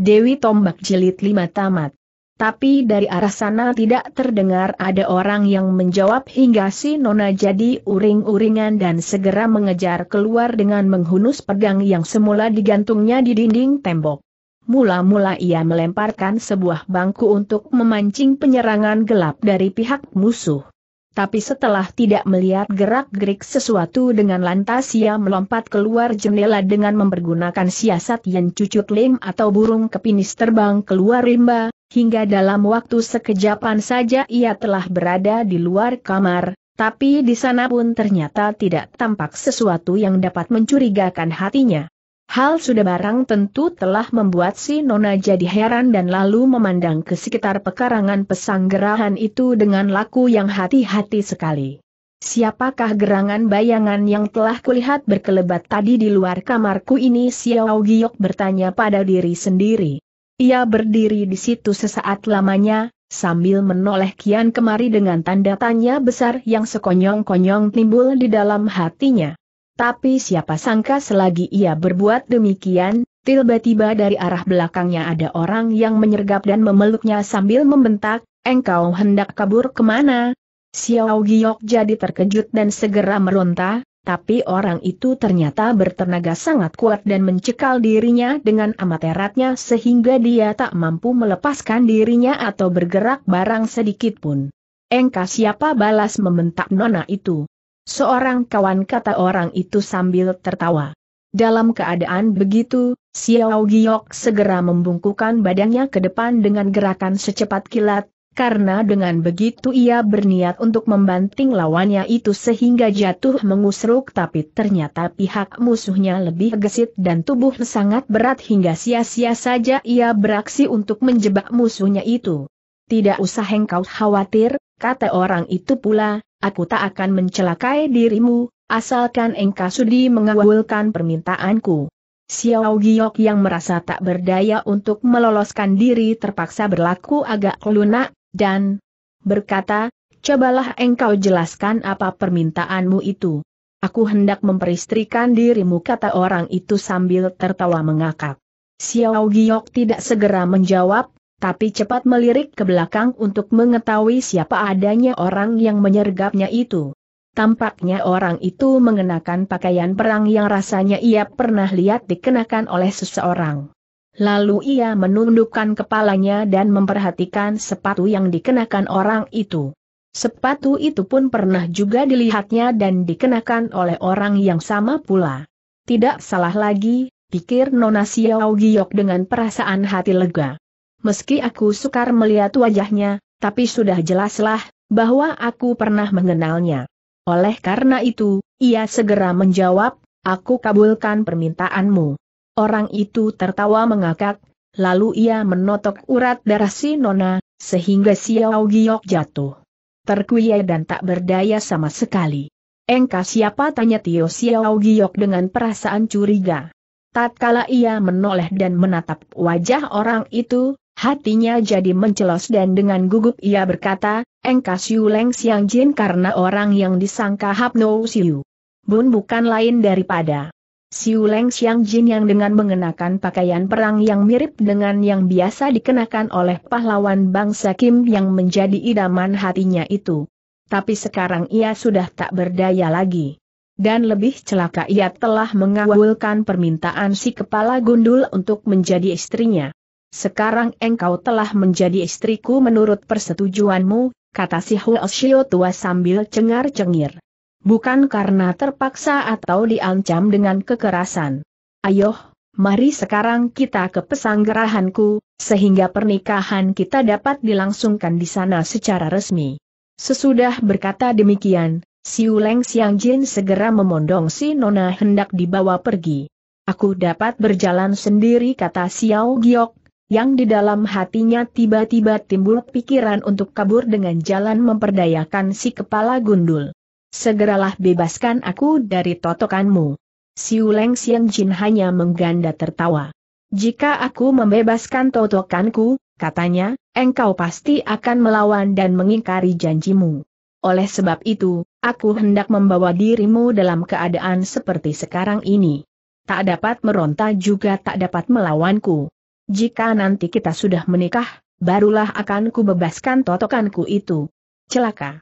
Dewi Tombak Jilid lima tamat. Tapi dari arah sana tidak terdengar ada orang yang menjawab hingga si Nona jadi uring-uringan dan segera mengejar keluar dengan menghunus pedang yang semula digantungnya di dinding tembok. Mula-mula ia melemparkan sebuah bangku untuk memancing penyerangan gelap dari pihak musuh. Tapi setelah tidak melihat gerak-gerik sesuatu dengan lantas ia melompat keluar jendela dengan mempergunakan siasat yang cucut lem atau burung kepinis terbang keluar rimba, hingga dalam waktu sekejapan saja ia telah berada di luar kamar, tapi di sana pun ternyata tidak tampak sesuatu yang dapat mencurigakan hatinya. Hal sudah barang tentu telah membuat si Nona jadi heran dan lalu memandang ke sekitar pekarangan pesanggerahan itu dengan laku yang hati-hati sekali. Siapakah gerangan bayangan yang telah kulihat berkelebat tadi di luar kamarku ini? Xiao Giok bertanya pada diri sendiri. Ia berdiri di situ sesaat lamanya, sambil menoleh kian kemari dengan tanda tanya besar yang sekonyong-konyong timbul di dalam hatinya. Tapi siapa sangka selagi ia berbuat demikian, tiba-tiba dari arah belakangnya ada orang yang menyergap dan memeluknya sambil membentak, engkau hendak kabur kemana? Xiao Giok jadi terkejut dan segera meronta, tapi orang itu ternyata bertenaga sangat kuat dan mencekal dirinya dengan amat eratnya sehingga dia tak mampu melepaskan dirinya atau bergerak barang sedikit pun. Engkau siapa balas membentak nona itu? Seorang kawan kata orang itu sambil tertawa. Dalam keadaan begitu, Xiao Giok segera membungkukan badannya ke depan dengan gerakan secepat kilat, karena dengan begitu ia berniat untuk membanting lawannya itu sehingga jatuh mengusruk tapi ternyata pihak musuhnya lebih gesit dan tubuh sangat berat hingga sia-sia saja ia beraksi untuk menjebak musuhnya itu. Tidak usah engkau khawatir, kata orang itu pula, aku tak akan mencelakai dirimu, asalkan engkau sudi mengawulkan permintaanku. Xiao Giok yang merasa tak berdaya untuk meloloskan diri terpaksa berlaku agak lunak, dan berkata, cobalah engkau jelaskan apa permintaanmu itu. Aku hendak memperistrikan dirimu kata orang itu sambil tertawa mengakak. Xiao Giok tidak segera menjawab, tapi cepat melirik ke belakang untuk mengetahui siapa adanya orang yang menyergapnya itu. Tampaknya orang itu mengenakan pakaian perang yang rasanya ia pernah lihat dikenakan oleh seseorang. Lalu ia menundukkan kepalanya dan memperhatikan sepatu yang dikenakan orang itu. Sepatu itu pun pernah juga dilihatnya dan dikenakan oleh orang yang sama pula. Tidak salah lagi, pikir Nona Xiao Giok dengan perasaan hati lega meski aku sukar melihat wajahnya, tapi sudah jelaslah, bahwa aku pernah mengenalnya. Oleh karena itu, ia segera menjawab, aku kabulkan permintaanmu. Orang itu tertawa mengakak, lalu ia menotok urat darah si Nona, sehingga si Yau Giok jatuh. Terkuya dan tak berdaya sama sekali. Engkau siapa tanya Tio Siau Giok dengan perasaan curiga. Tatkala ia menoleh dan menatap wajah orang itu, Hatinya jadi mencelos dan dengan gugup ia berkata, "Engkau Siuleng Leng Siang Jin karena orang yang disangka Hapno Siu. Bun bukan lain daripada Siu Leng Siang Jin yang dengan mengenakan pakaian perang yang mirip dengan yang biasa dikenakan oleh pahlawan bangsa Kim yang menjadi idaman hatinya itu. Tapi sekarang ia sudah tak berdaya lagi. Dan lebih celaka ia telah mengawulkan permintaan si kepala gundul untuk menjadi istrinya. Sekarang engkau telah menjadi istriku menurut persetujuanmu, kata si Huoshio tua sambil cengar-cengir. Bukan karena terpaksa atau diancam dengan kekerasan. Ayo, mari sekarang kita ke pesanggerahanku, sehingga pernikahan kita dapat dilangsungkan di sana secara resmi. Sesudah berkata demikian, si Uleng Siang Jin segera memondong si Nona hendak dibawa pergi. Aku dapat berjalan sendiri kata Xiao Giok, yang di dalam hatinya tiba-tiba timbul pikiran untuk kabur dengan jalan memperdayakan si kepala gundul. Segeralah bebaskan aku dari totokanmu. Si Uleng Siang Jin hanya mengganda tertawa. Jika aku membebaskan totokanku, katanya, engkau pasti akan melawan dan mengingkari janjimu. Oleh sebab itu, aku hendak membawa dirimu dalam keadaan seperti sekarang ini. Tak dapat meronta juga tak dapat melawanku. Jika nanti kita sudah menikah, barulah akan ku bebaskan totokanku itu. Celaka.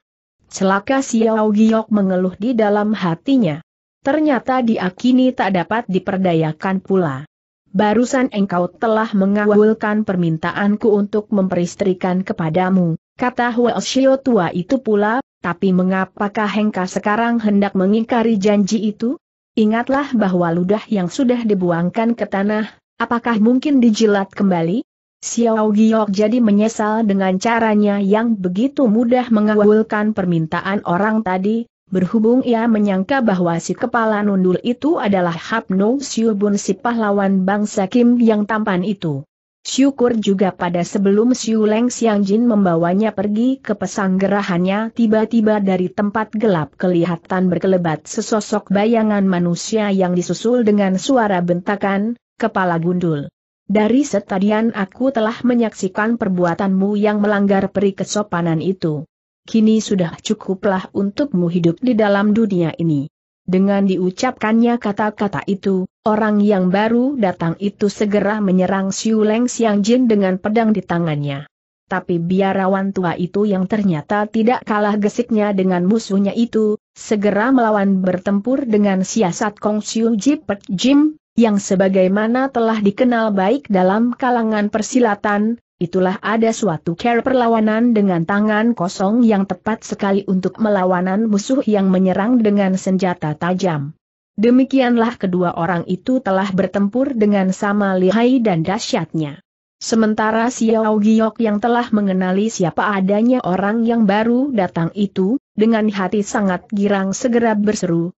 Celaka Xiao Giok mengeluh di dalam hatinya. Ternyata diakini tak dapat diperdayakan pula. Barusan engkau telah mengawulkan permintaanku untuk memperistrikan kepadamu, kata Shio tua itu pula, tapi mengapakah Hengka sekarang hendak mengingkari janji itu? Ingatlah bahwa ludah yang sudah dibuangkan ke tanah, Apakah mungkin dijilat kembali? Xiao Giok jadi menyesal dengan caranya yang begitu mudah mengawulkan permintaan orang tadi, berhubung ia menyangka bahwa si kepala nundul itu adalah Hap No Siubun si pahlawan bangsa Kim yang tampan itu. Syukur juga pada sebelum Siu Leng Xiang Jin membawanya pergi ke pesanggerahannya tiba-tiba dari tempat gelap kelihatan berkelebat sesosok bayangan manusia yang disusul dengan suara bentakan, kepala gundul. Dari setadian aku telah menyaksikan perbuatanmu yang melanggar peri kesopanan itu. Kini sudah cukuplah untukmu hidup di dalam dunia ini. Dengan diucapkannya kata-kata itu, orang yang baru datang itu segera menyerang Xiu Leng Xiang Jin dengan pedang di tangannya. Tapi biarawan tua itu yang ternyata tidak kalah gesiknya dengan musuhnya itu, segera melawan bertempur dengan siasat Kong Xiu Jipet Jim, yang sebagaimana telah dikenal baik dalam kalangan persilatan, itulah ada suatu care perlawanan dengan tangan kosong yang tepat sekali untuk melawanan musuh yang menyerang dengan senjata tajam. Demikianlah kedua orang itu telah bertempur dengan sama lihai dan dahsyatnya. Sementara Xiao Giok yang telah mengenali siapa adanya orang yang baru datang itu, dengan hati sangat girang segera berseru,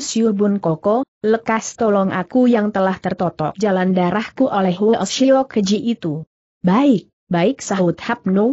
siu Bun Koko, lekas tolong aku yang telah tertotok jalan darahku oleh Huo Shio Keji itu. Baik, baik sahut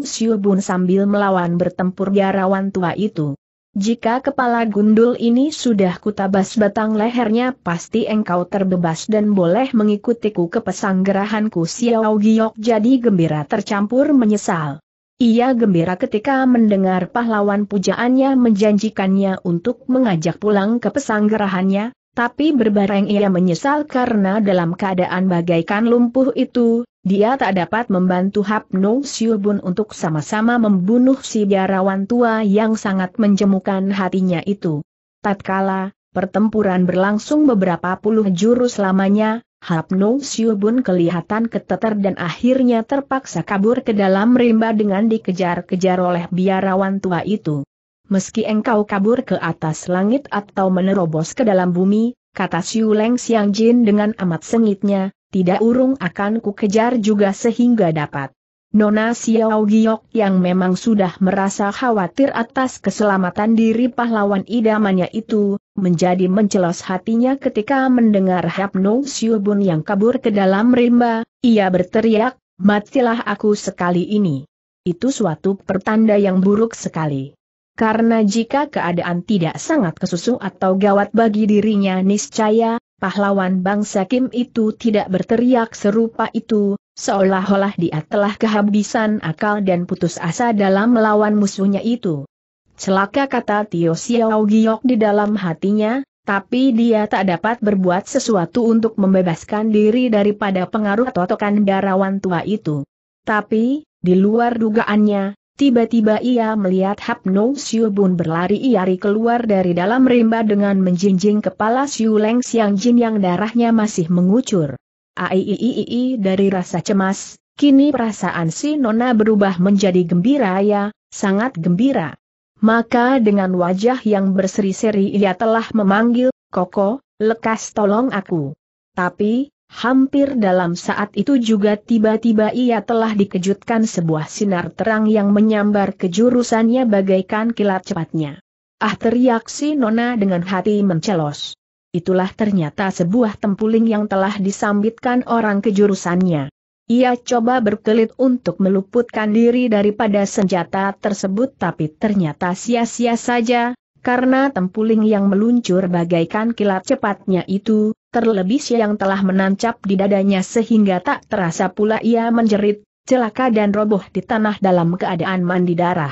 siu Bun sambil melawan bertempur garawan tua itu. Jika kepala gundul ini sudah kutabas batang lehernya pasti engkau terbebas dan boleh mengikutiku ke pesanggerahanku. Xiao Giok jadi gembira tercampur menyesal. Ia gembira ketika mendengar pahlawan pujaannya menjanjikannya untuk mengajak pulang ke pesanggerahannya, tapi berbareng ia menyesal karena dalam keadaan bagaikan lumpuh itu, dia tak dapat membantu Hap Nong Siubun untuk sama-sama membunuh si biarawan tua yang sangat menjemukan hatinya itu. Tatkala, pertempuran berlangsung beberapa puluh jurus lamanya, Hapnul Bun kelihatan keteter dan akhirnya terpaksa kabur ke dalam rimba dengan dikejar-kejar oleh biarawan tua itu. Meski engkau kabur ke atas langit atau menerobos ke dalam bumi, kata Siu Leng Siang Jin dengan amat sengitnya, tidak urung akan kukejar juga sehingga dapat Nona Xiao Giok yang memang sudah merasa khawatir atas keselamatan diri pahlawan idamannya itu, menjadi mencelos hatinya ketika mendengar Hapno Siubun yang kabur ke dalam rimba, ia berteriak, matilah aku sekali ini. Itu suatu pertanda yang buruk sekali. Karena jika keadaan tidak sangat kesusu atau gawat bagi dirinya niscaya, pahlawan bangsa Kim itu tidak berteriak serupa itu, Seolah-olah dia telah kehabisan akal dan putus asa dalam melawan musuhnya itu. Celaka kata Tio Xiao Giok di dalam hatinya, tapi dia tak dapat berbuat sesuatu untuk membebaskan diri daripada pengaruh totokan darawan tua itu. Tapi, di luar dugaannya, tiba-tiba ia melihat Hapno Bun berlari iari keluar dari dalam rimba dengan menjinjing kepala Siu Leng Xiang Jin yang darahnya masih mengucur. Aiiii dari rasa cemas, kini perasaan si Nona berubah menjadi gembira ya, sangat gembira. Maka dengan wajah yang berseri-seri ia telah memanggil, Koko, lekas tolong aku. Tapi, hampir dalam saat itu juga tiba-tiba ia telah dikejutkan sebuah sinar terang yang menyambar kejurusannya bagaikan kilat cepatnya. Ah teriak si Nona dengan hati mencelos itulah ternyata sebuah tempuling yang telah disambitkan orang kejurusannya. Ia coba berkelit untuk meluputkan diri daripada senjata tersebut tapi ternyata sia-sia saja, karena tempuling yang meluncur bagaikan kilat cepatnya itu, terlebih yang telah menancap di dadanya sehingga tak terasa pula ia menjerit, celaka dan roboh di tanah dalam keadaan mandi darah.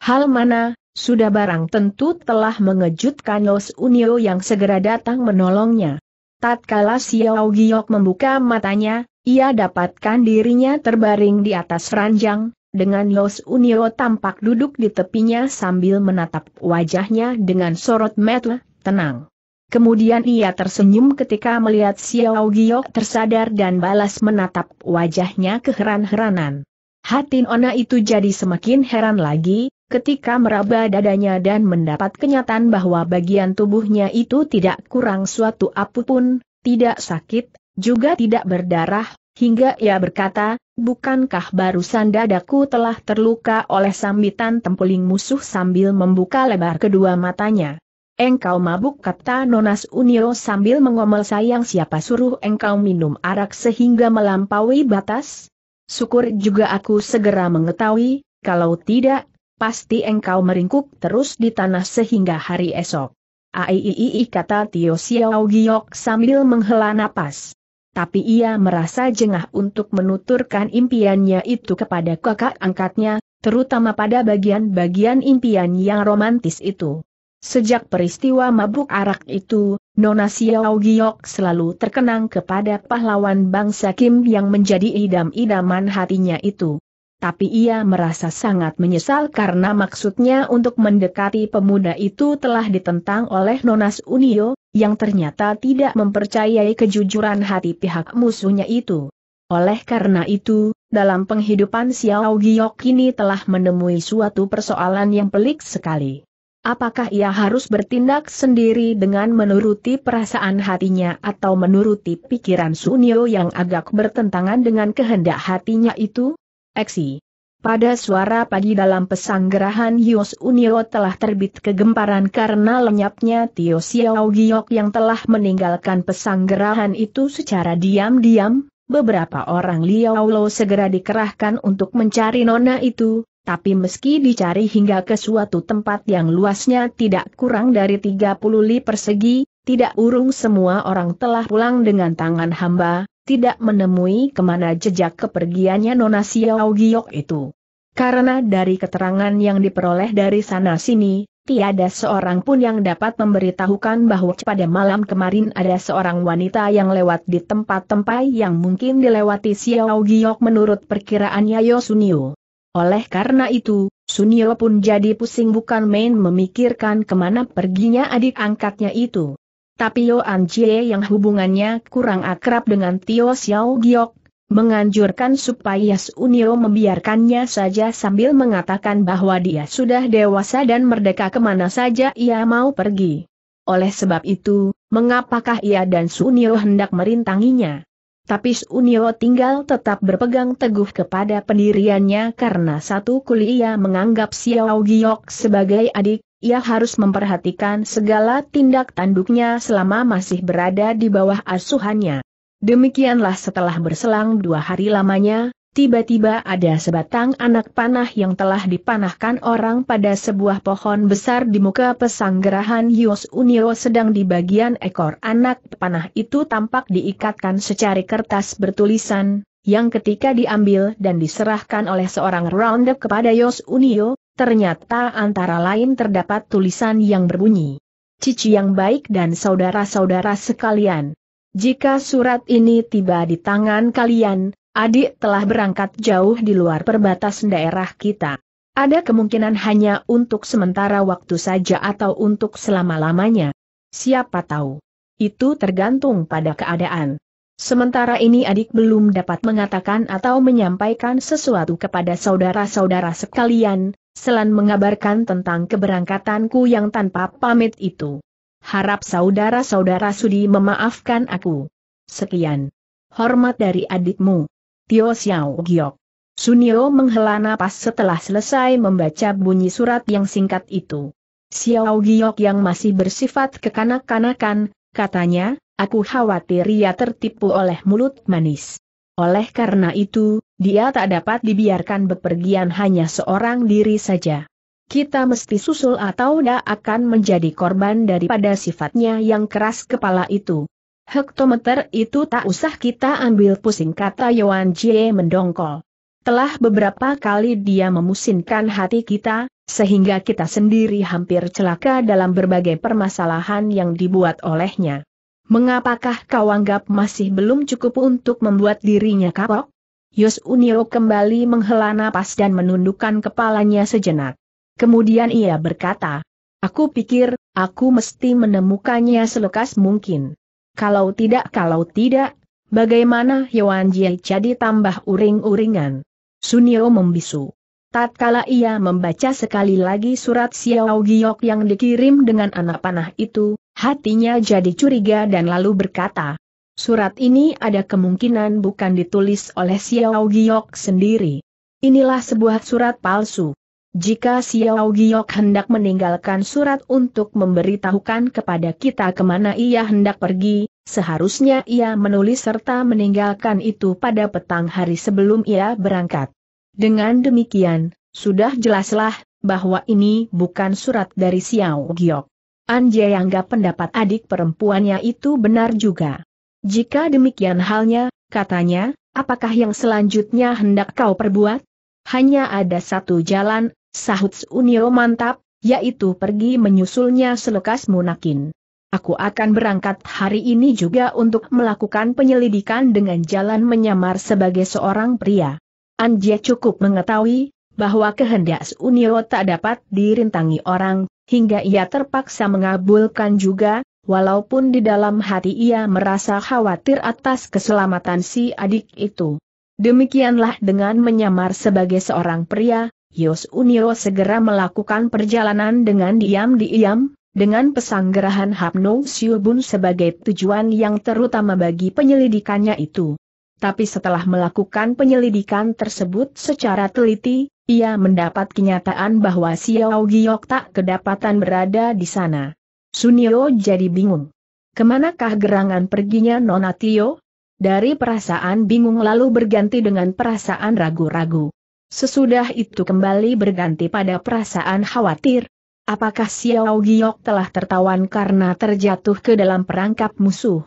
Hal mana, sudah barang tentu telah mengejutkan Los Unio yang segera datang menolongnya. Tatkala Xiao Giok membuka matanya, ia dapatkan dirinya terbaring di atas ranjang, dengan Los Unio tampak duduk di tepinya sambil menatap wajahnya dengan sorot mata tenang. Kemudian ia tersenyum ketika melihat Xiao Giok tersadar dan balas menatap wajahnya keheran-heranan. Hati Nona itu jadi semakin heran lagi, Ketika meraba dadanya dan mendapat kenyataan bahwa bagian tubuhnya itu tidak kurang suatu apapun, tidak sakit, juga tidak berdarah, hingga ia berkata, bukankah barusan dadaku telah terluka oleh sambitan tempeling musuh sambil membuka lebar kedua matanya. Engkau mabuk kata Nonas Unio sambil mengomel sayang siapa suruh engkau minum arak sehingga melampaui batas? Syukur juga aku segera mengetahui, kalau tidak, pasti engkau meringkuk terus di tanah sehingga hari esok. Aiii kata Tio Xiao Giok sambil menghela napas. Tapi ia merasa jengah untuk menuturkan impiannya itu kepada kakak angkatnya, terutama pada bagian-bagian impian yang romantis itu. Sejak peristiwa mabuk arak itu, Nona Xiao Giok selalu terkenang kepada pahlawan bangsa Kim yang menjadi idam-idaman hatinya itu tapi ia merasa sangat menyesal karena maksudnya untuk mendekati pemuda itu telah ditentang oleh Nonas Unio, yang ternyata tidak mempercayai kejujuran hati pihak musuhnya itu. Oleh karena itu, dalam penghidupan Xiao Giok kini telah menemui suatu persoalan yang pelik sekali. Apakah ia harus bertindak sendiri dengan menuruti perasaan hatinya atau menuruti pikiran Sunio yang agak bertentangan dengan kehendak hatinya itu? Eksi. Pada suara pagi dalam pesanggerahan Yos Unio telah terbit kegemparan karena lenyapnya Tio Xiao Giok yang telah meninggalkan pesanggerahan itu secara diam-diam, beberapa orang Liao Lo segera dikerahkan untuk mencari nona itu, tapi meski dicari hingga ke suatu tempat yang luasnya tidak kurang dari 30 li persegi, tidak urung semua orang telah pulang dengan tangan hamba, tidak menemui kemana jejak kepergiannya Nona Xiao Giok itu. Karena dari keterangan yang diperoleh dari sana-sini, tiada seorang pun yang dapat memberitahukan bahwa pada malam kemarin ada seorang wanita yang lewat di tempat-tempat yang mungkin dilewati Xiao Giok menurut perkiraannya Sunio. Oleh karena itu, Sunio pun jadi pusing bukan main memikirkan kemana perginya adik angkatnya itu tapi Yo Anjie yang hubungannya kurang akrab dengan Tio Xiao Giok, menganjurkan supaya Sunio membiarkannya saja sambil mengatakan bahwa dia sudah dewasa dan merdeka kemana saja ia mau pergi. Oleh sebab itu, mengapakah ia dan Sunio hendak merintanginya? Tapi Sunio tinggal tetap berpegang teguh kepada pendiriannya karena satu kuliah menganggap Xiao Giok sebagai adik, ia harus memperhatikan segala tindak tanduknya selama masih berada di bawah asuhannya. Demikianlah setelah berselang dua hari lamanya, tiba-tiba ada sebatang anak panah yang telah dipanahkan orang pada sebuah pohon besar di muka pesanggerahan Yos Unio sedang di bagian ekor anak panah itu tampak diikatkan secara kertas bertulisan, yang ketika diambil dan diserahkan oleh seorang roundup kepada Yos Unio, Ternyata antara lain terdapat tulisan yang berbunyi. Cici yang baik dan saudara-saudara sekalian. Jika surat ini tiba di tangan kalian, adik telah berangkat jauh di luar perbatas daerah kita. Ada kemungkinan hanya untuk sementara waktu saja atau untuk selama-lamanya. Siapa tahu. Itu tergantung pada keadaan. Sementara ini adik belum dapat mengatakan atau menyampaikan sesuatu kepada saudara-saudara sekalian, Selan mengabarkan tentang keberangkatanku yang tanpa pamit itu. Harap saudara-saudara sudi memaafkan aku. Sekian. Hormat dari adikmu. Tio Xiao Giok. Sunio menghela napas setelah selesai membaca bunyi surat yang singkat itu. Xiao Giok yang masih bersifat kekanak-kanakan, katanya, aku khawatir ia tertipu oleh mulut manis. Oleh karena itu, dia tak dapat dibiarkan bepergian hanya seorang diri saja. Kita mesti susul atau dia akan menjadi korban daripada sifatnya yang keras kepala itu. Hektometer itu tak usah kita ambil pusing kata Yuan Jie mendongkol. Telah beberapa kali dia memusinkan hati kita, sehingga kita sendiri hampir celaka dalam berbagai permasalahan yang dibuat olehnya. Mengapakah kau anggap masih belum cukup untuk membuat dirinya kapok? Yos Unio kembali menghela napas dan menundukkan kepalanya sejenak. Kemudian ia berkata, Aku pikir, aku mesti menemukannya selekas mungkin. Kalau tidak kalau tidak, bagaimana Yuan Jie jadi tambah uring-uringan? Sunio membisu. Tatkala ia membaca sekali lagi surat Xiao Giok yang dikirim dengan anak panah itu, Hatinya jadi curiga dan lalu berkata, surat ini ada kemungkinan bukan ditulis oleh Xiao Giok sendiri. Inilah sebuah surat palsu. Jika Xiao Giok hendak meninggalkan surat untuk memberitahukan kepada kita kemana ia hendak pergi, seharusnya ia menulis serta meninggalkan itu pada petang hari sebelum ia berangkat. Dengan demikian, sudah jelaslah bahwa ini bukan surat dari Xiao Giok. Anje anggap pendapat adik perempuannya itu benar juga. Jika demikian halnya, katanya, apakah yang selanjutnya hendak kau perbuat? Hanya ada satu jalan, sahut Unio mantap, yaitu pergi menyusulnya selekas munakin. Aku akan berangkat hari ini juga untuk melakukan penyelidikan dengan jalan menyamar sebagai seorang pria. Anje cukup mengetahui bahwa kehendak Unio tak dapat dirintangi orang, hingga ia terpaksa mengabulkan juga, walaupun di dalam hati ia merasa khawatir atas keselamatan si adik itu. Demikianlah dengan menyamar sebagai seorang pria, Yos Unio segera melakukan perjalanan dengan diam-diam, dengan pesanggerahan Hapno Siubun sebagai tujuan yang terutama bagi penyelidikannya itu. Tapi setelah melakukan penyelidikan tersebut secara teliti, ia mendapat kenyataan bahwa Xiao Giok tak kedapatan berada di sana. Sunio jadi bingung. Kemanakah gerangan perginya Nona Tio? Dari perasaan bingung lalu berganti dengan perasaan ragu-ragu. Sesudah itu kembali berganti pada perasaan khawatir. Apakah Xiao Giok telah tertawan karena terjatuh ke dalam perangkap musuh?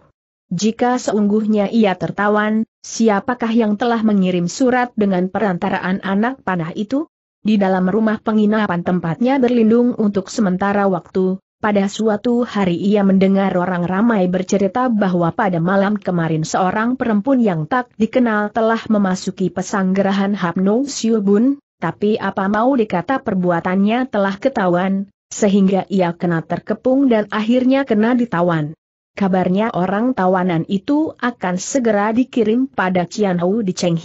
Jika seungguhnya ia tertawan, siapakah yang telah mengirim surat dengan perantaraan anak panah itu? Di dalam rumah penginapan tempatnya berlindung untuk sementara waktu, pada suatu hari ia mendengar orang ramai bercerita bahwa pada malam kemarin seorang perempuan yang tak dikenal telah memasuki pesanggerahan Hapno Siobun, tapi apa mau dikata perbuatannya telah ketahuan, sehingga ia kena terkepung dan akhirnya kena ditawan kabarnya orang tawanan itu akan segera dikirim pada Cianau di Cheng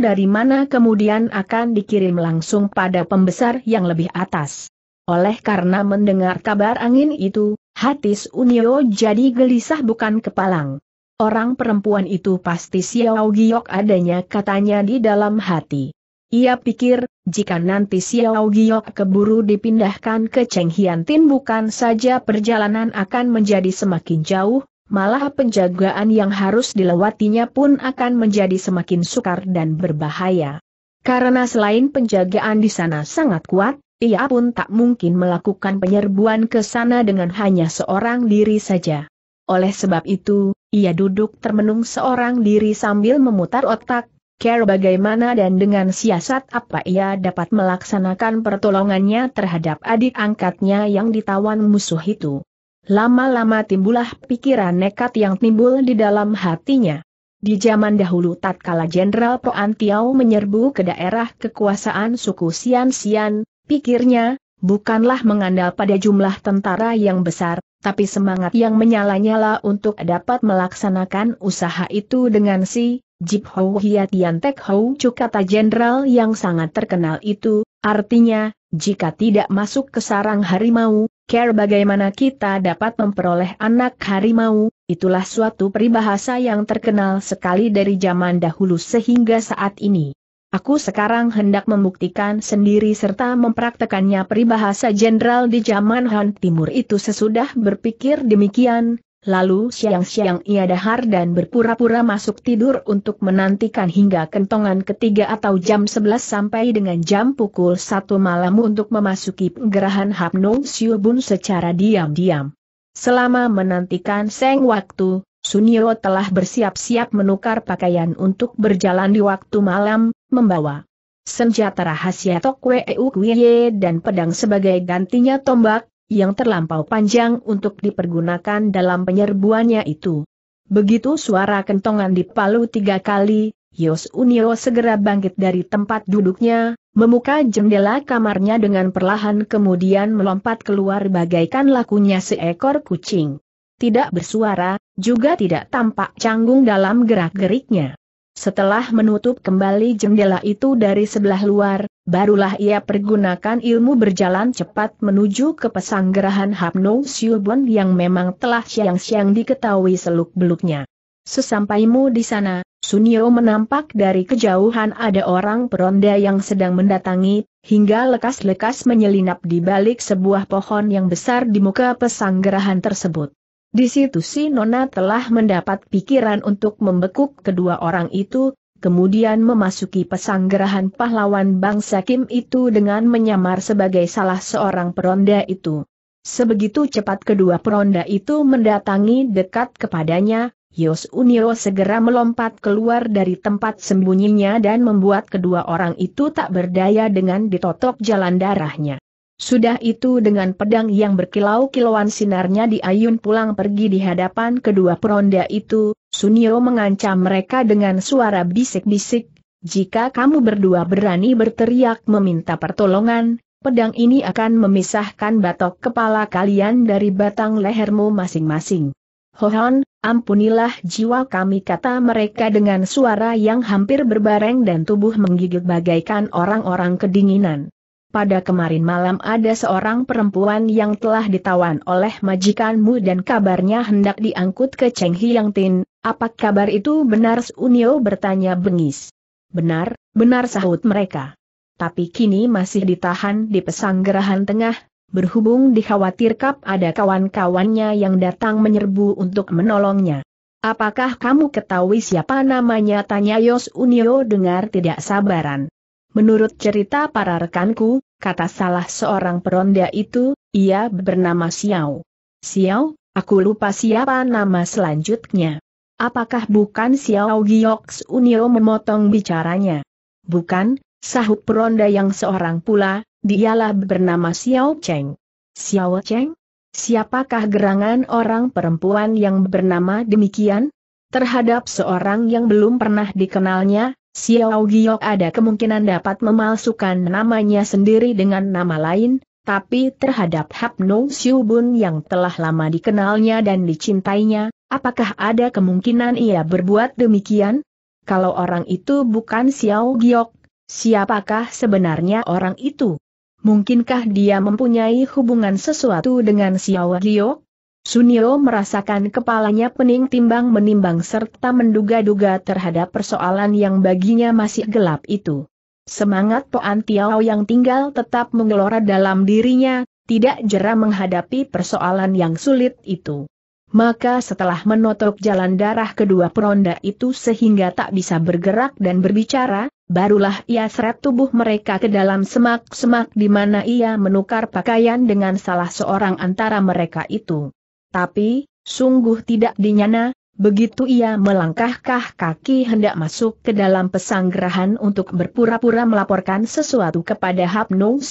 dari mana kemudian akan dikirim langsung pada pembesar yang lebih atas. Oleh karena mendengar kabar angin itu, hati Unio jadi gelisah bukan kepalang. Orang perempuan itu pasti Xiao Giok adanya katanya di dalam hati. Ia pikir, jika nanti Xiao Giok keburu dipindahkan ke Cheng Hian Tin bukan saja perjalanan akan menjadi semakin jauh, malah penjagaan yang harus dilewatinya pun akan menjadi semakin sukar dan berbahaya. Karena selain penjagaan di sana sangat kuat, ia pun tak mungkin melakukan penyerbuan ke sana dengan hanya seorang diri saja. Oleh sebab itu, ia duduk termenung seorang diri sambil memutar otak, care bagaimana dan dengan siasat apa ia dapat melaksanakan pertolongannya terhadap adik angkatnya yang ditawan musuh itu. Lama-lama timbullah pikiran nekat yang timbul di dalam hatinya. Di zaman dahulu tatkala Jenderal Poan Tiau menyerbu ke daerah kekuasaan suku Sian Sian, pikirnya, bukanlah mengandal pada jumlah tentara yang besar, tapi semangat yang menyala-nyala untuk dapat melaksanakan usaha itu dengan si Jip Hou Hiatian Tek Hou Chu kata jenderal yang sangat terkenal itu, artinya, jika tidak masuk ke sarang harimau, care bagaimana kita dapat memperoleh anak harimau, itulah suatu peribahasa yang terkenal sekali dari zaman dahulu sehingga saat ini. Aku sekarang hendak membuktikan sendiri serta mempraktekannya peribahasa jenderal di zaman Han Timur itu sesudah berpikir demikian, Lalu siang-siang ia dahar dan berpura-pura masuk tidur untuk menantikan hingga kentongan ketiga atau jam 11 sampai dengan jam pukul satu malam untuk memasuki penggerahan Hapno Siubun secara diam-diam. Selama menantikan seng waktu, Sunio telah bersiap-siap menukar pakaian untuk berjalan di waktu malam, membawa senjata rahasia Tokweu Kuye dan pedang sebagai gantinya tombak, yang terlampau panjang untuk dipergunakan dalam penyerbuannya itu. Begitu suara kentongan dipalu tiga kali, Yos Unio segera bangkit dari tempat duduknya, memuka jendela kamarnya dengan perlahan kemudian melompat keluar bagaikan lakunya seekor kucing. Tidak bersuara, juga tidak tampak canggung dalam gerak-geriknya. Setelah menutup kembali jendela itu dari sebelah luar, barulah ia pergunakan ilmu berjalan cepat menuju ke pesanggerahan Hapno Siubon yang memang telah siang-siang diketahui seluk-beluknya. Sesampaimu di sana, Sunio menampak dari kejauhan ada orang peronda yang sedang mendatangi, hingga lekas-lekas menyelinap di balik sebuah pohon yang besar di muka pesanggerahan tersebut. Di situ si Nona telah mendapat pikiran untuk membekuk kedua orang itu, kemudian memasuki pesanggerahan pahlawan bangsa Kim itu dengan menyamar sebagai salah seorang peronda itu. Sebegitu cepat kedua peronda itu mendatangi dekat kepadanya, Yos Unio segera melompat keluar dari tempat sembunyinya dan membuat kedua orang itu tak berdaya dengan ditotok jalan darahnya. Sudah itu dengan pedang yang berkilau-kilauan sinarnya diayun pulang pergi di hadapan kedua peronda itu, Sunio mengancam mereka dengan suara bisik-bisik, jika kamu berdua berani berteriak meminta pertolongan, pedang ini akan memisahkan batok kepala kalian dari batang lehermu masing-masing. Hohon, ampunilah jiwa kami kata mereka dengan suara yang hampir berbareng dan tubuh menggigil bagaikan orang-orang kedinginan pada kemarin malam ada seorang perempuan yang telah ditawan oleh majikanmu dan kabarnya hendak diangkut ke Cheng Hiang Tin, apa kabar itu benar Unio bertanya bengis. Benar, benar sahut mereka. Tapi kini masih ditahan di pesanggerahan tengah, berhubung dikhawatirkan ada kawan-kawannya yang datang menyerbu untuk menolongnya. Apakah kamu ketahui siapa namanya? Tanya Yos Unio dengar tidak sabaran. Menurut cerita para rekanku, kata salah seorang peronda itu, ia bernama Xiao. Xiao, aku lupa siapa nama selanjutnya. Apakah bukan Xiao Giyok Unio memotong bicaranya? Bukan, sahut peronda yang seorang pula, dialah bernama Xiao Cheng. Xiao Cheng? Siapakah gerangan orang perempuan yang bernama demikian? Terhadap seorang yang belum pernah dikenalnya, Xiao Giok ada kemungkinan dapat memalsukan namanya sendiri dengan nama lain, tapi terhadap Hap No Bun yang telah lama dikenalnya dan dicintainya, apakah ada kemungkinan ia berbuat demikian? Kalau orang itu bukan Xiao Giok, siapakah sebenarnya orang itu? Mungkinkah dia mempunyai hubungan sesuatu dengan Xiao Giok? Sunio merasakan kepalanya pening timbang menimbang serta menduga-duga terhadap persoalan yang baginya masih gelap itu. Semangat Poan Tiao yang tinggal tetap mengelora dalam dirinya, tidak jera menghadapi persoalan yang sulit itu. Maka setelah menotok jalan darah kedua peronda itu sehingga tak bisa bergerak dan berbicara, barulah ia seret tubuh mereka ke dalam semak-semak di mana ia menukar pakaian dengan salah seorang antara mereka itu. Tapi, sungguh tidak dinyana, begitu ia melangkahkah kaki hendak masuk ke dalam pesanggerahan untuk berpura-pura melaporkan sesuatu kepada Hap Nong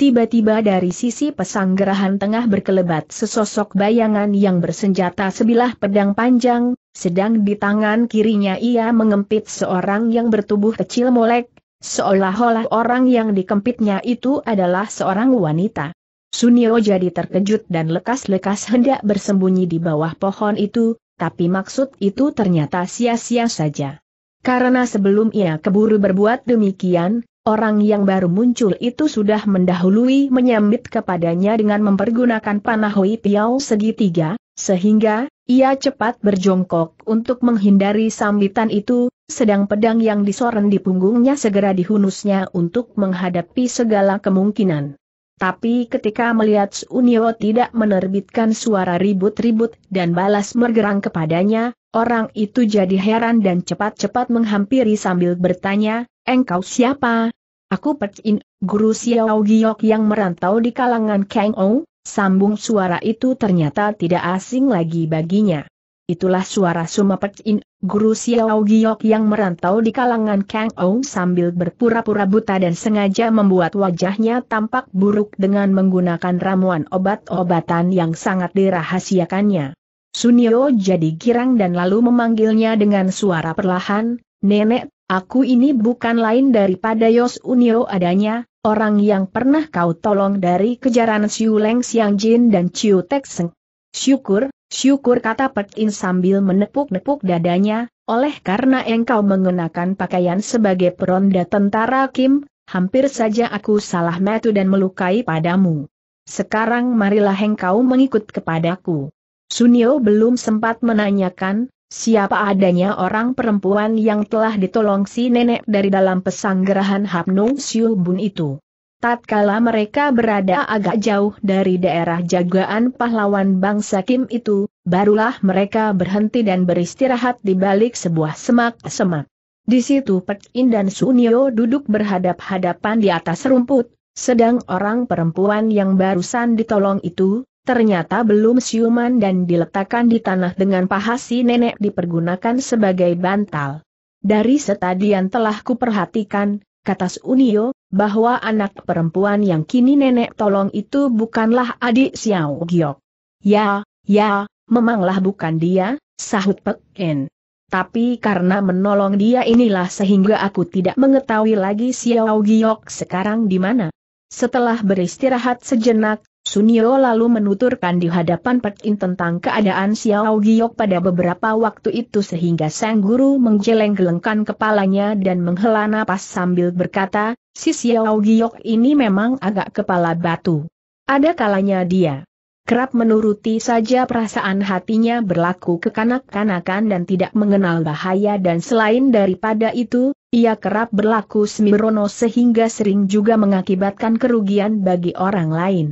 tiba-tiba dari sisi pesanggerahan tengah berkelebat sesosok bayangan yang bersenjata sebilah pedang panjang, sedang di tangan kirinya ia mengempit seorang yang bertubuh kecil molek, seolah-olah orang yang dikempitnya itu adalah seorang wanita. Sunio jadi terkejut dan lekas-lekas hendak bersembunyi di bawah pohon itu, tapi maksud itu ternyata sia-sia saja. Karena sebelum ia keburu berbuat demikian, orang yang baru muncul itu sudah mendahului menyambit kepadanya dengan mempergunakan panahoi Piao segitiga, sehingga, ia cepat berjongkok untuk menghindari sambitan itu, sedang pedang yang disoren di punggungnya segera dihunusnya untuk menghadapi segala kemungkinan. Tapi ketika melihat Sunio tidak menerbitkan suara ribut-ribut dan balas mergerang kepadanya, orang itu jadi heran dan cepat-cepat menghampiri sambil bertanya, engkau siapa? Aku Percin, guru Xiao Giok yang merantau di kalangan Kang Ong, sambung suara itu ternyata tidak asing lagi baginya itulah suara Sumapek In, guru Xiao Giok yang merantau di kalangan Kang Ou sambil berpura-pura buta dan sengaja membuat wajahnya tampak buruk dengan menggunakan ramuan obat-obatan yang sangat dirahasiakannya. Sunio jadi girang dan lalu memanggilnya dengan suara perlahan, Nenek, aku ini bukan lain daripada Yos Unio adanya, orang yang pernah kau tolong dari kejaran Siu Leng Siang Jin dan Ciu Tek Seng. Syukur, syukur kata Pek sambil menepuk-nepuk dadanya, oleh karena engkau mengenakan pakaian sebagai peronda tentara Kim, hampir saja aku salah metu dan melukai padamu. Sekarang marilah engkau mengikut kepadaku. Sunyo belum sempat menanyakan, Siapa adanya orang perempuan yang telah ditolong si nenek dari dalam pesanggerahan Hapnung Siu Bun itu? Tatkala mereka berada agak jauh dari daerah jagaan pahlawan bangsa Kim itu, barulah mereka berhenti dan beristirahat di balik sebuah semak-semak. Di situ Pek In dan Sunio duduk berhadap-hadapan di atas rumput, sedang orang perempuan yang barusan ditolong itu, ternyata belum siuman dan diletakkan di tanah dengan paha si nenek dipergunakan sebagai bantal. Dari setadian telah kuperhatikan, kata Sunio, bahwa anak perempuan yang kini nenek tolong itu bukanlah adik Xiao Giok. Ya, ya, memanglah bukan dia, sahut Pek En. Tapi karena menolong dia inilah sehingga aku tidak mengetahui lagi Xiao Giok sekarang di mana. Setelah beristirahat sejenak, Sunio lalu menuturkan di hadapan Petin tentang keadaan Xiao Giok pada beberapa waktu itu sehingga Sang Guru menggeleng-gelengkan kepalanya dan menghela napas sambil berkata, si Xiao Giok ini memang agak kepala batu. Ada kalanya dia kerap menuruti saja perasaan hatinya berlaku kekanak-kanakan dan tidak mengenal bahaya dan selain daripada itu, ia kerap berlaku semirono sehingga sering juga mengakibatkan kerugian bagi orang lain.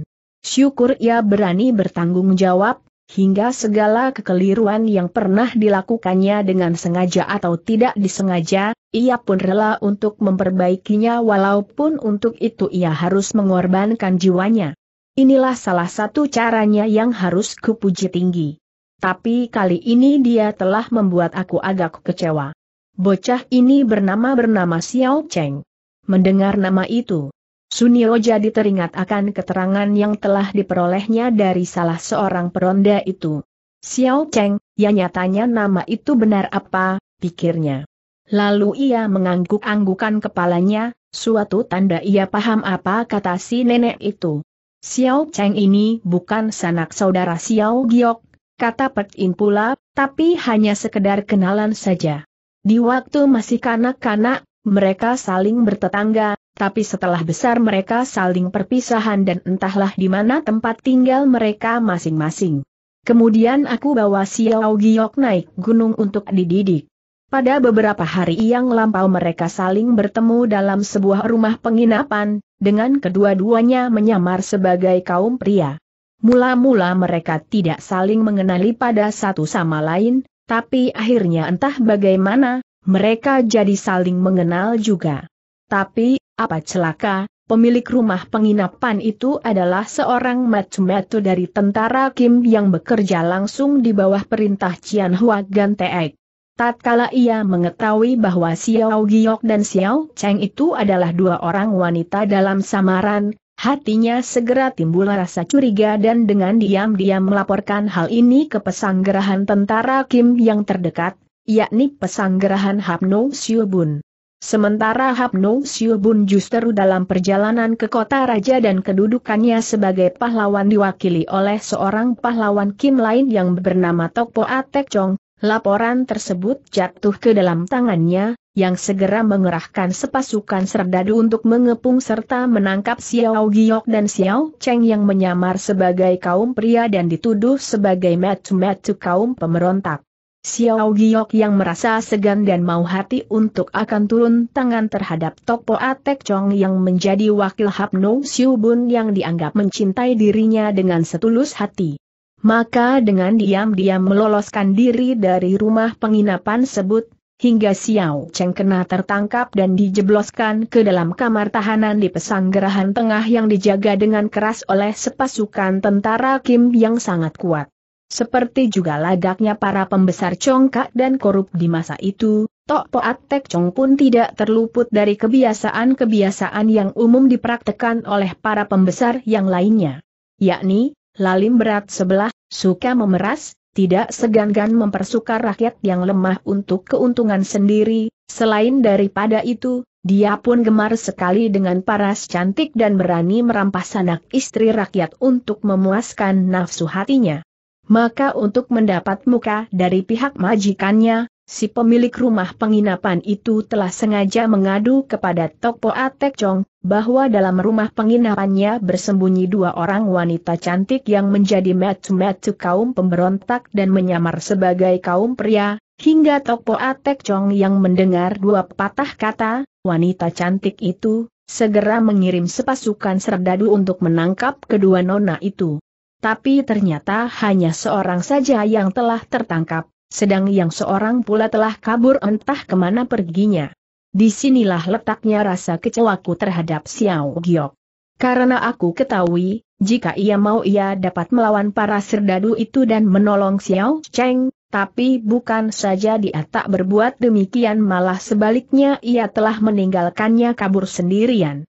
Syukur ia berani bertanggung jawab, hingga segala kekeliruan yang pernah dilakukannya dengan sengaja atau tidak disengaja, ia pun rela untuk memperbaikinya walaupun untuk itu ia harus mengorbankan jiwanya. Inilah salah satu caranya yang harus kupuji tinggi. Tapi kali ini dia telah membuat aku agak kecewa. Bocah ini bernama-bernama Xiao Cheng. Mendengar nama itu, Sunio jadi teringat akan keterangan yang telah diperolehnya dari salah seorang peronda itu. Xiao Cheng, ya nyatanya nama itu benar apa, pikirnya. Lalu ia mengangguk-anggukan kepalanya, suatu tanda ia paham apa kata si nenek itu. Xiao Cheng ini bukan sanak saudara Xiao Giok, kata Pek In pula, tapi hanya sekedar kenalan saja. Di waktu masih kanak-kanak, mereka saling bertetangga, tapi setelah besar mereka saling perpisahan dan entahlah di mana tempat tinggal mereka masing-masing. Kemudian aku bawa Xiao Giok naik gunung untuk dididik. Pada beberapa hari yang lampau mereka saling bertemu dalam sebuah rumah penginapan, dengan kedua-duanya menyamar sebagai kaum pria. Mula-mula mereka tidak saling mengenali pada satu sama lain, tapi akhirnya entah bagaimana, mereka jadi saling mengenal juga. Tapi, apa celaka, pemilik rumah penginapan itu adalah seorang matsumetu dari tentara Kim yang bekerja langsung di bawah perintah Cian Hua Gan Teek. Tatkala ia mengetahui bahwa Xiao Giok dan Xiao Cheng itu adalah dua orang wanita dalam samaran, hatinya segera timbul rasa curiga dan dengan diam-diam melaporkan hal ini ke pesanggerahan tentara Kim yang terdekat, yakni pesanggerahan Hapno Siobun. Sementara Hapno Siobun justru dalam perjalanan ke kota raja dan kedudukannya sebagai pahlawan diwakili oleh seorang pahlawan Kim lain yang bernama Tokpo Atek Chong, laporan tersebut jatuh ke dalam tangannya, yang segera mengerahkan sepasukan serdadu untuk mengepung serta menangkap Xiao Giok dan Xiao Cheng yang menyamar sebagai kaum pria dan dituduh sebagai metu-metu kaum pemberontak. Xiao Giok yang merasa segan dan mau hati untuk akan turun tangan terhadap Tokpo Atek Chong yang menjadi wakil Hapno Bun yang dianggap mencintai dirinya dengan setulus hati. Maka dengan diam-diam meloloskan diri dari rumah penginapan sebut, hingga Xiao Cheng kena tertangkap dan dijebloskan ke dalam kamar tahanan di pesanggerahan tengah yang dijaga dengan keras oleh sepasukan tentara Kim yang sangat kuat. Seperti juga lagaknya para pembesar congkak dan korup di masa itu, Tok Poat Tek Chong pun tidak terluput dari kebiasaan-kebiasaan yang umum dipraktekan oleh para pembesar yang lainnya. Yakni, lalim berat sebelah, suka memeras, tidak segan-gan mempersukar rakyat yang lemah untuk keuntungan sendiri, selain daripada itu, dia pun gemar sekali dengan paras cantik dan berani merampas anak istri rakyat untuk memuaskan nafsu hatinya. Maka untuk mendapat muka dari pihak majikannya, si pemilik rumah penginapan itu telah sengaja mengadu kepada Tokpo Atek Chong, bahwa dalam rumah penginapannya bersembunyi dua orang wanita cantik yang menjadi metu-metu kaum pemberontak dan menyamar sebagai kaum pria, hingga Tokpo Atek Chong yang mendengar dua patah kata, wanita cantik itu, segera mengirim sepasukan serdadu untuk menangkap kedua nona itu tapi ternyata hanya seorang saja yang telah tertangkap, sedang yang seorang pula telah kabur entah kemana perginya. Disinilah letaknya rasa kecewaku terhadap Xiao Giok. Karena aku ketahui, jika ia mau ia dapat melawan para serdadu itu dan menolong Xiao Cheng, tapi bukan saja dia tak berbuat demikian malah sebaliknya ia telah meninggalkannya kabur sendirian.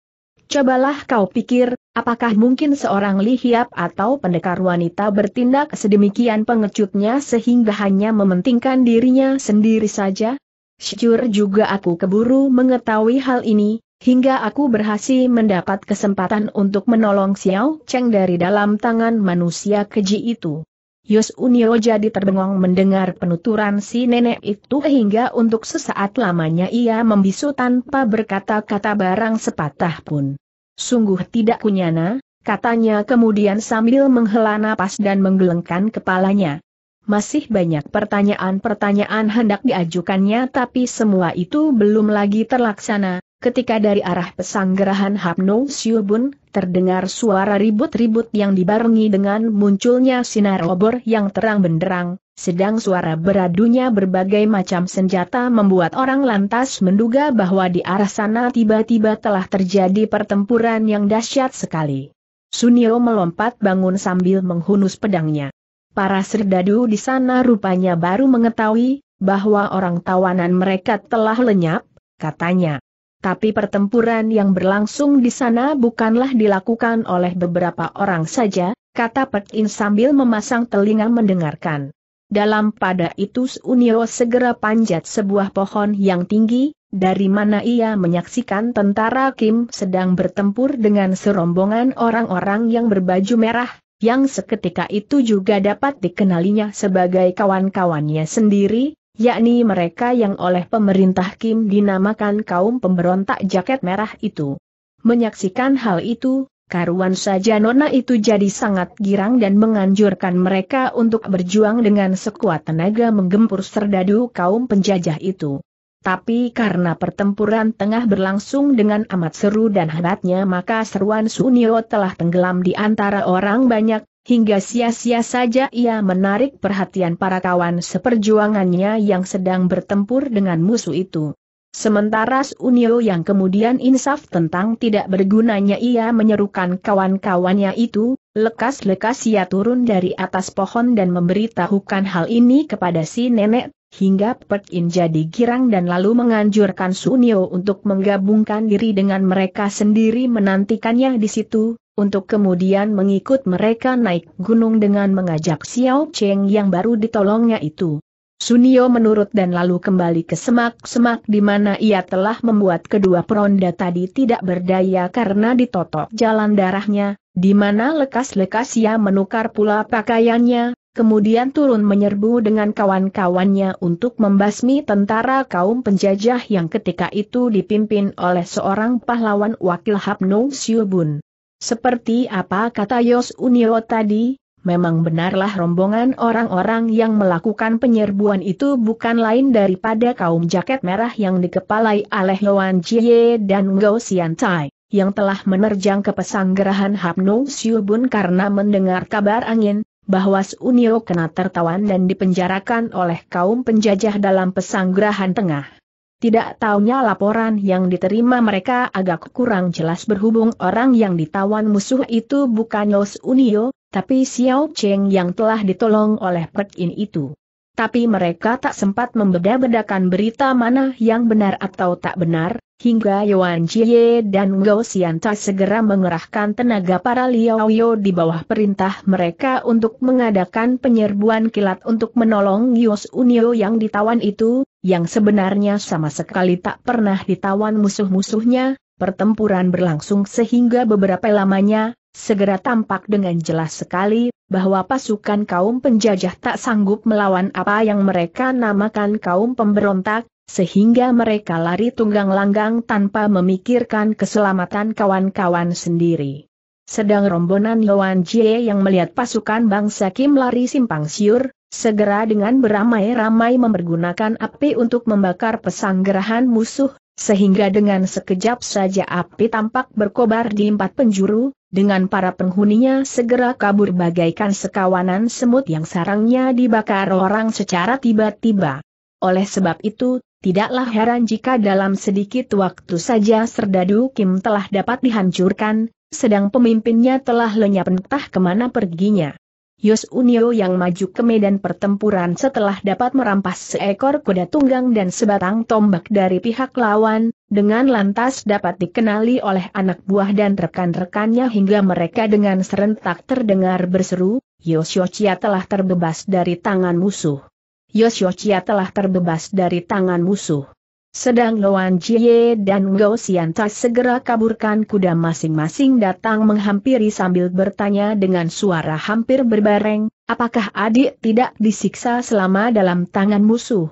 Cobalah kau pikir, Apakah mungkin seorang lihiap atau pendekar wanita bertindak sedemikian pengecutnya sehingga hanya mementingkan dirinya sendiri saja? Syukur juga aku keburu mengetahui hal ini, hingga aku berhasil mendapat kesempatan untuk menolong Xiao Cheng dari dalam tangan manusia keji itu. Yos Unio jadi terbengong mendengar penuturan si nenek itu hingga untuk sesaat lamanya ia membisu tanpa berkata-kata barang sepatah pun. Sungguh tidak kunyana, katanya kemudian sambil menghela napas dan menggelengkan kepalanya. Masih banyak pertanyaan-pertanyaan hendak diajukannya tapi semua itu belum lagi terlaksana, ketika dari arah pesanggerahan Hapno Siubun, terdengar suara ribut-ribut yang dibarengi dengan munculnya sinar obor yang terang benderang, sedang suara beradunya berbagai macam senjata membuat orang lantas menduga bahwa di arah sana tiba-tiba telah terjadi pertempuran yang dahsyat sekali. Sunio melompat bangun sambil menghunus pedangnya. Para serdadu di sana rupanya baru mengetahui bahwa orang tawanan mereka telah lenyap, katanya. Tapi pertempuran yang berlangsung di sana bukanlah dilakukan oleh beberapa orang saja, kata Pek sambil memasang telinga mendengarkan. Dalam pada itu Unio segera panjat sebuah pohon yang tinggi, dari mana ia menyaksikan tentara Kim sedang bertempur dengan serombongan orang-orang yang berbaju merah, yang seketika itu juga dapat dikenalinya sebagai kawan-kawannya sendiri, yakni mereka yang oleh pemerintah Kim dinamakan kaum pemberontak jaket merah itu. Menyaksikan hal itu, Karuan saja Nona itu jadi sangat girang dan menganjurkan mereka untuk berjuang dengan sekuat tenaga menggempur serdadu kaum penjajah itu. Tapi karena pertempuran tengah berlangsung dengan amat seru dan hebatnya maka seruan Sunio telah tenggelam di antara orang banyak, hingga sia-sia saja ia menarik perhatian para kawan seperjuangannya yang sedang bertempur dengan musuh itu. Sementara Unio yang kemudian insaf tentang tidak bergunanya ia menyerukan kawan-kawannya itu, lekas-lekas ia turun dari atas pohon dan memberitahukan hal ini kepada si nenek, hingga Pek In jadi girang dan lalu menganjurkan Sunio untuk menggabungkan diri dengan mereka sendiri menantikannya di situ, untuk kemudian mengikut mereka naik gunung dengan mengajak Xiao Cheng yang baru ditolongnya itu. Sunio menurut dan lalu kembali ke semak-semak di mana ia telah membuat kedua peronda tadi tidak berdaya karena ditotok jalan darahnya, di mana lekas-lekas ia menukar pula pakaiannya, kemudian turun menyerbu dengan kawan-kawannya untuk membasmi tentara kaum penjajah yang ketika itu dipimpin oleh seorang pahlawan wakil Hapno Siobun. Seperti apa kata Yos Unio tadi, Memang benarlah rombongan orang-orang yang melakukan penyerbuan itu bukan lain daripada kaum jaket merah yang dikepalai oleh Yuan Jie dan Ngo Xian Tai, yang telah menerjang ke pesanggerahan Hapno Siubun karena mendengar kabar angin, bahwa Sunio kena tertawan dan dipenjarakan oleh kaum penjajah dalam pesanggerahan tengah. Tidak taunya laporan yang diterima mereka agak kurang jelas berhubung orang yang ditawan musuh itu bukan Yos Unio, tapi Xiao Cheng yang telah ditolong oleh Pek In itu. Tapi mereka tak sempat membeda-bedakan berita mana yang benar atau tak benar, hingga Yuan Jie dan Ngo Xianta segera mengerahkan tenaga para Yao di bawah perintah mereka untuk mengadakan penyerbuan kilat untuk menolong Yos Unio yang ditawan itu, yang sebenarnya sama sekali tak pernah ditawan musuh-musuhnya, pertempuran berlangsung sehingga beberapa lamanya, segera tampak dengan jelas sekali, bahwa pasukan kaum penjajah tak sanggup melawan apa yang mereka namakan kaum pemberontak, sehingga mereka lari tunggang langgang tanpa memikirkan keselamatan kawan-kawan sendiri. Sedang rombongan Yuan Jie yang melihat pasukan bangsa Kim lari simpang siur, segera dengan beramai-ramai mempergunakan api untuk membakar pesanggerahan musuh, sehingga dengan sekejap saja api tampak berkobar di empat penjuru, dengan para penghuninya segera kabur bagaikan sekawanan semut yang sarangnya dibakar orang secara tiba-tiba. Oleh sebab itu, Tidaklah heran jika dalam sedikit waktu saja Serdadu Kim telah dapat dihancurkan, sedang pemimpinnya telah lenyap entah kemana perginya. Yos Unio yang maju ke medan pertempuran setelah dapat merampas seekor kuda tunggang dan sebatang tombak dari pihak lawan, dengan lantas dapat dikenali oleh anak buah dan rekan-rekannya hingga mereka dengan serentak terdengar berseru, Yos Yochia telah terbebas dari tangan musuh. Yosyochia telah terbebas dari tangan musuh. Sedang Loan Jie dan Ngo Siantas segera kaburkan kuda masing-masing datang menghampiri sambil bertanya dengan suara hampir berbareng, apakah adik tidak disiksa selama dalam tangan musuh?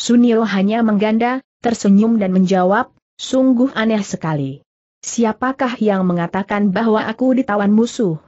Sunio hanya mengganda, tersenyum dan menjawab, sungguh aneh sekali. Siapakah yang mengatakan bahwa aku ditawan musuh?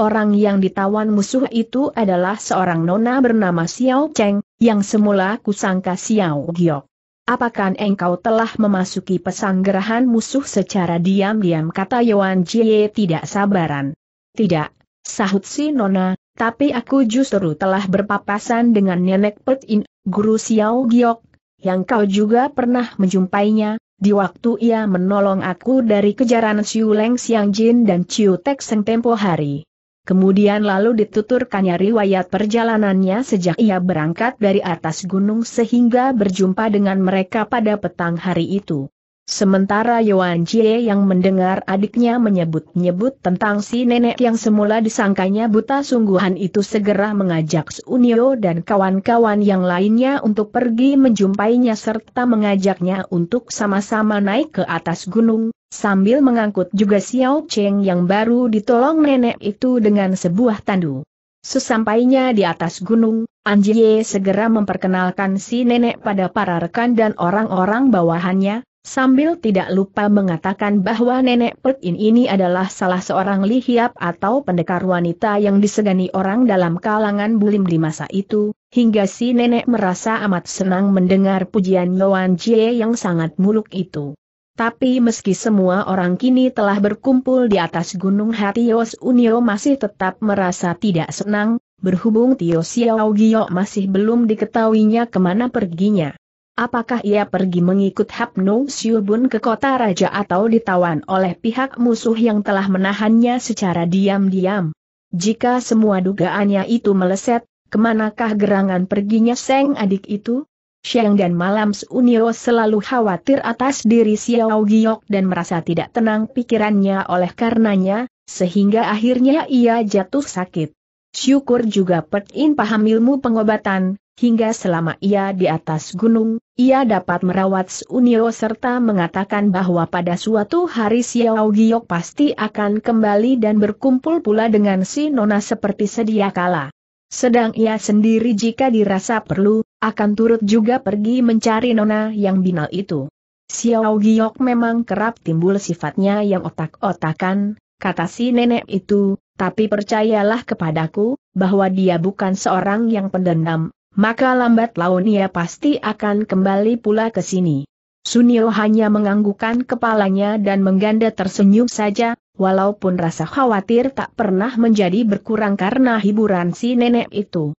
Orang yang ditawan musuh itu adalah seorang nona bernama Xiao Cheng, yang semula kusangka Xiao Giok. Apakah engkau telah memasuki pesanggerahan musuh secara diam-diam kata Yuan Jie tidak sabaran. Tidak, sahut si nona, tapi aku justru telah berpapasan dengan nenek Pet In, guru Xiao Giok, yang kau juga pernah menjumpainya, di waktu ia menolong aku dari kejaran Siu Leng Xiang Jin dan Ciu Tek Seng tempo hari. Kemudian lalu dituturkannya riwayat perjalanannya sejak ia berangkat dari atas gunung sehingga berjumpa dengan mereka pada petang hari itu. Sementara Yuan Jie yang mendengar adiknya menyebut-nyebut tentang si nenek yang semula disangkanya buta sungguhan itu segera mengajak Sunio dan kawan-kawan yang lainnya untuk pergi menjumpainya serta mengajaknya untuk sama-sama naik ke atas gunung, sambil mengangkut juga Xiao Cheng yang baru ditolong nenek itu dengan sebuah tandu. Sesampainya di atas gunung, Anjie segera memperkenalkan si nenek pada para rekan dan orang-orang bawahannya, sambil tidak lupa mengatakan bahwa nenek Pek ini adalah salah seorang lihiap atau pendekar wanita yang disegani orang dalam kalangan bulim di masa itu, hingga si nenek merasa amat senang mendengar pujian Yuan Jie yang sangat muluk itu. Tapi meski semua orang kini telah berkumpul di atas gunung hati Yos Unio masih tetap merasa tidak senang, berhubung Tio Xiao Gio masih belum diketahuinya kemana perginya. Apakah ia pergi mengikut Hapno Siubun ke kota raja atau ditawan oleh pihak musuh yang telah menahannya secara diam-diam? Jika semua dugaannya itu meleset, kemanakah gerangan perginya Seng adik itu? Siang dan Malam Sunio selalu khawatir atas diri Xiao Giok dan merasa tidak tenang pikirannya oleh karenanya, sehingga akhirnya ia jatuh sakit. Syukur juga Petin paham ilmu pengobatan, hingga selama ia di atas gunung, ia dapat merawat Sunio serta mengatakan bahwa pada suatu hari Xiao Giok pasti akan kembali dan berkumpul pula dengan si Nona seperti sedia kala. Sedang ia sendiri jika dirasa perlu, akan turut juga pergi mencari nona yang binal itu. Xiao Giok memang kerap timbul sifatnya yang otak-otakan, kata si nenek itu, tapi percayalah kepadaku, bahwa dia bukan seorang yang pendendam, maka lambat laun ia pasti akan kembali pula ke sini. Sunio hanya menganggukkan kepalanya dan mengganda tersenyum saja, walaupun rasa khawatir tak pernah menjadi berkurang karena hiburan si nenek itu.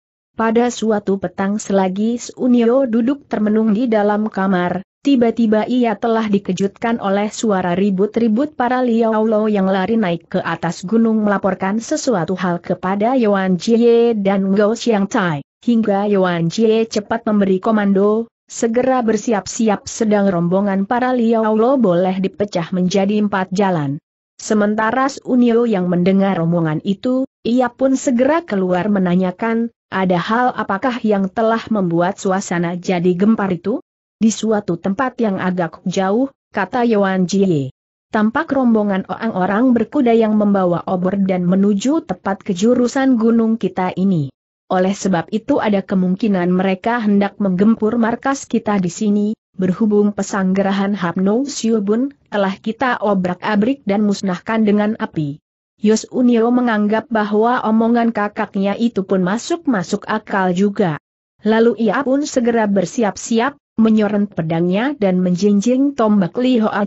Pada suatu petang selagi Sunio duduk termenung di dalam kamar, tiba-tiba ia telah dikejutkan oleh suara ribut-ribut para Liaolo yang lari naik ke atas gunung melaporkan sesuatu hal kepada Yuan Jie dan Ngo Xiang Tai, hingga Yuan Jie cepat memberi komando, segera bersiap-siap sedang rombongan para Liaolo boleh dipecah menjadi empat jalan. Sementara Sunio yang mendengar rombongan itu, ia pun segera keluar menanyakan, ada hal apakah yang telah membuat suasana jadi gempar itu? Di suatu tempat yang agak jauh, kata Yuan Jie. Tampak rombongan orang-orang berkuda yang membawa obor dan menuju tepat ke jurusan gunung kita ini. Oleh sebab itu ada kemungkinan mereka hendak menggempur markas kita di sini, berhubung pesanggerahan Hapno Siubun telah kita obrak-abrik dan musnahkan dengan api. Yos Unio menganggap bahwa omongan kakaknya itu pun masuk-masuk akal juga. Lalu ia pun segera bersiap-siap, menyorot pedangnya dan menjinjing tombak Li Hoa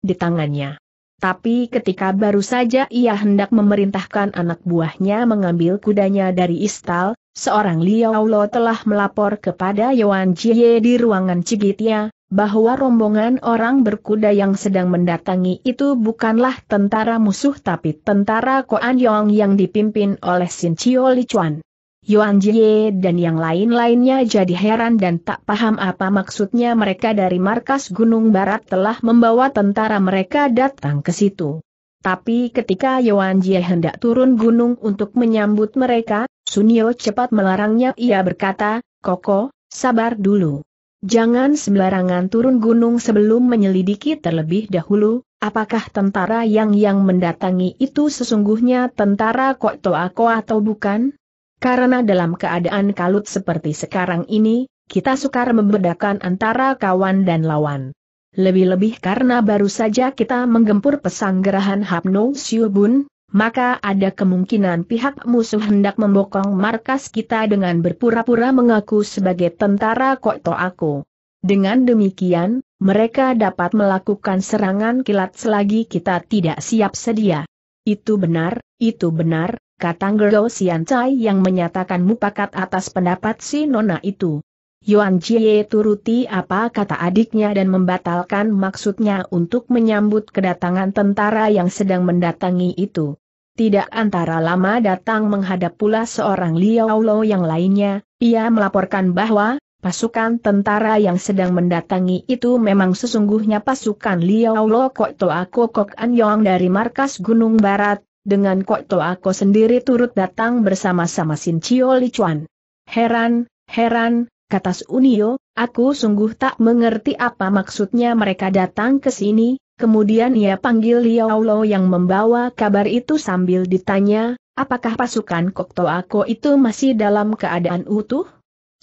di tangannya. Tapi ketika baru saja ia hendak memerintahkan anak buahnya mengambil kudanya dari istal, seorang Liao Lo telah melapor kepada Yuan Jie di ruangan Cigitia, bahwa rombongan orang berkuda yang sedang mendatangi itu bukanlah tentara musuh tapi tentara Koan Yong yang dipimpin oleh Sin Chio Li Chuan. Yuan Jie dan yang lain-lainnya jadi heran dan tak paham apa maksudnya mereka dari markas Gunung Barat telah membawa tentara mereka datang ke situ. Tapi ketika Yuan Jie hendak turun gunung untuk menyambut mereka, Sunio cepat melarangnya ia berkata, Koko, sabar dulu. Jangan sembarangan turun gunung sebelum menyelidiki terlebih dahulu, apakah tentara yang yang mendatangi itu sesungguhnya tentara Kok Toako atau bukan? Karena dalam keadaan kalut seperti sekarang ini, kita sukar membedakan antara kawan dan lawan. Lebih-lebih karena baru saja kita menggempur pesanggerahan Hapno Siubun, maka ada kemungkinan pihak musuh hendak membokong markas kita dengan berpura-pura mengaku sebagai tentara Koto aku. Dengan demikian, mereka dapat melakukan serangan kilat selagi kita tidak siap sedia. Itu benar, itu benar, kata Sian Chai yang menyatakan mupakat atas pendapat si Nona itu. Yuan Jie turuti apa kata adiknya dan membatalkan maksudnya untuk menyambut kedatangan tentara yang sedang mendatangi itu. Tidak antara lama datang menghadap pula seorang Liao Lo yang lainnya, ia melaporkan bahwa, pasukan tentara yang sedang mendatangi itu memang sesungguhnya pasukan Liao Lo Kok Toa Kok An Yong dari markas Gunung Barat, dengan Kok Toa Ko sendiri turut datang bersama-sama Sin Chio Li Chuan. Heran, heran, kata Sunio, aku sungguh tak mengerti apa maksudnya mereka datang ke sini, Kemudian ia panggil Liao Lo yang membawa kabar itu sambil ditanya, apakah pasukan Kokto Ako itu masih dalam keadaan utuh?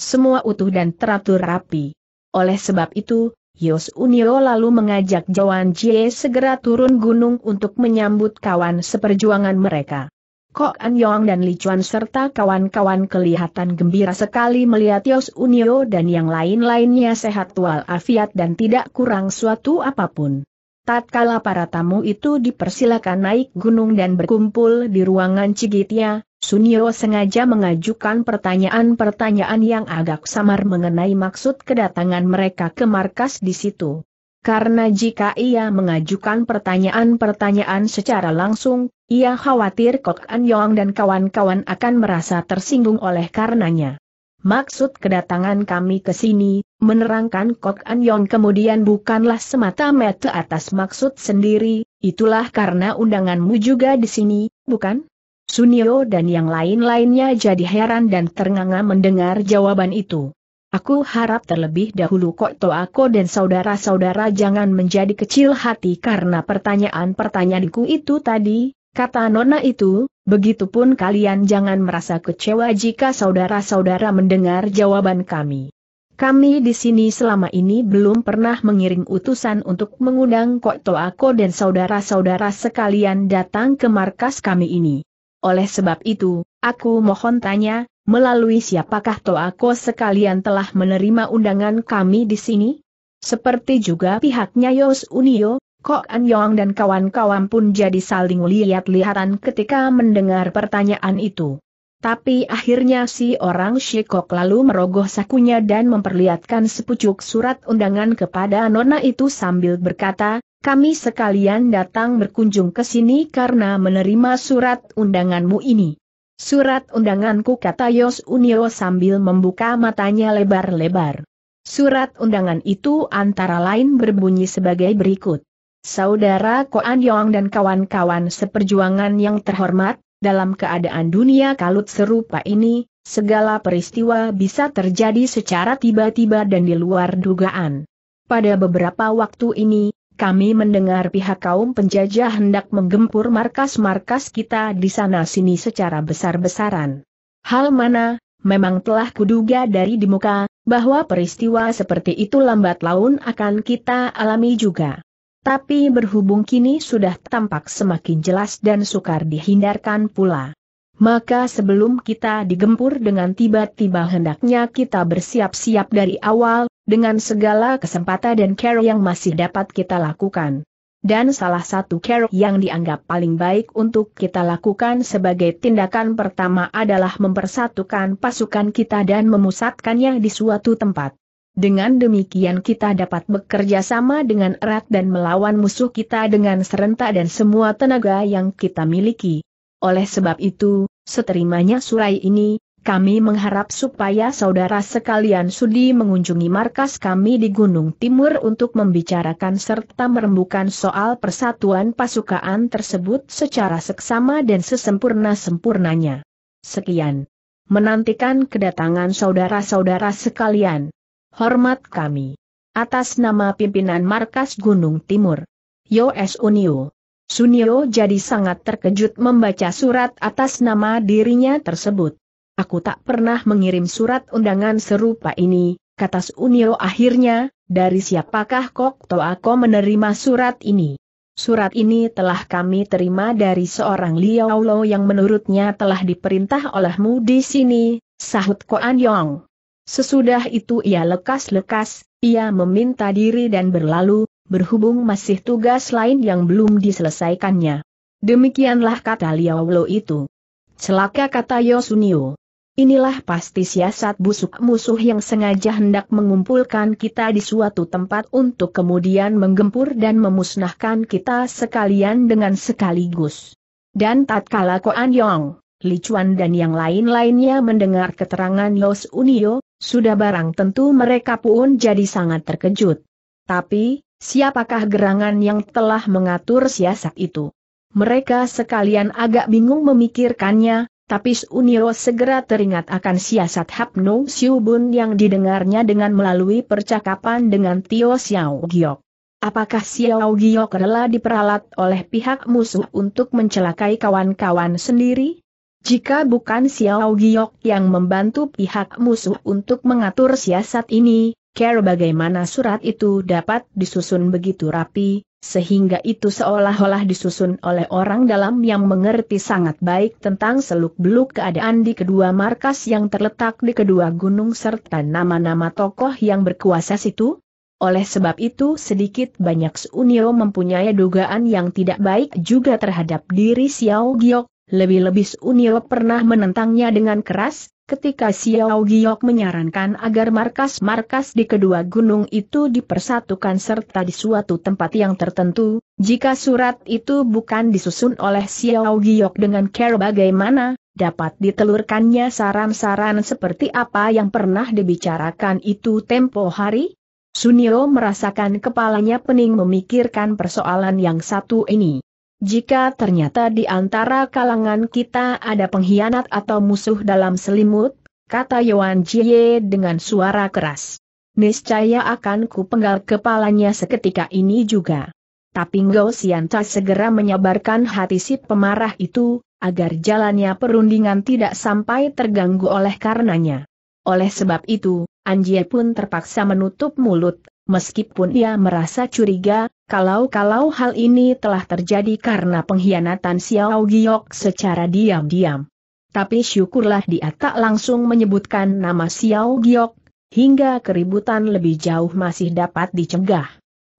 Semua utuh dan teratur rapi. Oleh sebab itu, Yos Unio lalu mengajak Joan Jie segera turun gunung untuk menyambut kawan seperjuangan mereka. Kok An Yong dan Li Chuan serta kawan-kawan kelihatan gembira sekali melihat Yos Unio dan yang lain-lainnya sehat walafiat dan tidak kurang suatu apapun. Tatkala para tamu itu dipersilakan naik gunung dan berkumpul di ruangan Cigitia, Sunio sengaja mengajukan pertanyaan-pertanyaan yang agak samar mengenai maksud kedatangan mereka ke markas di situ. Karena jika ia mengajukan pertanyaan-pertanyaan secara langsung, ia khawatir Kok An Yong dan kawan-kawan akan merasa tersinggung oleh karenanya. Maksud kedatangan kami ke sini, Menerangkan Kok An Yong kemudian bukanlah semata-mata atas maksud sendiri, itulah karena undanganmu juga di sini, bukan? Sunio dan yang lain-lainnya jadi heran dan ternganga mendengar jawaban itu. Aku harap terlebih dahulu Kok aku dan saudara-saudara jangan menjadi kecil hati karena pertanyaan-pertanyaanku itu tadi, kata Nona itu, begitupun kalian jangan merasa kecewa jika saudara-saudara mendengar jawaban kami. Kami di sini selama ini belum pernah mengiring utusan untuk mengundang Kok Toako dan saudara-saudara sekalian datang ke markas kami ini. Oleh sebab itu, aku mohon tanya, melalui siapakah Toako sekalian telah menerima undangan kami di sini? Seperti juga pihaknya Yos Unio, Kok An Yong dan kawan-kawan pun jadi saling lihat-lihatan ketika mendengar pertanyaan itu. Tapi akhirnya si orang Shikok lalu merogoh sakunya dan memperlihatkan sepucuk surat undangan kepada Nona itu sambil berkata, kami sekalian datang berkunjung ke sini karena menerima surat undanganmu ini. Surat undanganku kata Yos Unio sambil membuka matanya lebar-lebar. Surat undangan itu antara lain berbunyi sebagai berikut. Saudara Koan Yong dan kawan-kawan seperjuangan yang terhormat, dalam keadaan dunia kalut serupa ini, segala peristiwa bisa terjadi secara tiba-tiba dan di luar dugaan. Pada beberapa waktu ini, kami mendengar pihak kaum penjajah hendak menggempur markas-markas kita di sana-sini secara besar-besaran. Hal mana, memang telah kuduga dari di muka, bahwa peristiwa seperti itu lambat laun akan kita alami juga tapi berhubung kini sudah tampak semakin jelas dan sukar dihindarkan pula. Maka sebelum kita digempur dengan tiba-tiba hendaknya kita bersiap-siap dari awal, dengan segala kesempatan dan care yang masih dapat kita lakukan. Dan salah satu care yang dianggap paling baik untuk kita lakukan sebagai tindakan pertama adalah mempersatukan pasukan kita dan memusatkannya di suatu tempat. Dengan demikian kita dapat bekerja sama dengan erat dan melawan musuh kita dengan serentak dan semua tenaga yang kita miliki. Oleh sebab itu, seterimanya surai ini, kami mengharap supaya saudara sekalian sudi mengunjungi markas kami di Gunung Timur untuk membicarakan serta merembukan soal persatuan pasukan tersebut secara seksama dan sesempurna-sempurnanya. Sekian. Menantikan kedatangan saudara-saudara sekalian. Hormat kami. Atas nama pimpinan Markas Gunung Timur. Yo S Unio. Sunio jadi sangat terkejut membaca surat atas nama dirinya tersebut. Aku tak pernah mengirim surat undangan serupa ini, kata Sunio akhirnya, dari siapakah Kok aku menerima surat ini? Surat ini telah kami terima dari seorang Liao Lo yang menurutnya telah diperintah olehmu di sini, sahut Koan Yong. Sesudah itu ia lekas-lekas, ia meminta diri dan berlalu, berhubung masih tugas lain yang belum diselesaikannya. Demikianlah kata Liao Lo itu. Celaka kata Yosunio. Inilah pasti siasat busuk musuh yang sengaja hendak mengumpulkan kita di suatu tempat untuk kemudian menggempur dan memusnahkan kita sekalian dengan sekaligus. Dan tatkala Koan Yong Li Chuan dan yang lain-lainnya mendengar keterangan Los Unio, sudah barang tentu mereka pun jadi sangat terkejut. Tapi, siapakah gerangan yang telah mengatur siasat itu? Mereka sekalian agak bingung memikirkannya, tapi Unio segera teringat akan siasat Hapno Siubun yang didengarnya dengan melalui percakapan dengan Tio Xiao Giok. Apakah Xiao Giok rela diperalat oleh pihak musuh untuk mencelakai kawan-kawan sendiri? Jika bukan Xiao Giok yang membantu pihak musuh untuk mengatur siasat ini, care bagaimana surat itu dapat disusun begitu rapi, sehingga itu seolah-olah disusun oleh orang dalam yang mengerti sangat baik tentang seluk-beluk keadaan di kedua markas yang terletak di kedua gunung serta nama-nama tokoh yang berkuasa situ. Oleh sebab itu sedikit banyak Sunio mempunyai dugaan yang tidak baik juga terhadap diri Xiao Giok, lebih-lebih Unio pernah menentangnya dengan keras, ketika Xiao Giok menyarankan agar markas-markas di kedua gunung itu dipersatukan serta di suatu tempat yang tertentu, jika surat itu bukan disusun oleh Xiao Giok dengan care bagaimana, dapat ditelurkannya saran-saran seperti apa yang pernah dibicarakan itu tempo hari? Sunio merasakan kepalanya pening memikirkan persoalan yang satu ini. Jika ternyata di antara kalangan kita ada pengkhianat atau musuh dalam selimut, kata Yuan Jie dengan suara keras. Niscaya akan kupenggal kepalanya seketika ini juga. Tapi Ngo Sianta segera menyabarkan hati si pemarah itu, agar jalannya perundingan tidak sampai terganggu oleh karenanya. Oleh sebab itu, Anjie pun terpaksa menutup mulut, meskipun ia merasa curiga, kalau-kalau hal ini telah terjadi karena pengkhianatan Xiao Giok secara diam-diam. Tapi syukurlah dia tak langsung menyebutkan nama Xiao Giok, hingga keributan lebih jauh masih dapat dicegah.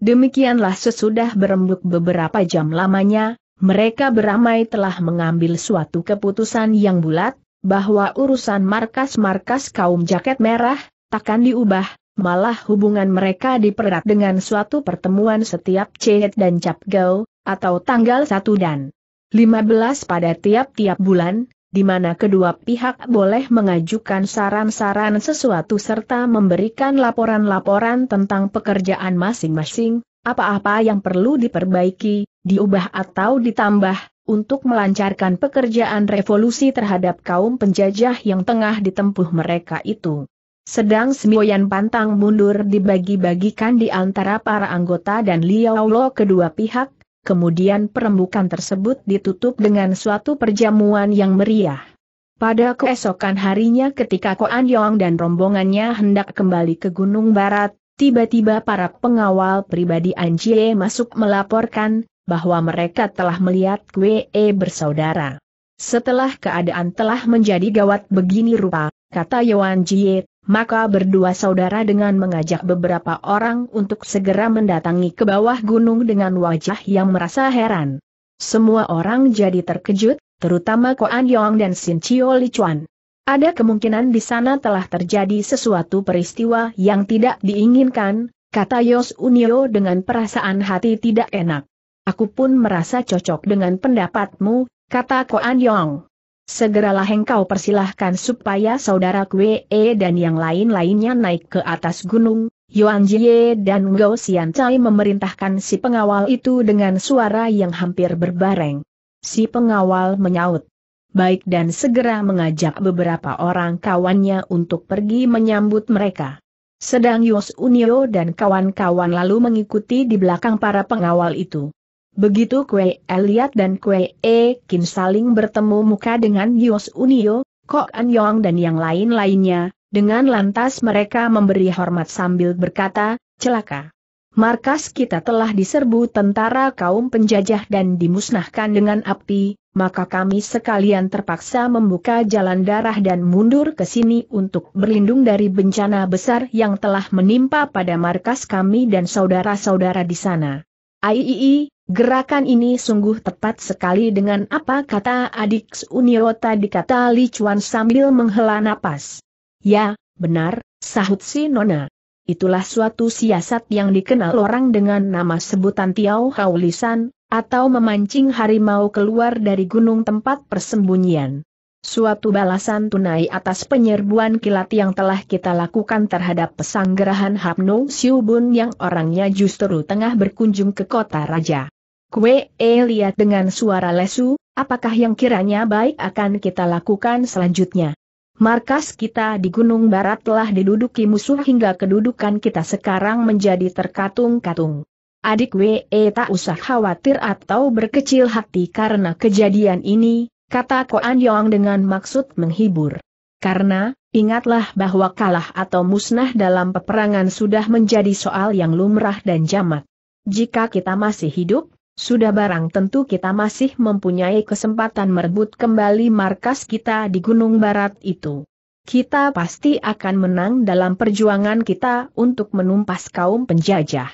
Demikianlah sesudah berembuk beberapa jam lamanya, mereka beramai telah mengambil suatu keputusan yang bulat, bahwa urusan markas-markas kaum jaket merah, takkan diubah, Malah hubungan mereka dipererat dengan suatu pertemuan setiap Cehet dan Cap Gao, atau tanggal 1 dan 15 pada tiap-tiap bulan, di mana kedua pihak boleh mengajukan saran-saran sesuatu serta memberikan laporan-laporan tentang pekerjaan masing-masing, apa-apa yang perlu diperbaiki, diubah atau ditambah, untuk melancarkan pekerjaan revolusi terhadap kaum penjajah yang tengah ditempuh mereka itu. Sedang Semboyan pantang mundur dibagi-bagikan di antara para anggota dan Liau Lo kedua pihak, kemudian perembukan tersebut ditutup dengan suatu perjamuan yang meriah. Pada keesokan harinya ketika Koan Yong dan rombongannya hendak kembali ke Gunung Barat, tiba-tiba para pengawal pribadi Anjie masuk melaporkan, bahwa mereka telah melihat Kwe e bersaudara. Setelah keadaan telah menjadi gawat begini rupa, kata Yuan Jie, maka berdua saudara dengan mengajak beberapa orang untuk segera mendatangi ke bawah gunung dengan wajah yang merasa heran. Semua orang jadi terkejut, terutama Koan Yong dan Sin Chio Li Chuan. Ada kemungkinan di sana telah terjadi sesuatu peristiwa yang tidak diinginkan, kata Yos Unio dengan perasaan hati tidak enak. Aku pun merasa cocok dengan pendapatmu, kata Koan Yong. Segeralah engkau persilahkan supaya saudara Kwe e dan yang lain-lainnya naik ke atas gunung. Yuan Jie dan Ngao Xian Cai memerintahkan si pengawal itu dengan suara yang hampir berbareng. Si pengawal menyaut. Baik dan segera mengajak beberapa orang kawannya untuk pergi menyambut mereka. Sedang Yos Unio dan kawan-kawan lalu mengikuti di belakang para pengawal itu. Begitu Kue Eliat dan Kue E Kin saling bertemu muka dengan Yos Unio, Kok An Yong dan yang lain-lainnya, dengan lantas mereka memberi hormat sambil berkata, celaka. Markas kita telah diserbu tentara kaum penjajah dan dimusnahkan dengan api, maka kami sekalian terpaksa membuka jalan darah dan mundur ke sini untuk berlindung dari bencana besar yang telah menimpa pada markas kami dan saudara-saudara di sana. Aiii, Gerakan ini sungguh tepat sekali dengan apa kata adik tadi kata Li Chuan sambil menghela napas. Ya, benar, sahut si Nona. Itulah suatu siasat yang dikenal orang dengan nama sebutan Tiao Haulisan, atau memancing harimau keluar dari gunung tempat persembunyian. Suatu balasan tunai atas penyerbuan kilat yang telah kita lakukan terhadap pesanggerahan Hapnung Siubun yang orangnya justru tengah berkunjung ke kota raja. Kue E lihat dengan suara lesu, apakah yang kiranya baik akan kita lakukan selanjutnya. Markas kita di Gunung Barat telah diduduki musuh hingga kedudukan kita sekarang menjadi terkatung-katung. Adik e tak usah khawatir atau berkecil hati karena kejadian ini, kata Koan Yong dengan maksud menghibur. Karena, ingatlah bahwa kalah atau musnah dalam peperangan sudah menjadi soal yang lumrah dan jamak. Jika kita masih hidup, sudah barang tentu kita masih mempunyai kesempatan merebut kembali markas kita di Gunung Barat itu. Kita pasti akan menang dalam perjuangan kita untuk menumpas kaum penjajah.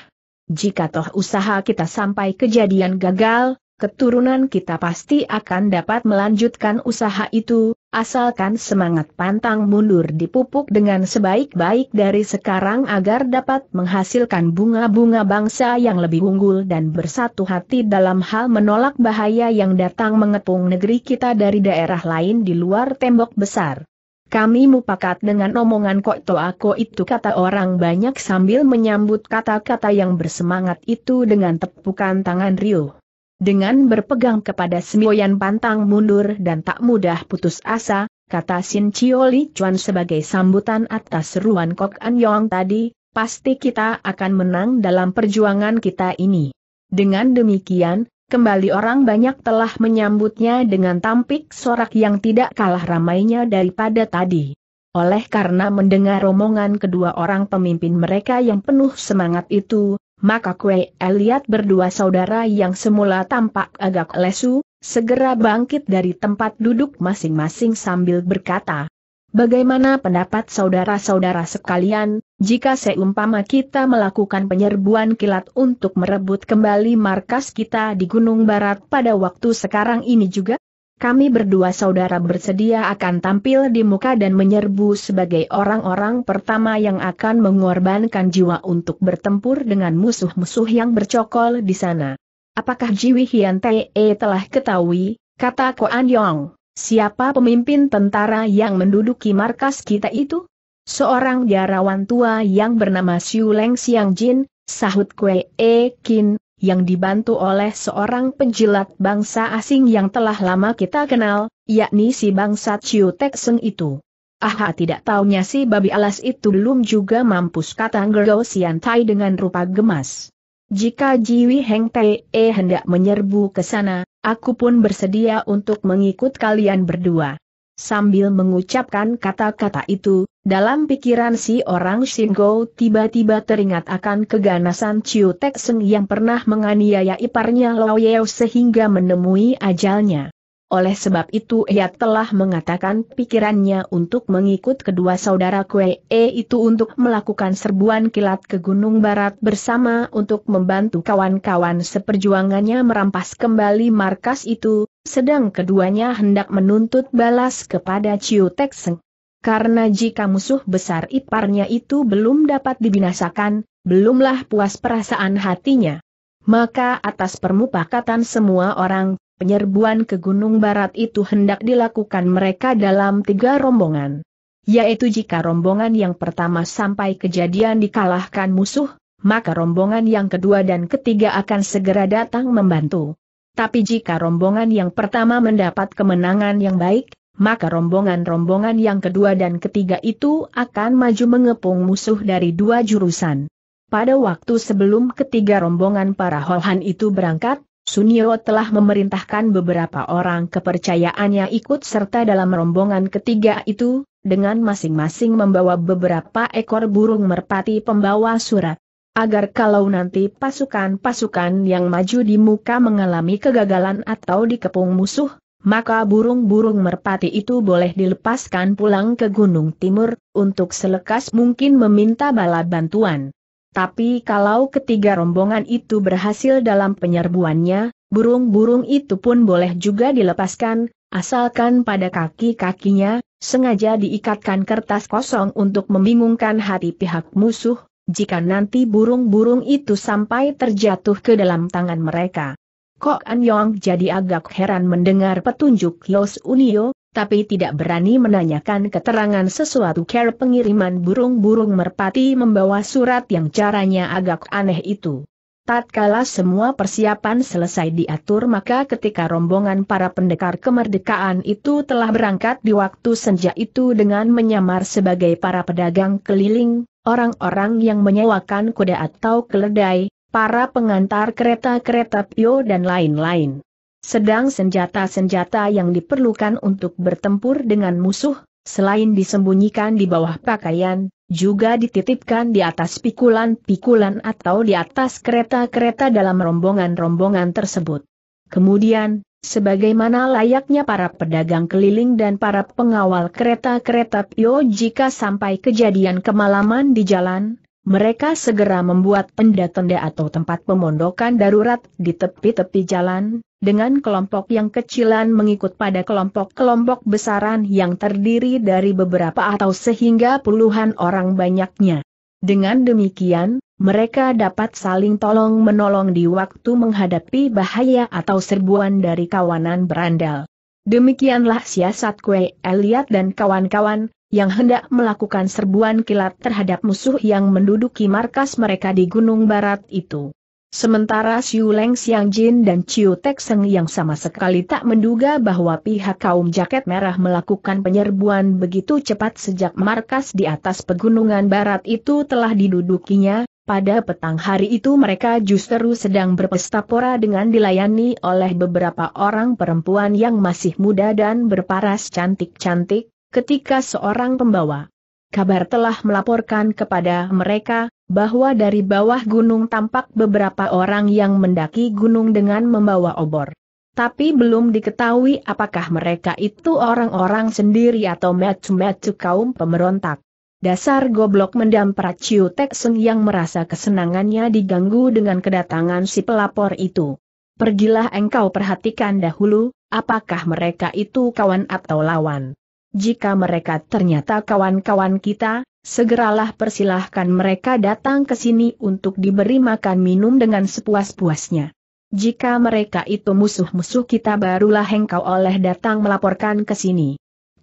Jika toh usaha kita sampai kejadian gagal, keturunan kita pasti akan dapat melanjutkan usaha itu, asalkan semangat pantang mundur dipupuk dengan sebaik-baik dari sekarang agar dapat menghasilkan bunga-bunga bangsa yang lebih unggul dan bersatu hati dalam hal menolak bahaya yang datang mengepung negeri kita dari daerah lain di luar tembok besar. Kami mupakat dengan omongan kok toako itu kata orang banyak sambil menyambut kata-kata yang bersemangat itu dengan tepukan tangan Rio. Dengan berpegang kepada Semboyan pantang mundur dan tak mudah putus asa, kata Sin Chio Li Chuan sebagai sambutan atas seruan Kok An Yong tadi, pasti kita akan menang dalam perjuangan kita ini. Dengan demikian, kembali orang banyak telah menyambutnya dengan tampik sorak yang tidak kalah ramainya daripada tadi. Oleh karena mendengar rombongan kedua orang pemimpin mereka yang penuh semangat itu, maka Kue Eliat berdua saudara yang semula tampak agak lesu, segera bangkit dari tempat duduk masing-masing sambil berkata, Bagaimana pendapat saudara-saudara sekalian, jika seumpama kita melakukan penyerbuan kilat untuk merebut kembali markas kita di Gunung Barat pada waktu sekarang ini juga? kami berdua saudara bersedia akan tampil di muka dan menyerbu sebagai orang-orang pertama yang akan mengorbankan jiwa untuk bertempur dengan musuh-musuh yang bercokol di sana. Apakah Jiwi Hian Te telah ketahui, kata Koan Yong, siapa pemimpin tentara yang menduduki markas kita itu? Seorang jarawan tua yang bernama Xiu Leng Xiang Jin, sahut Kwe E Kin, yang dibantu oleh seorang penjilat bangsa asing yang telah lama kita kenal, yakni si bangsa Chiu Tek Seng itu. Aha tidak taunya si babi alas itu belum juga mampus kata Ngero Siantai dengan rupa gemas. Jika Jiwi Heng eh hendak menyerbu ke sana, aku pun bersedia untuk mengikut kalian berdua. Sambil mengucapkan kata-kata itu, dalam pikiran si orang Shingo tiba-tiba teringat akan keganasan Chiu Tek Seng yang pernah menganiaya iparnya Lao Yeo sehingga menemui ajalnya. Oleh sebab itu ia telah mengatakan pikirannya untuk mengikut kedua saudara Kue e itu untuk melakukan serbuan kilat ke Gunung Barat bersama untuk membantu kawan-kawan seperjuangannya merampas kembali markas itu, sedang keduanya hendak menuntut balas kepada Chiu Tekseng. Karena jika musuh besar iparnya itu belum dapat dibinasakan, belumlah puas perasaan hatinya. Maka atas permupakatan semua orang, penyerbuan ke Gunung Barat itu hendak dilakukan mereka dalam tiga rombongan. Yaitu jika rombongan yang pertama sampai kejadian dikalahkan musuh, maka rombongan yang kedua dan ketiga akan segera datang membantu tapi jika rombongan yang pertama mendapat kemenangan yang baik, maka rombongan-rombongan yang kedua dan ketiga itu akan maju mengepung musuh dari dua jurusan. Pada waktu sebelum ketiga rombongan para Hohan itu berangkat, Sunio telah memerintahkan beberapa orang kepercayaannya ikut serta dalam rombongan ketiga itu, dengan masing-masing membawa beberapa ekor burung merpati pembawa surat agar kalau nanti pasukan-pasukan yang maju di muka mengalami kegagalan atau dikepung musuh, maka burung-burung merpati itu boleh dilepaskan pulang ke Gunung Timur, untuk selekas mungkin meminta bala bantuan. Tapi kalau ketiga rombongan itu berhasil dalam penyerbuannya, burung-burung itu pun boleh juga dilepaskan, asalkan pada kaki-kakinya, sengaja diikatkan kertas kosong untuk membingungkan hati pihak musuh, jika nanti burung-burung itu sampai terjatuh ke dalam tangan mereka. Kok An Yong jadi agak heran mendengar petunjuk Los Unio, tapi tidak berani menanyakan keterangan sesuatu care pengiriman burung-burung merpati membawa surat yang caranya agak aneh itu. Tatkala semua persiapan selesai diatur maka ketika rombongan para pendekar kemerdekaan itu telah berangkat di waktu senja itu dengan menyamar sebagai para pedagang keliling, orang-orang yang menyewakan kuda atau keledai, para pengantar kereta-kereta pio dan lain-lain. Sedang senjata-senjata yang diperlukan untuk bertempur dengan musuh, selain disembunyikan di bawah pakaian, juga dititipkan di atas pikulan-pikulan atau di atas kereta-kereta dalam rombongan-rombongan tersebut. Kemudian, Sebagaimana layaknya para pedagang keliling dan para pengawal kereta-kereta Pio jika sampai kejadian kemalaman di jalan, mereka segera membuat tenda-tenda atau tempat pemondokan darurat di tepi-tepi jalan, dengan kelompok yang kecilan mengikut pada kelompok-kelompok besaran yang terdiri dari beberapa atau sehingga puluhan orang banyaknya. Dengan demikian, mereka dapat saling tolong-menolong di waktu menghadapi bahaya atau serbuan dari kawanan berandal. Demikianlah siasat Kue Eliat dan kawan-kawan, yang hendak melakukan serbuan kilat terhadap musuh yang menduduki markas mereka di Gunung Barat itu. Sementara Xiu Leng Xiang Jin dan Chiu Tek Seng yang sama sekali tak menduga bahwa pihak kaum jaket merah melakukan penyerbuan begitu cepat sejak markas di atas pegunungan barat itu telah didudukinya, pada petang hari itu mereka justru sedang berpesta pora dengan dilayani oleh beberapa orang perempuan yang masih muda dan berparas cantik-cantik, ketika seorang pembawa kabar telah melaporkan kepada mereka, bahwa dari bawah gunung tampak beberapa orang yang mendaki gunung dengan membawa obor. Tapi belum diketahui apakah mereka itu orang-orang sendiri atau mecu-mecu kaum pemberontak. Dasar goblok mendampar Ciu Tek yang merasa kesenangannya diganggu dengan kedatangan si pelapor itu. Pergilah engkau perhatikan dahulu, apakah mereka itu kawan atau lawan. Jika mereka ternyata kawan-kawan kita, segeralah persilahkan mereka datang ke sini untuk diberi makan minum dengan sepuas-puasnya. Jika mereka itu musuh-musuh kita barulah engkau oleh datang melaporkan ke sini.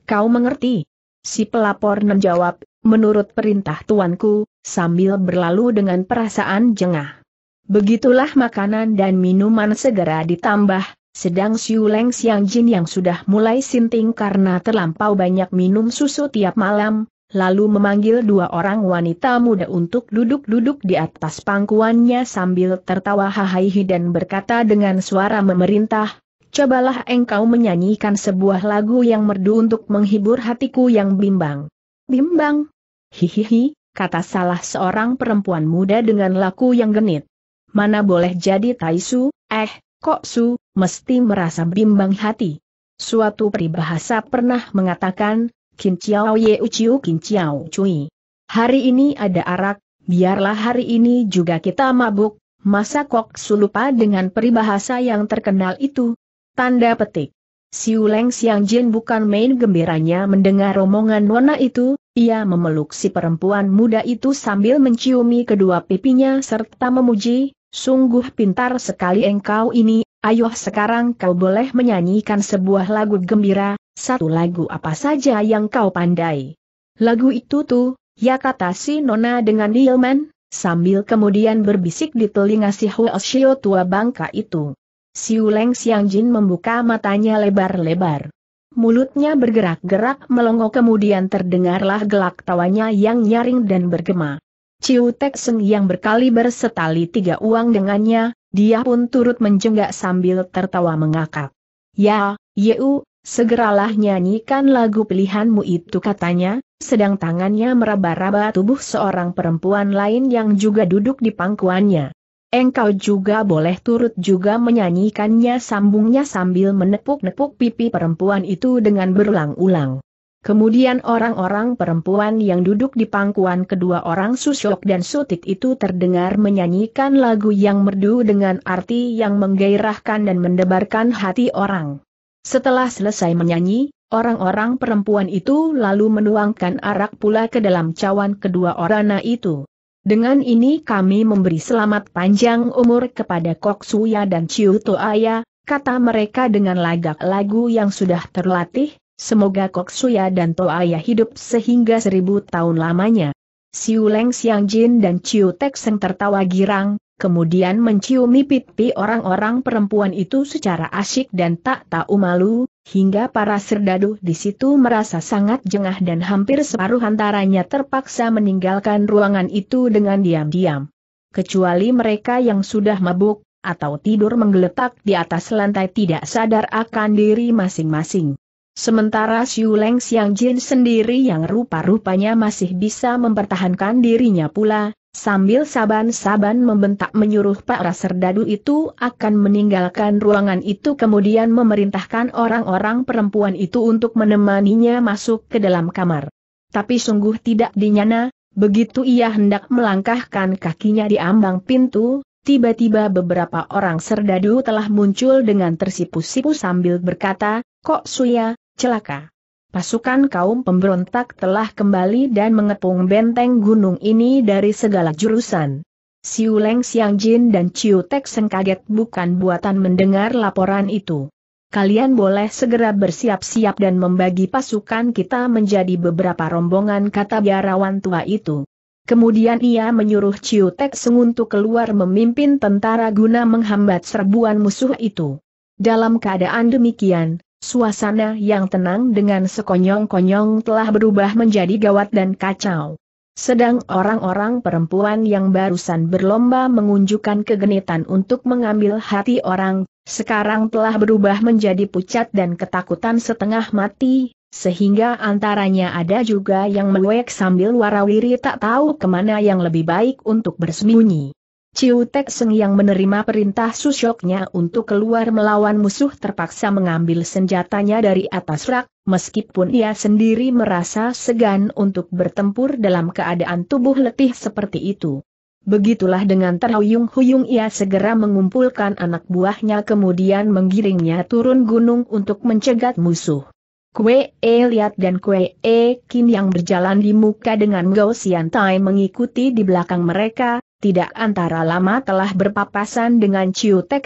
Kau mengerti? Si pelapor menjawab, menurut perintah tuanku, sambil berlalu dengan perasaan jengah. Begitulah makanan dan minuman segera ditambah, sedang siuleng siang Jin yang sudah mulai sinting karena terlampau banyak minum susu tiap malam, lalu memanggil dua orang wanita muda untuk duduk-duduk di atas pangkuannya sambil tertawa hahaihi dan berkata dengan suara memerintah, Cobalah engkau menyanyikan sebuah lagu yang merdu untuk menghibur hatiku yang bimbang. Bimbang? Hihihi, kata salah seorang perempuan muda dengan laku yang genit. Mana boleh jadi Taisu, eh, kok Su, mesti merasa bimbang hati. Suatu peribahasa pernah mengatakan, Kinciao Chiao Ye Uchiu Qin Chiao Cui. Hari ini ada arak, biarlah hari ini juga kita mabuk, masa kok sulupa dengan peribahasa yang terkenal itu. Tanda petik. Siu Leng Siang Jin bukan main gembiranya mendengar omongan nona itu, ia memeluk si perempuan muda itu sambil menciumi kedua pipinya serta memuji, sungguh pintar sekali engkau ini, Ayo sekarang kau boleh menyanyikan sebuah lagu gembira, satu lagu apa saja yang kau pandai? Lagu itu tuh, ya kata si Nona dengan Dilman, sambil kemudian berbisik di telinga si Huoshio tua bangka itu. Si Uleng Siang Jin membuka matanya lebar-lebar. Mulutnya bergerak-gerak melongo kemudian terdengarlah gelak tawanya yang nyaring dan bergema. Ciu Tek Seng yang berkali bersetali tiga uang dengannya, dia pun turut menjenggak sambil tertawa mengakak. Ya, Yeu, Segeralah nyanyikan lagu pilihanmu itu katanya, sedang tangannya meraba-raba tubuh seorang perempuan lain yang juga duduk di pangkuannya. Engkau juga boleh turut juga menyanyikannya sambungnya sambil menepuk-nepuk pipi perempuan itu dengan berulang-ulang. Kemudian orang-orang perempuan yang duduk di pangkuan kedua orang Susyok dan Sutik itu terdengar menyanyikan lagu yang merdu dengan arti yang menggairahkan dan mendebarkan hati orang. Setelah selesai menyanyi, orang-orang perempuan itu lalu menuangkan arak pula ke dalam cawan kedua orana itu. Dengan ini kami memberi selamat panjang umur kepada Kok Suya dan Chiu Chiutoaya, kata mereka dengan lagak lagu yang sudah terlatih, semoga Kok Suya dan Toaya hidup sehingga seribu tahun lamanya. Siu Leng Xiang Jin dan Ciu Tek Seng tertawa girang, kemudian menciumi pipi orang-orang perempuan itu secara asyik dan tak tahu malu, hingga para serdadu di situ merasa sangat jengah dan hampir separuh antaranya terpaksa meninggalkan ruangan itu dengan diam-diam. Kecuali mereka yang sudah mabuk, atau tidur menggeletak di atas lantai tidak sadar akan diri masing-masing. Sementara Xiu Leng Xiang Jin sendiri yang rupa-rupanya masih bisa mempertahankan dirinya pula, sambil saban-saban membentak menyuruh Pak serdadu itu akan meninggalkan ruangan itu kemudian memerintahkan orang-orang perempuan itu untuk menemaninya masuk ke dalam kamar. Tapi sungguh tidak dinyana, begitu ia hendak melangkahkan kakinya di ambang pintu, Tiba-tiba beberapa orang serdadu telah muncul dengan tersipu-sipu sambil berkata, Kok Suya, celaka. Pasukan kaum pemberontak telah kembali dan mengepung benteng gunung ini dari segala jurusan. Siu Leng Siang Jin dan Ciu Tek Seng kaget bukan buatan mendengar laporan itu. Kalian boleh segera bersiap-siap dan membagi pasukan kita menjadi beberapa rombongan kata biarawan tua itu. Kemudian ia menyuruh Ciu Tek Seng untuk keluar memimpin tentara guna menghambat serbuan musuh itu. Dalam keadaan demikian, Suasana yang tenang dengan sekonyong-konyong telah berubah menjadi gawat dan kacau. Sedang orang-orang perempuan yang barusan berlomba mengunjukkan kegenitan untuk mengambil hati orang, sekarang telah berubah menjadi pucat dan ketakutan setengah mati, sehingga antaranya ada juga yang meluek sambil warawiri tak tahu kemana yang lebih baik untuk bersembunyi. Ciu Tek Seng yang menerima perintah susyoknya untuk keluar melawan musuh terpaksa mengambil senjatanya dari atas rak, meskipun ia sendiri merasa segan untuk bertempur dalam keadaan tubuh letih seperti itu. Begitulah dengan terhuyung-huyung ia segera mengumpulkan anak buahnya kemudian menggiringnya turun gunung untuk mencegat musuh. Kue E Liat dan Kue E Kin yang berjalan di muka dengan Gao Xian Tai mengikuti di belakang mereka, tidak antara lama telah berpapasan dengan Ciu Tek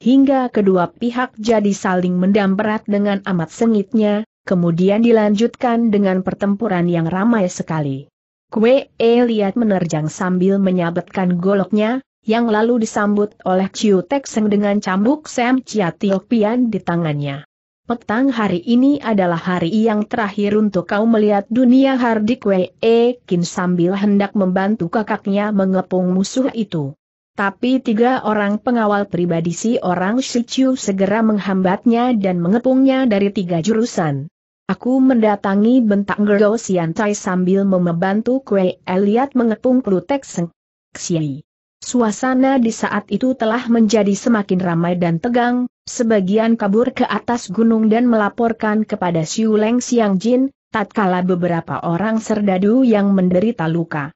hingga kedua pihak jadi saling mendamperat dengan amat sengitnya, kemudian dilanjutkan dengan pertempuran yang ramai sekali. Kue E lihat menerjang sambil menyabetkan goloknya, yang lalu disambut oleh Ciu Tek dengan cambuk Sam Chia di tangannya. Petang hari ini adalah hari yang terakhir untuk kau melihat dunia Hardik Wei eh, Kin sambil hendak membantu kakaknya mengepung musuh itu. Tapi tiga orang pengawal pribadi si orang Shichu segera menghambatnya dan mengepungnya dari tiga jurusan. Aku mendatangi bentak Gergo Siantai sambil membantu Kue Elliot mengepung Plutek Seng. Xiai. Suasana di saat itu telah menjadi semakin ramai dan tegang, Sebagian kabur ke atas gunung dan melaporkan kepada Xiu Leng Siang Jin, tatkala beberapa orang serdadu yang menderita luka.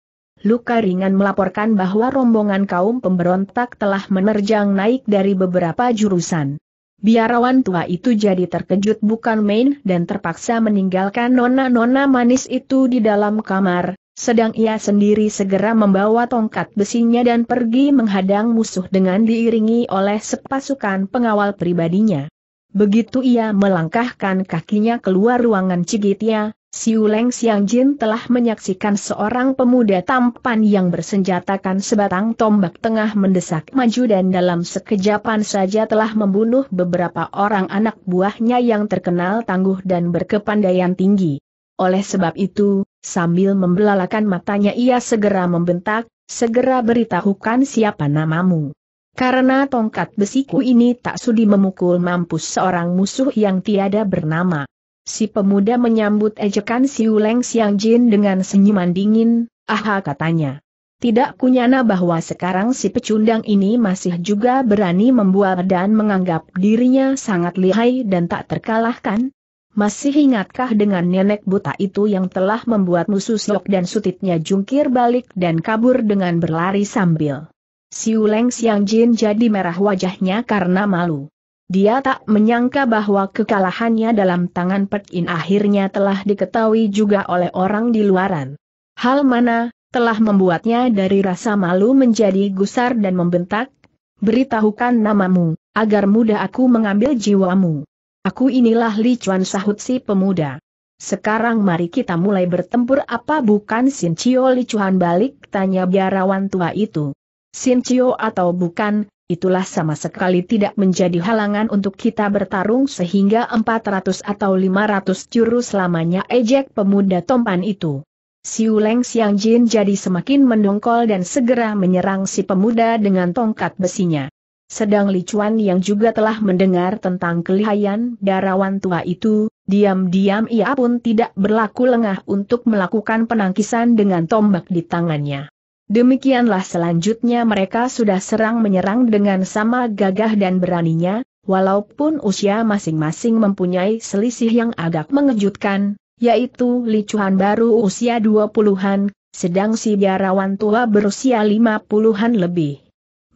Luka ringan melaporkan bahwa rombongan kaum pemberontak telah menerjang naik dari beberapa jurusan. Biarawan tua itu jadi terkejut bukan main dan terpaksa meninggalkan nona-nona manis itu di dalam kamar, sedang ia sendiri segera membawa tongkat besinya dan pergi menghadang musuh dengan diiringi oleh sepasukan pengawal pribadinya. Begitu ia melangkahkan kakinya keluar ruangan Cigitia, ya, Siuleng Siang Jin telah menyaksikan seorang pemuda tampan yang bersenjatakan sebatang tombak tengah mendesak maju dan dalam sekejapan saja telah membunuh beberapa orang anak buahnya yang terkenal tangguh dan berkepandaian tinggi. Oleh sebab itu, Sambil membelalakan matanya ia segera membentak, segera beritahukan siapa namamu. Karena tongkat besiku ini tak sudi memukul mampus seorang musuh yang tiada bernama. Si pemuda menyambut ejekan si Siuleng Siang Jin dengan senyuman dingin, aha katanya. Tidak kunyana bahwa sekarang si pecundang ini masih juga berani membuat dan menganggap dirinya sangat lihai dan tak terkalahkan, masih ingatkah dengan nenek buta itu yang telah membuat musuh Siok dan sutitnya jungkir balik dan kabur dengan berlari sambil? Siuleng Siang Jin jadi merah wajahnya karena malu. Dia tak menyangka bahwa kekalahannya dalam tangan Pek In akhirnya telah diketahui juga oleh orang di luaran. Hal mana, telah membuatnya dari rasa malu menjadi gusar dan membentak, beritahukan namamu, agar mudah aku mengambil jiwamu. Aku inilah Li Chuan sahut si pemuda. Sekarang mari kita mulai bertempur apa bukan Sin Cio Li Chuan balik tanya biarawan tua itu. Sin Cio atau bukan, itulah sama sekali tidak menjadi halangan untuk kita bertarung sehingga 400 atau 500 jurus lamanya ejek pemuda tompan itu. Siu Leng Xiang Jin jadi semakin mendongkol dan segera menyerang si pemuda dengan tongkat besinya. Sedang Licuan yang juga telah mendengar tentang kelihayan darawan tua itu, diam-diam ia pun tidak berlaku lengah untuk melakukan penangkisan dengan tombak di tangannya. Demikianlah selanjutnya mereka sudah serang-menyerang dengan sama gagah dan beraninya, walaupun usia masing-masing mempunyai selisih yang agak mengejutkan, yaitu Licuan baru usia 20-an, sedang si biarawan tua berusia 50-an lebih.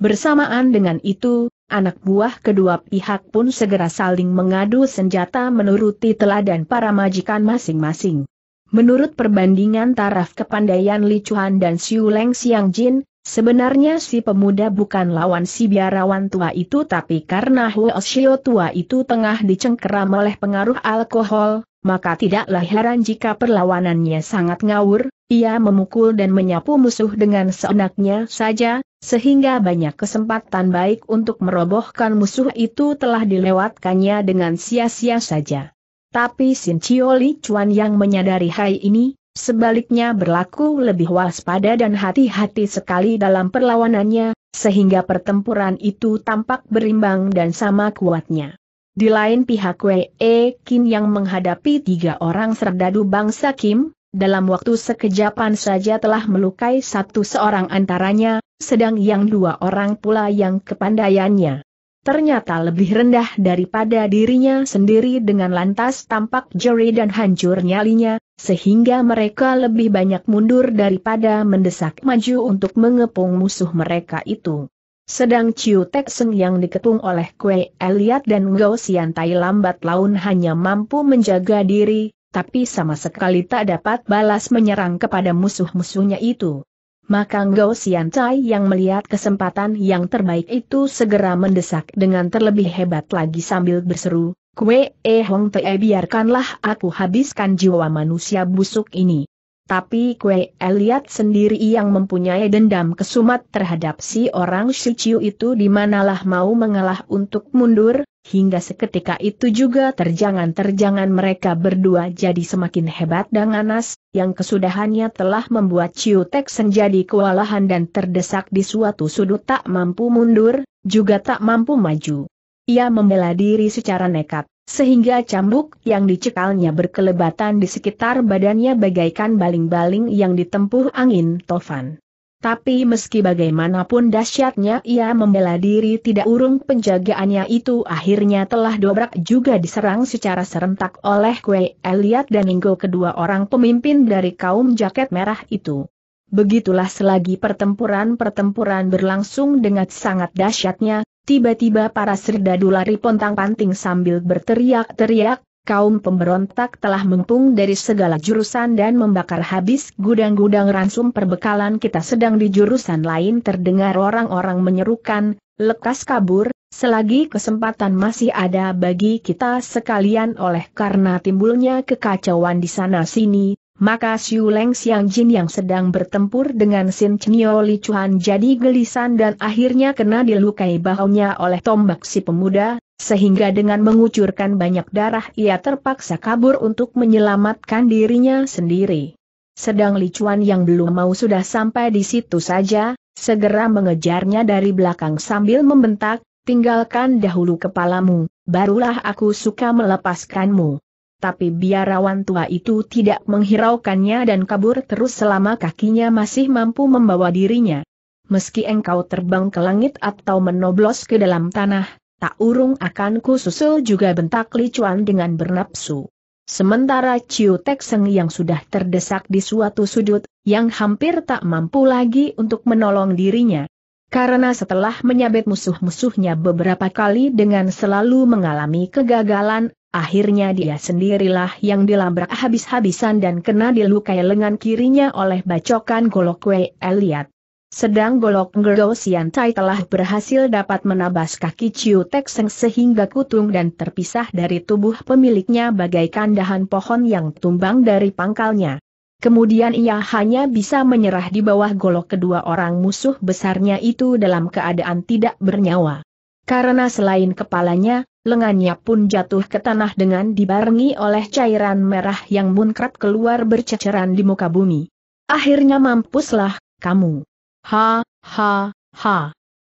Bersamaan dengan itu, anak buah kedua pihak pun segera saling mengadu senjata menuruti teladan para majikan masing-masing. Menurut perbandingan taraf kepandaian Li Chuan dan Xiu Leng Xiang Jin, sebenarnya si pemuda bukan lawan si biarawan tua itu tapi karena Huo Xiu tua itu tengah dicengkeram oleh pengaruh alkohol, maka tidaklah heran jika perlawanannya sangat ngawur, ia memukul dan menyapu musuh dengan seenaknya saja, sehingga banyak kesempatan baik untuk merobohkan musuh itu telah dilewatkannya dengan sia-sia saja. Tapi Sin Chio Li Chuan yang menyadari hal ini, sebaliknya berlaku lebih waspada dan hati-hati sekali dalam perlawanannya, sehingga pertempuran itu tampak berimbang dan sama kuatnya. Di lain pihak Wei Ekin Kin yang menghadapi tiga orang serdadu bangsa Kim, dalam waktu sekejapan saja telah melukai satu seorang antaranya, sedang yang dua orang pula yang kepandaiannya ternyata lebih rendah daripada dirinya sendiri dengan lantas tampak jeri dan hancur nyalinya, sehingga mereka lebih banyak mundur daripada mendesak maju untuk mengepung musuh mereka itu. Sedang Chiu Tek Seng yang diketung oleh Kue Eliat dan Ngao Siantai lambat laun hanya mampu menjaga diri, tapi sama sekali tak dapat balas menyerang kepada musuh-musuhnya itu. Maka Ngao Sian Chai yang melihat kesempatan yang terbaik itu segera mendesak dengan terlebih hebat lagi sambil berseru, Kue E Hong Te biarkanlah aku habiskan jiwa manusia busuk ini. Tapi Kue lihat sendiri yang mempunyai dendam kesumat terhadap si orang Shichiu itu dimanalah mau mengalah untuk mundur, Hingga seketika itu juga terjangan-terjangan mereka berdua jadi semakin hebat dan ganas, yang kesudahannya telah membuat Ciu Tek menjadi kewalahan dan terdesak di suatu sudut tak mampu mundur, juga tak mampu maju. Ia membela diri secara nekat, sehingga cambuk yang dicekalnya berkelebatan di sekitar badannya bagaikan baling-baling yang ditempuh angin tofan. Tapi meski bagaimanapun dahsyatnya ia membela diri tidak urung penjagaannya itu akhirnya telah dobrak juga diserang secara serentak oleh Kue Eliat dan Inggo kedua orang pemimpin dari kaum jaket merah itu. Begitulah selagi pertempuran-pertempuran berlangsung dengan sangat dahsyatnya, tiba-tiba para serdadu lari pontang-panting sambil berteriak-teriak, kaum pemberontak telah mengepung dari segala jurusan dan membakar habis gudang-gudang ransum perbekalan kita sedang di jurusan lain terdengar orang-orang menyerukan, lekas kabur, selagi kesempatan masih ada bagi kita sekalian oleh karena timbulnya kekacauan di sana-sini, maka Siu Leng Xiang Jin yang sedang bertempur dengan Sin Chenyo Li Chuan jadi gelisan dan akhirnya kena dilukai bahunya oleh tombak si pemuda, sehingga dengan mengucurkan banyak darah ia terpaksa kabur untuk menyelamatkan dirinya sendiri. Sedang Licuan yang belum mau sudah sampai di situ saja, segera mengejarnya dari belakang sambil membentak, tinggalkan dahulu kepalamu, barulah aku suka melepaskanmu. Tapi biarawan tua itu tidak menghiraukannya dan kabur terus selama kakinya masih mampu membawa dirinya. Meski engkau terbang ke langit atau menoblos ke dalam tanah, tak urung akan kususul juga bentak licuan dengan bernapsu. Sementara Ciu Tek Seng yang sudah terdesak di suatu sudut, yang hampir tak mampu lagi untuk menolong dirinya. Karena setelah menyabet musuh-musuhnya beberapa kali dengan selalu mengalami kegagalan, akhirnya dia sendirilah yang dilabrak habis-habisan dan kena dilukai lengan kirinya oleh bacokan golok Wei Eliat. Sedang golok Ngero Siantai telah berhasil dapat menabas kaki Ciu Tekseng sehingga kutung dan terpisah dari tubuh pemiliknya bagaikan dahan pohon yang tumbang dari pangkalnya. Kemudian ia hanya bisa menyerah di bawah golok kedua orang musuh besarnya itu dalam keadaan tidak bernyawa. Karena selain kepalanya, lengannya pun jatuh ke tanah dengan dibarengi oleh cairan merah yang munkrat keluar berceceran di muka bumi. Akhirnya mampuslah, kamu. Ha, ha, ha.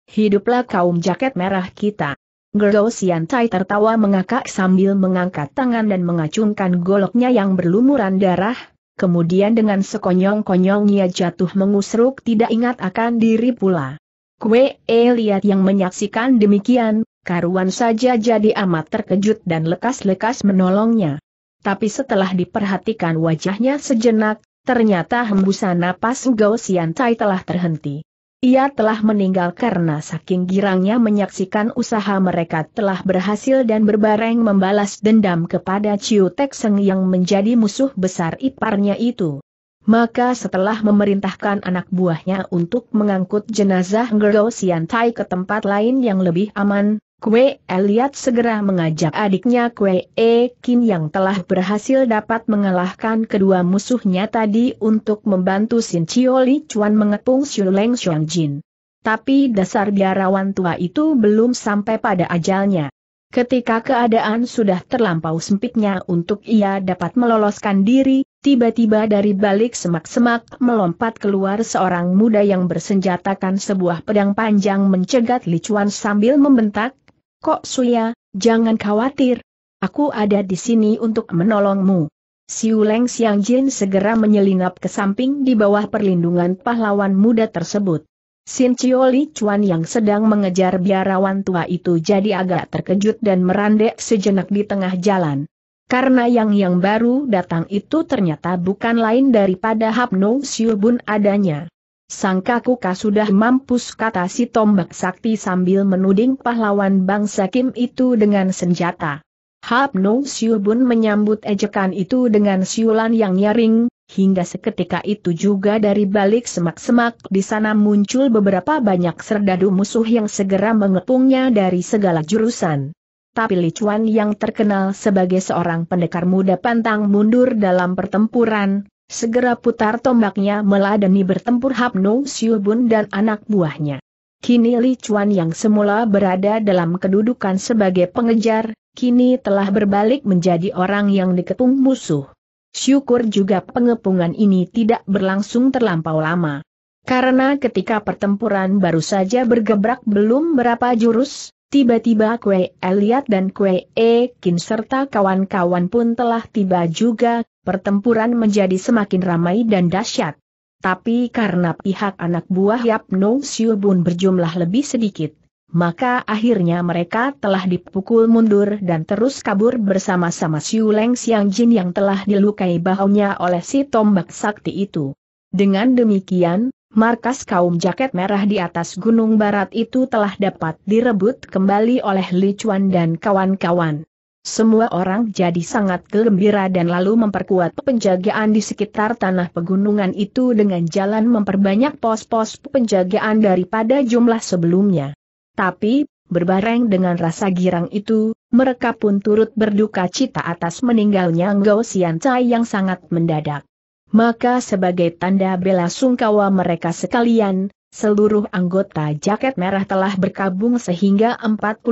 Hiduplah kaum jaket merah kita. Gerdo Siantai tertawa mengakak sambil mengangkat tangan dan mengacungkan goloknya yang berlumuran darah, kemudian dengan sekonyong-konyongnya jatuh mengusruk tidak ingat akan diri pula. Kue e yang menyaksikan demikian, karuan saja jadi amat terkejut dan lekas-lekas menolongnya. Tapi setelah diperhatikan wajahnya sejenak, ternyata hembusan napas Gao Xiantai telah terhenti. Ia telah meninggal karena saking girangnya menyaksikan usaha mereka telah berhasil dan berbareng membalas dendam kepada Ciu Tek Seng yang menjadi musuh besar iparnya itu. Maka setelah memerintahkan anak buahnya untuk mengangkut jenazah Gao Xiantai ke tempat lain yang lebih aman, Kue Eliat segera mengajak adiknya Kue E Kin yang telah berhasil dapat mengalahkan kedua musuhnya tadi untuk membantu Sin Chio Li Chuan mengepung Xiu Leng Xiong Jin. Tapi dasar biarawan tua itu belum sampai pada ajalnya. Ketika keadaan sudah terlampau sempitnya untuk ia dapat meloloskan diri, tiba-tiba dari balik semak-semak melompat keluar seorang muda yang bersenjatakan sebuah pedang panjang mencegat Chuan sambil membentak, Kok Suya, jangan khawatir. Aku ada di sini untuk menolongmu. Siuleng Siang Jin segera menyelinap ke samping di bawah perlindungan pahlawan muda tersebut. Sin Chio Li Chuan yang sedang mengejar biarawan tua itu jadi agak terkejut dan merandek sejenak di tengah jalan. Karena yang yang baru datang itu ternyata bukan lain daripada Hapno Siu Bun adanya. Sangkakukah sudah mampus kata si tombak sakti sambil menuding pahlawan bangsa Kim itu dengan senjata. Hap no Siu menyambut ejekan itu dengan siulan yang nyaring, hingga seketika itu juga dari balik semak-semak di sana muncul beberapa banyak serdadu musuh yang segera mengepungnya dari segala jurusan. Tapi Li Chuan yang terkenal sebagai seorang pendekar muda pantang mundur dalam pertempuran, Segera putar tombaknya meladeni bertempur Hapno Siubun dan anak buahnya. Kini Li Chuan yang semula berada dalam kedudukan sebagai pengejar, kini telah berbalik menjadi orang yang diketung musuh. Syukur juga pengepungan ini tidak berlangsung terlampau lama. Karena ketika pertempuran baru saja bergebrak belum berapa jurus, Tiba-tiba Kue Eliat dan Kue E Kin serta kawan-kawan pun telah tiba juga, pertempuran menjadi semakin ramai dan dahsyat. Tapi karena pihak anak buah Yap No Siobun berjumlah lebih sedikit, maka akhirnya mereka telah dipukul mundur dan terus kabur bersama-sama Siu Leng Siang Jin yang telah dilukai bahunya oleh si tombak sakti itu. Dengan demikian, markas kaum jaket merah di atas gunung barat itu telah dapat direbut kembali oleh Li Chuan dan kawan-kawan. Semua orang jadi sangat gembira dan lalu memperkuat penjagaan di sekitar tanah pegunungan itu dengan jalan memperbanyak pos-pos penjagaan daripada jumlah sebelumnya. Tapi, berbareng dengan rasa girang itu, mereka pun turut berduka cita atas meninggalnya Ngao Xian Cai yang sangat mendadak. Maka sebagai tanda bela sungkawa mereka sekalian, seluruh anggota jaket merah telah berkabung sehingga 49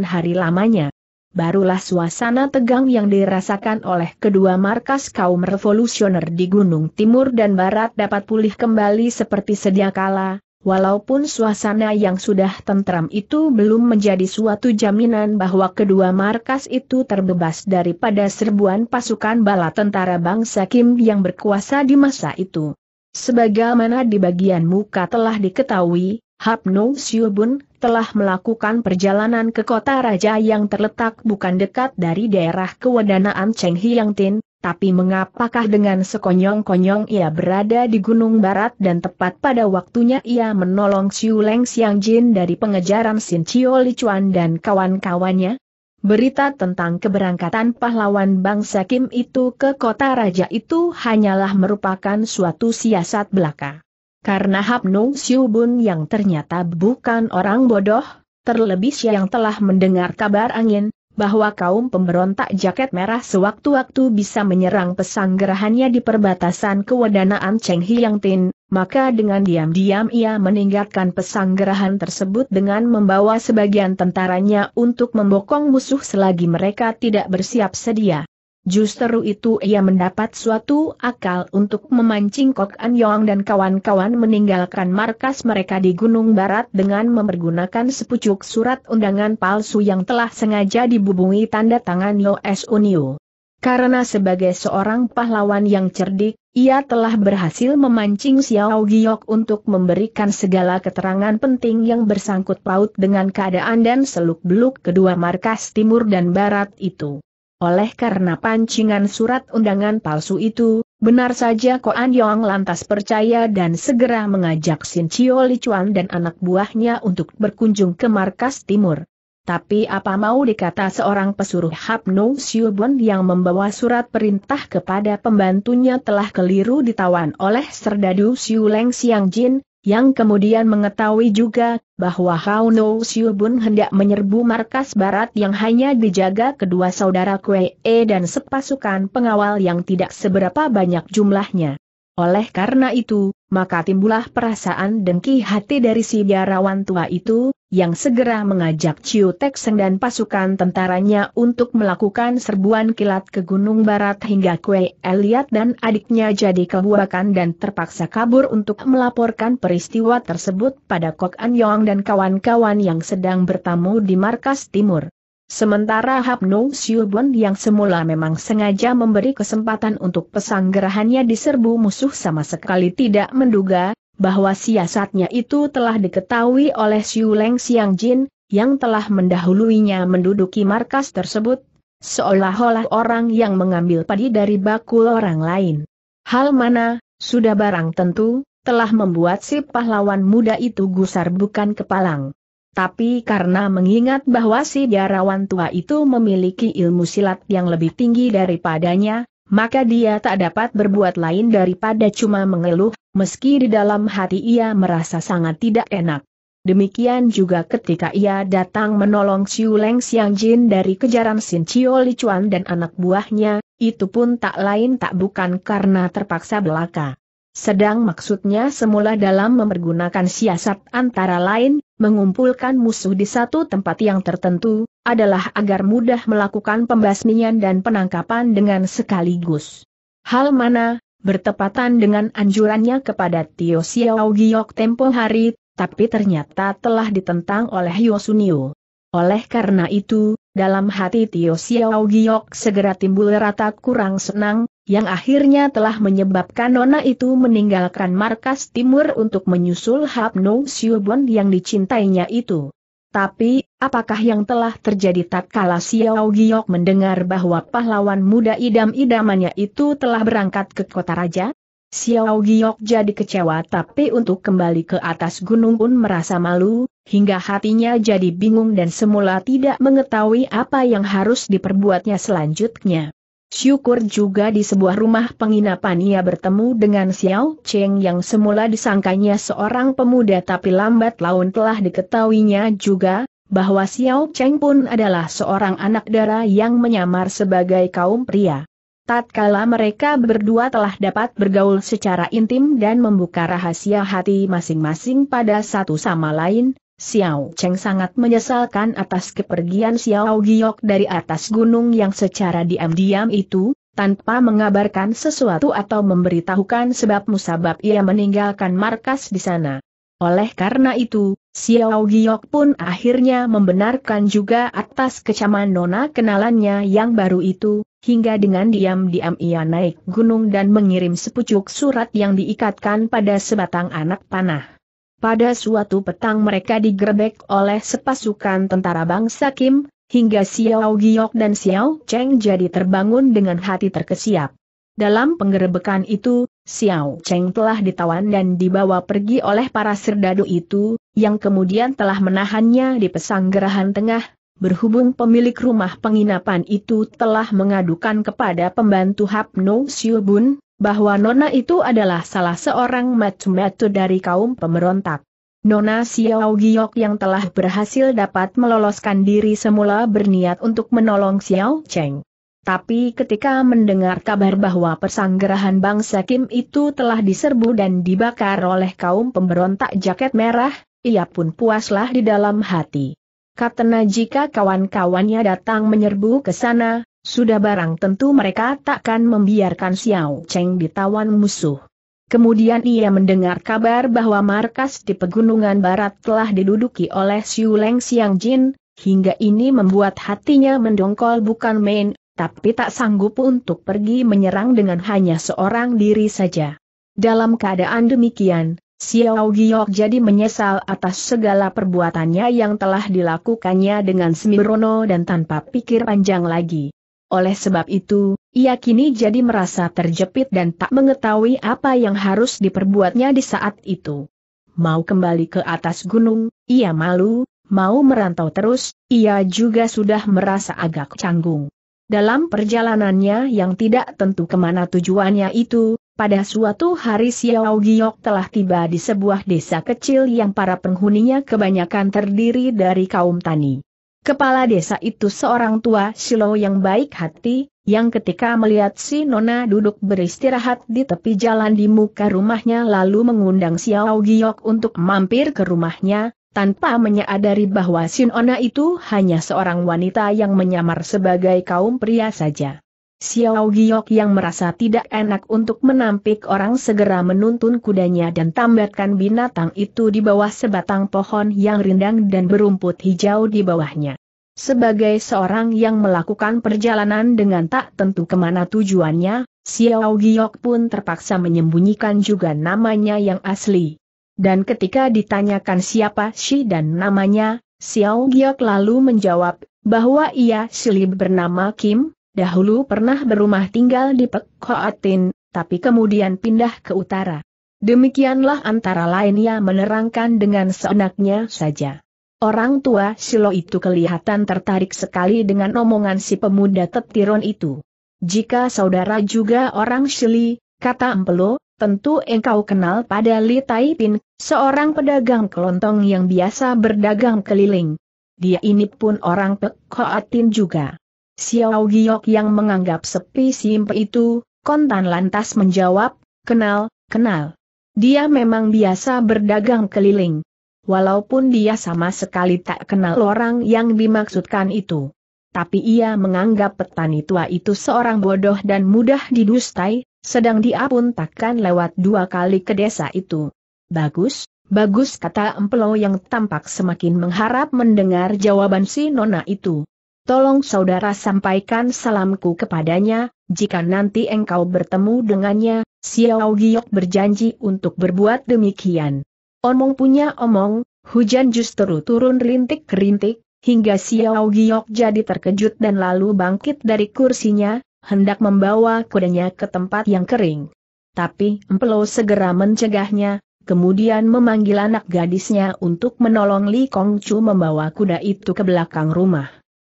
hari lamanya barulah suasana tegang yang dirasakan oleh kedua markas kaum revolusioner di Gunung Timur dan Barat dapat pulih kembali seperti sedia kala, walaupun suasana yang sudah tentram itu belum menjadi suatu jaminan bahwa kedua markas itu terbebas daripada serbuan pasukan bala tentara bangsa Kim yang berkuasa di masa itu. Sebagaimana di bagian muka telah diketahui, Hapno Siobun, telah melakukan perjalanan ke kota raja yang terletak bukan dekat dari daerah kewadanaan Cheng Tin, tapi mengapakah dengan sekonyong-konyong ia berada di Gunung Barat dan tepat pada waktunya ia menolong Xiu Leng Xiang Jin dari pengejaran Sin Chio Chuan dan kawan-kawannya? Berita tentang keberangkatan pahlawan bangsa Kim itu ke kota raja itu hanyalah merupakan suatu siasat belaka. Karena Hap Nung Bun yang ternyata bukan orang bodoh, terlebih yang telah mendengar kabar angin, bahwa kaum pemberontak jaket merah sewaktu-waktu bisa menyerang pesanggerahannya di perbatasan kewadanaan Cheng Hiang Tin, maka dengan diam-diam ia meninggalkan pesanggerahan tersebut dengan membawa sebagian tentaranya untuk membokong musuh selagi mereka tidak bersiap sedia. Justru itu ia mendapat suatu akal untuk memancing Kok An Yong dan kawan-kawan meninggalkan markas mereka di Gunung Barat dengan mempergunakan sepucuk surat undangan palsu yang telah sengaja dibubungi tanda tangan Yo S. Unio. Karena sebagai seorang pahlawan yang cerdik, ia telah berhasil memancing Xiao Giok untuk memberikan segala keterangan penting yang bersangkut paut dengan keadaan dan seluk-beluk kedua markas timur dan barat itu. Oleh karena pancingan surat undangan palsu itu, benar saja Koan Yong lantas percaya dan segera mengajak Sin Chio Li Chuan dan anak buahnya untuk berkunjung ke markas timur. Tapi apa mau dikata seorang pesuruh Hap No Siu Bun yang membawa surat perintah kepada pembantunya telah keliru ditawan oleh Serdadu Siu Leng Siang Jin, yang kemudian mengetahui juga bahwa Hao No Bun hendak menyerbu markas barat yang hanya dijaga kedua saudara Kue e dan sepasukan pengawal yang tidak seberapa banyak jumlahnya. Oleh karena itu, maka timbullah perasaan dengki hati dari si biarawan tua itu, yang segera mengajak Chiu Tek Seng dan pasukan tentaranya untuk melakukan serbuan kilat ke Gunung Barat hingga Kue Eliat dan adiknya jadi kebuakan dan terpaksa kabur untuk melaporkan peristiwa tersebut pada Kok An Yong dan kawan-kawan yang sedang bertamu di markas timur. Sementara Hapno Siubun yang semula memang sengaja memberi kesempatan untuk pesanggerahannya diserbu musuh sama sekali tidak menduga, bahwa siasatnya itu telah diketahui oleh Siu Leng Siang Jin, yang telah mendahuluinya menduduki markas tersebut, seolah-olah orang yang mengambil padi dari bakul orang lain. Hal mana, sudah barang tentu, telah membuat si pahlawan muda itu gusar bukan kepalang. Tapi karena mengingat bahwa si biarawan tua itu memiliki ilmu silat yang lebih tinggi daripadanya, maka dia tak dapat berbuat lain daripada cuma mengeluh, meski di dalam hati ia merasa sangat tidak enak. Demikian juga ketika ia datang menolong Xiu Leng Xiang Jin dari kejaran Sin Chio Li Chuan dan anak buahnya, itu pun tak lain tak bukan karena terpaksa belaka. Sedang maksudnya semula dalam mempergunakan siasat antara lain, mengumpulkan musuh di satu tempat yang tertentu, adalah agar mudah melakukan pembasmian dan penangkapan dengan sekaligus. Hal mana, bertepatan dengan anjurannya kepada Tio Xiao Giok tempo hari, tapi ternyata telah ditentang oleh Yosunio. Oleh karena itu, dalam hati Tio Xiao Giok segera timbul rata kurang senang, yang akhirnya telah menyebabkan Nona itu meninggalkan markas timur untuk menyusul Hapno Siobon yang dicintainya itu. Tapi, apakah yang telah terjadi tatkala Xiao Giok mendengar bahwa pahlawan muda idam-idamannya itu telah berangkat ke kota raja? Xiao Giok jadi kecewa tapi untuk kembali ke atas gunung pun merasa malu, hingga hatinya jadi bingung dan semula tidak mengetahui apa yang harus diperbuatnya selanjutnya. Syukur juga di sebuah rumah penginapan ia bertemu dengan Xiao Cheng yang semula disangkanya seorang pemuda tapi lambat laun telah diketahuinya juga, bahwa Xiao Cheng pun adalah seorang anak dara yang menyamar sebagai kaum pria. Tatkala mereka berdua telah dapat bergaul secara intim dan membuka rahasia hati masing-masing pada satu sama lain, Xiao Cheng sangat menyesalkan atas kepergian Xiao Giok dari atas gunung yang secara diam-diam itu, tanpa mengabarkan sesuatu atau memberitahukan sebab musabab ia meninggalkan markas di sana. Oleh karena itu, Xiao Giok pun akhirnya membenarkan juga atas kecaman nona kenalannya yang baru itu, hingga dengan diam-diam ia naik gunung dan mengirim sepucuk surat yang diikatkan pada sebatang anak panah. Pada suatu petang mereka digerebek oleh sepasukan tentara bangsa Kim, hingga Xiao Giok dan Xiao Cheng jadi terbangun dengan hati terkesiap. Dalam penggerebekan itu, Xiao Cheng telah ditawan dan dibawa pergi oleh para serdadu itu, yang kemudian telah menahannya di pesanggerahan tengah, berhubung pemilik rumah penginapan itu telah mengadukan kepada pembantu Hapno No Bun, bahwa Nona itu adalah salah seorang matu-matu dari kaum pemberontak. Nona Xiao Giok yang telah berhasil dapat meloloskan diri semula berniat untuk menolong Xiao Cheng. Tapi ketika mendengar kabar bahwa persanggerahan bangsa Kim itu telah diserbu dan dibakar oleh kaum pemberontak jaket merah, ia pun puaslah di dalam hati. Karena jika kawan-kawannya datang menyerbu ke sana, sudah barang tentu mereka takkan membiarkan Xiao Cheng ditawan musuh. Kemudian ia mendengar kabar bahwa markas di Pegunungan Barat telah diduduki oleh Xiu Leng Xiang Jin, hingga ini membuat hatinya mendongkol bukan main, tapi tak sanggup untuk pergi menyerang dengan hanya seorang diri saja. Dalam keadaan demikian, Xiao Giok jadi menyesal atas segala perbuatannya yang telah dilakukannya dengan Semirono dan tanpa pikir panjang lagi. Oleh sebab itu, ia kini jadi merasa terjepit dan tak mengetahui apa yang harus diperbuatnya di saat itu. Mau kembali ke atas gunung, ia malu, mau merantau terus, ia juga sudah merasa agak canggung. Dalam perjalanannya yang tidak tentu kemana tujuannya itu, pada suatu hari Xiao Giok telah tiba di sebuah desa kecil yang para penghuninya kebanyakan terdiri dari kaum tani. Kepala desa itu seorang tua Silo yang baik hati, yang ketika melihat si Nona duduk beristirahat di tepi jalan di muka rumahnya lalu mengundang Xiao Giok untuk mampir ke rumahnya, tanpa menyadari bahwa si Nona itu hanya seorang wanita yang menyamar sebagai kaum pria saja. Xiao Giok yang merasa tidak enak untuk menampik orang segera menuntun kudanya dan tambatkan binatang itu di bawah sebatang pohon yang rindang dan berumput hijau di bawahnya. Sebagai seorang yang melakukan perjalanan dengan tak tentu kemana tujuannya, Xiao Giok pun terpaksa menyembunyikan juga namanya yang asli. Dan ketika ditanyakan siapa Shi dan namanya, Xiao Giok lalu menjawab, bahwa ia silib bernama Kim, Dahulu pernah berumah tinggal di Pekhoatin, tapi kemudian pindah ke utara. Demikianlah antara lain ia menerangkan dengan seenaknya saja. Orang tua Silo itu kelihatan tertarik sekali dengan omongan si pemuda tetiron itu. Jika saudara juga orang Sili, kata Empelo, tentu engkau kenal pada Li Taipin, seorang pedagang kelontong yang biasa berdagang keliling. Dia ini pun orang Pekhoatin juga. Xiao Giok yang menganggap sepi simp itu, kontan lantas menjawab, kenal, kenal. Dia memang biasa berdagang keliling. Walaupun dia sama sekali tak kenal orang yang dimaksudkan itu. Tapi ia menganggap petani tua itu seorang bodoh dan mudah didustai, sedang dia pun takkan lewat dua kali ke desa itu. Bagus, bagus kata Empelo yang tampak semakin mengharap mendengar jawaban si Nona itu. Tolong saudara sampaikan salamku kepadanya, jika nanti engkau bertemu dengannya, Xiao Giok berjanji untuk berbuat demikian. Omong punya omong, hujan justru turun rintik-rintik, hingga Xiao Giok jadi terkejut dan lalu bangkit dari kursinya, hendak membawa kudanya ke tempat yang kering. Tapi Empelo segera mencegahnya, kemudian memanggil anak gadisnya untuk menolong Li Chu membawa kuda itu ke belakang rumah.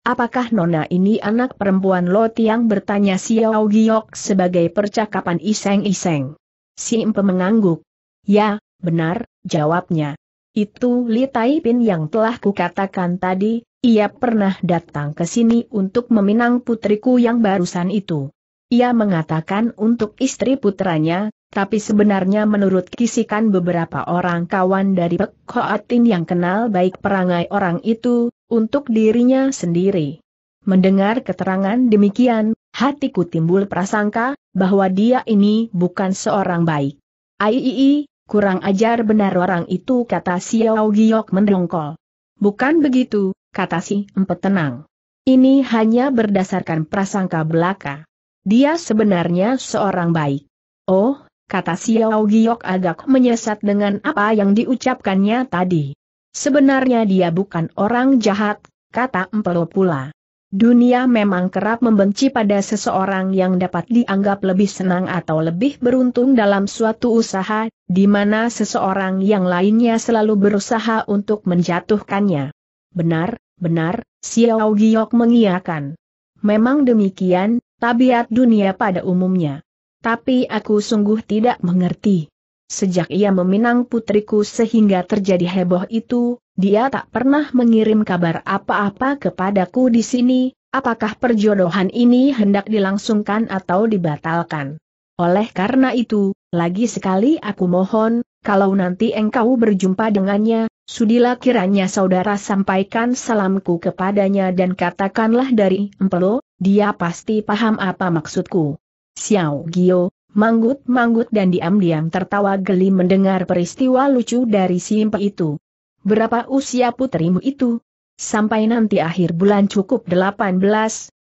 Apakah nona ini anak perempuan Lot yang bertanya Xiao Giok sebagai percakapan iseng-iseng. Si Impe mengangguk. Ya, benar, jawabnya. Itu Li Taipin yang telah kukatakan tadi, ia pernah datang ke sini untuk meminang putriku yang barusan itu. Ia mengatakan untuk istri putranya, tapi sebenarnya menurut kisikan beberapa orang kawan dari Pek Hoatin yang kenal baik perangai orang itu, untuk dirinya sendiri. Mendengar keterangan demikian, hatiku timbul prasangka, bahwa dia ini bukan seorang baik. Aiii, kurang ajar benar orang itu kata Xiao Giok mendongkol. Bukan begitu, kata si Empat tenang. Ini hanya berdasarkan prasangka belaka. Dia sebenarnya seorang baik. Oh, kata Xiao Giok agak menyesat dengan apa yang diucapkannya tadi. Sebenarnya dia bukan orang jahat, kata Empelo pula. Dunia memang kerap membenci pada seseorang yang dapat dianggap lebih senang atau lebih beruntung dalam suatu usaha, di mana seseorang yang lainnya selalu berusaha untuk menjatuhkannya. Benar, benar, Xiao Giok mengiakan. Memang demikian, tabiat dunia pada umumnya. Tapi aku sungguh tidak mengerti. Sejak ia meminang putriku sehingga terjadi heboh itu, dia tak pernah mengirim kabar apa-apa kepadaku di sini, apakah perjodohan ini hendak dilangsungkan atau dibatalkan. Oleh karena itu, lagi sekali aku mohon, kalau nanti engkau berjumpa dengannya, sudilah kiranya saudara sampaikan salamku kepadanya dan katakanlah dari Empelo, dia pasti paham apa maksudku. Xiao Gio, manggut-manggut dan diam-diam tertawa geli mendengar peristiwa lucu dari impe itu. Berapa usia putrimu itu? Sampai nanti akhir bulan cukup 18,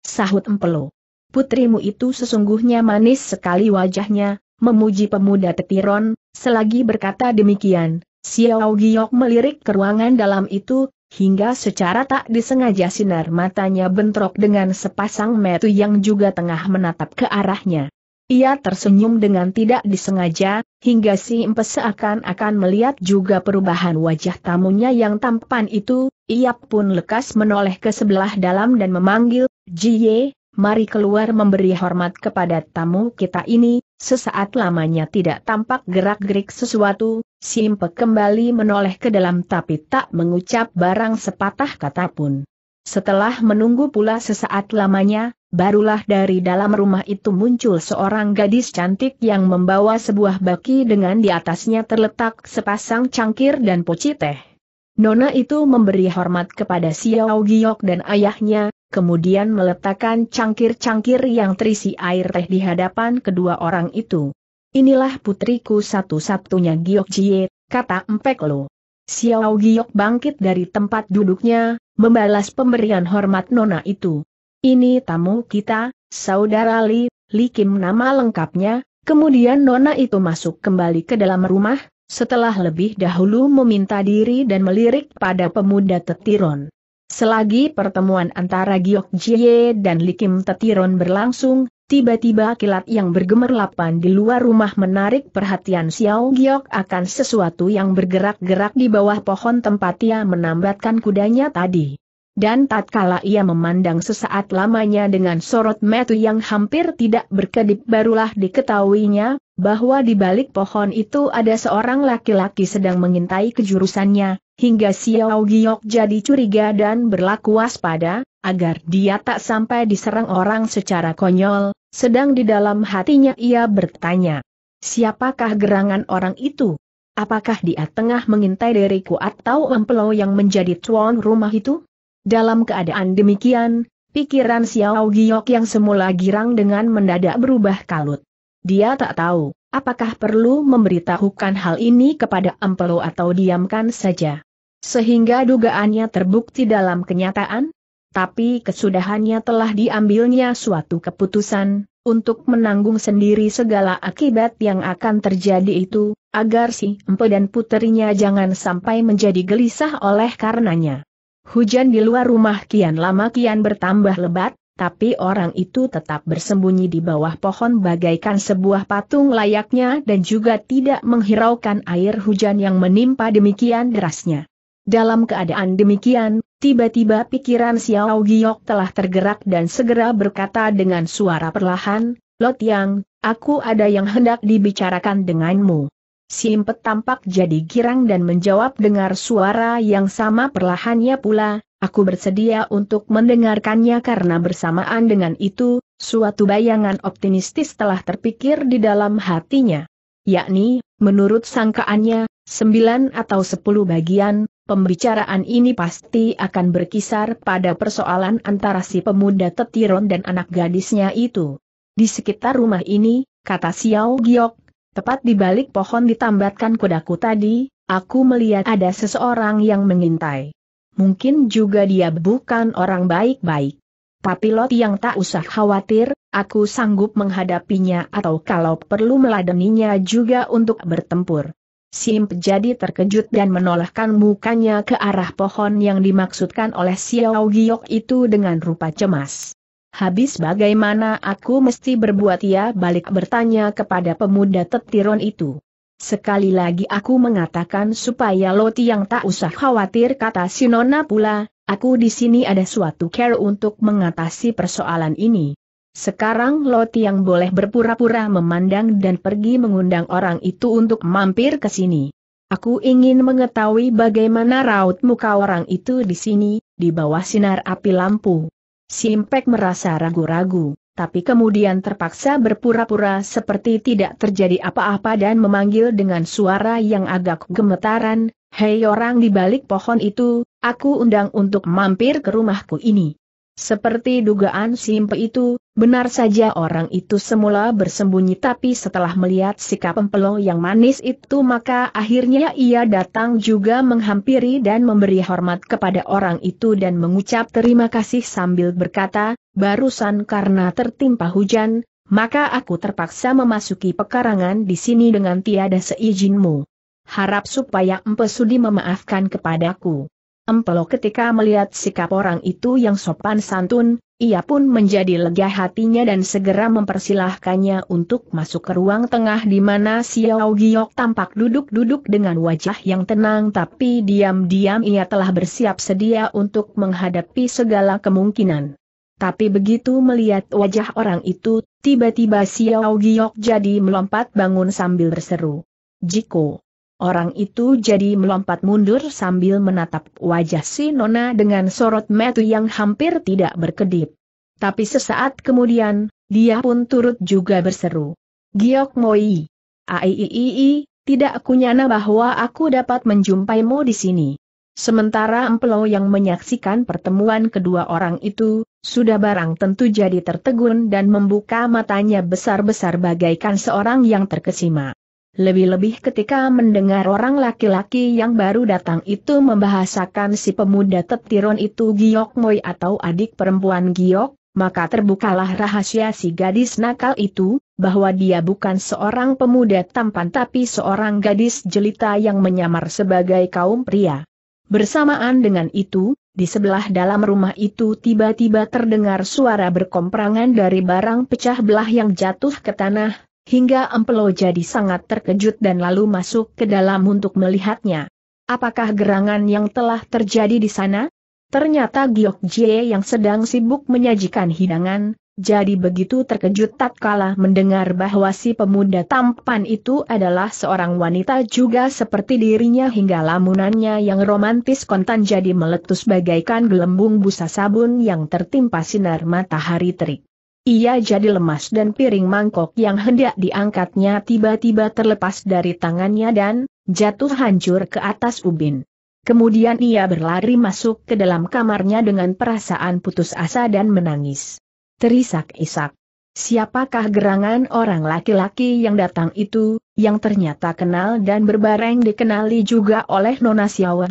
sahut Empelo. Putrimu itu sesungguhnya manis sekali wajahnya, memuji pemuda tetiron, selagi berkata demikian, Xiao Giok melirik ke ruangan dalam itu, hingga secara tak disengaja sinar matanya bentrok dengan sepasang metu yang juga tengah menatap ke arahnya. Ia tersenyum dengan tidak disengaja, hingga si empes seakan-akan melihat juga perubahan wajah tamunya yang tampan itu, ia pun lekas menoleh ke sebelah dalam dan memanggil, Jiye, mari keluar memberi hormat kepada tamu kita ini, Sesaat lamanya tidak tampak gerak-gerik sesuatu, Simpe kembali menoleh ke dalam tapi tak mengucap barang sepatah kata pun. Setelah menunggu pula sesaat lamanya, barulah dari dalam rumah itu muncul seorang gadis cantik yang membawa sebuah baki dengan di atasnya terletak sepasang cangkir dan poci teh. Nona itu memberi hormat kepada Xiao Giok dan ayahnya, kemudian meletakkan cangkir-cangkir yang terisi air teh di hadapan kedua orang itu. Inilah putriku satu-satunya Giok Jie, kata Empek Lo. Xiao Giok bangkit dari tempat duduknya, membalas pemberian hormat Nona itu. Ini tamu kita, Saudara Li, Li Kim nama lengkapnya, kemudian Nona itu masuk kembali ke dalam rumah, setelah lebih dahulu meminta diri dan melirik pada pemuda tetiron. Selagi pertemuan antara Giok Jie dan Likim Tetiron berlangsung, tiba-tiba kilat yang bergemerlapan di luar rumah menarik perhatian Xiao Giok akan sesuatu yang bergerak-gerak di bawah pohon tempat ia menambatkan kudanya tadi. Dan tatkala ia memandang sesaat lamanya dengan sorot metu yang hampir tidak berkedip barulah diketahuinya, bahwa di balik pohon itu ada seorang laki-laki sedang mengintai kejurusannya, hingga Xiao Giok jadi curiga dan berlaku waspada, agar dia tak sampai diserang orang secara konyol, sedang di dalam hatinya ia bertanya, siapakah gerangan orang itu? Apakah dia tengah mengintai diriku atau mempelau yang menjadi tuan rumah itu? Dalam keadaan demikian, pikiran Xiao Giok yang semula girang dengan mendadak berubah kalut. Dia tak tahu, apakah perlu memberitahukan hal ini kepada Ampelo atau diamkan saja. Sehingga dugaannya terbukti dalam kenyataan? Tapi kesudahannya telah diambilnya suatu keputusan, untuk menanggung sendiri segala akibat yang akan terjadi itu, agar si empe dan puterinya jangan sampai menjadi gelisah oleh karenanya. Hujan di luar rumah kian lama kian bertambah lebat, tapi orang itu tetap bersembunyi di bawah pohon bagaikan sebuah patung layaknya dan juga tidak menghiraukan air hujan yang menimpa demikian derasnya. Dalam keadaan demikian, tiba-tiba pikiran Xiao Giok telah tergerak dan segera berkata dengan suara perlahan, Lot Yang, aku ada yang hendak dibicarakan denganmu. Simpet tampak jadi girang dan menjawab dengar suara yang sama perlahannya pula, aku bersedia untuk mendengarkannya karena bersamaan dengan itu, suatu bayangan optimistis telah terpikir di dalam hatinya. Yakni, menurut sangkaannya, sembilan atau sepuluh bagian, pembicaraan ini pasti akan berkisar pada persoalan antara si pemuda tetiron dan anak gadisnya itu. Di sekitar rumah ini, kata Xiao Giok, tepat di balik pohon ditambatkan kudaku tadi, aku melihat ada seseorang yang mengintai. Mungkin juga dia bukan orang baik-baik. Tapi Lot yang tak usah khawatir, aku sanggup menghadapinya atau kalau perlu meladeninya juga untuk bertempur. Simp jadi terkejut dan menolehkan mukanya ke arah pohon yang dimaksudkan oleh Xiao Giok itu dengan rupa cemas. Habis bagaimana aku mesti berbuat ia balik bertanya kepada pemuda tetiron itu. Sekali lagi aku mengatakan supaya Loti yang tak usah khawatir kata Sinona pula, aku di sini ada suatu care untuk mengatasi persoalan ini. Sekarang Loti yang boleh berpura-pura memandang dan pergi mengundang orang itu untuk mampir ke sini. Aku ingin mengetahui bagaimana raut muka orang itu di sini, di bawah sinar api lampu. Simpek merasa ragu-ragu, tapi kemudian terpaksa berpura-pura seperti tidak terjadi apa-apa dan memanggil dengan suara yang agak gemetaran, Hei orang di balik pohon itu, aku undang untuk mampir ke rumahku ini. Seperti dugaan Simpe itu, benar saja orang itu semula bersembunyi tapi setelah melihat sikap empelo yang manis itu maka akhirnya ia datang juga menghampiri dan memberi hormat kepada orang itu dan mengucap terima kasih sambil berkata, barusan karena tertimpa hujan, maka aku terpaksa memasuki pekarangan di sini dengan tiada seizinmu. Harap supaya Empe memaafkan kepadaku. Empelo ketika melihat sikap orang itu yang sopan santun, ia pun menjadi lega hatinya dan segera mempersilahkannya untuk masuk ke ruang tengah di mana Xiao Giok tampak duduk-duduk dengan wajah yang tenang tapi diam-diam ia telah bersiap sedia untuk menghadapi segala kemungkinan. Tapi begitu melihat wajah orang itu, tiba-tiba Xiao Giok jadi melompat bangun sambil berseru. Jiko, Orang itu jadi melompat mundur sambil menatap wajah si Nona dengan sorot metu yang hampir tidak berkedip. Tapi sesaat kemudian, dia pun turut juga berseru. Giok Moi. Aiiii, tidak kunyana bahwa aku dapat menjumpaimu di sini. Sementara Empelo yang menyaksikan pertemuan kedua orang itu, sudah barang tentu jadi tertegun dan membuka matanya besar-besar bagaikan seorang yang terkesima. Lebih-lebih ketika mendengar orang laki-laki yang baru datang itu membahasakan si pemuda tetiron itu Giok Moy atau adik perempuan Giok, maka terbukalah rahasia si gadis nakal itu, bahwa dia bukan seorang pemuda tampan tapi seorang gadis jelita yang menyamar sebagai kaum pria. Bersamaan dengan itu, di sebelah dalam rumah itu tiba-tiba terdengar suara berkomprangan dari barang pecah belah yang jatuh ke tanah, Hingga Empelo jadi sangat terkejut dan lalu masuk ke dalam untuk melihatnya. Apakah gerangan yang telah terjadi di sana? Ternyata Giok Jie yang sedang sibuk menyajikan hidangan, jadi begitu terkejut tak kalah mendengar bahwa si pemuda tampan itu adalah seorang wanita juga seperti dirinya hingga lamunannya yang romantis kontan jadi meletus bagaikan gelembung busa sabun yang tertimpa sinar matahari terik. Ia jadi lemas dan piring mangkok yang hendak diangkatnya tiba-tiba terlepas dari tangannya dan jatuh hancur ke atas ubin. Kemudian ia berlari masuk ke dalam kamarnya dengan perasaan putus asa dan menangis. Terisak-isak. Siapakah gerangan orang laki-laki yang datang itu, yang ternyata kenal dan berbareng dikenali juga oleh Nona Xiao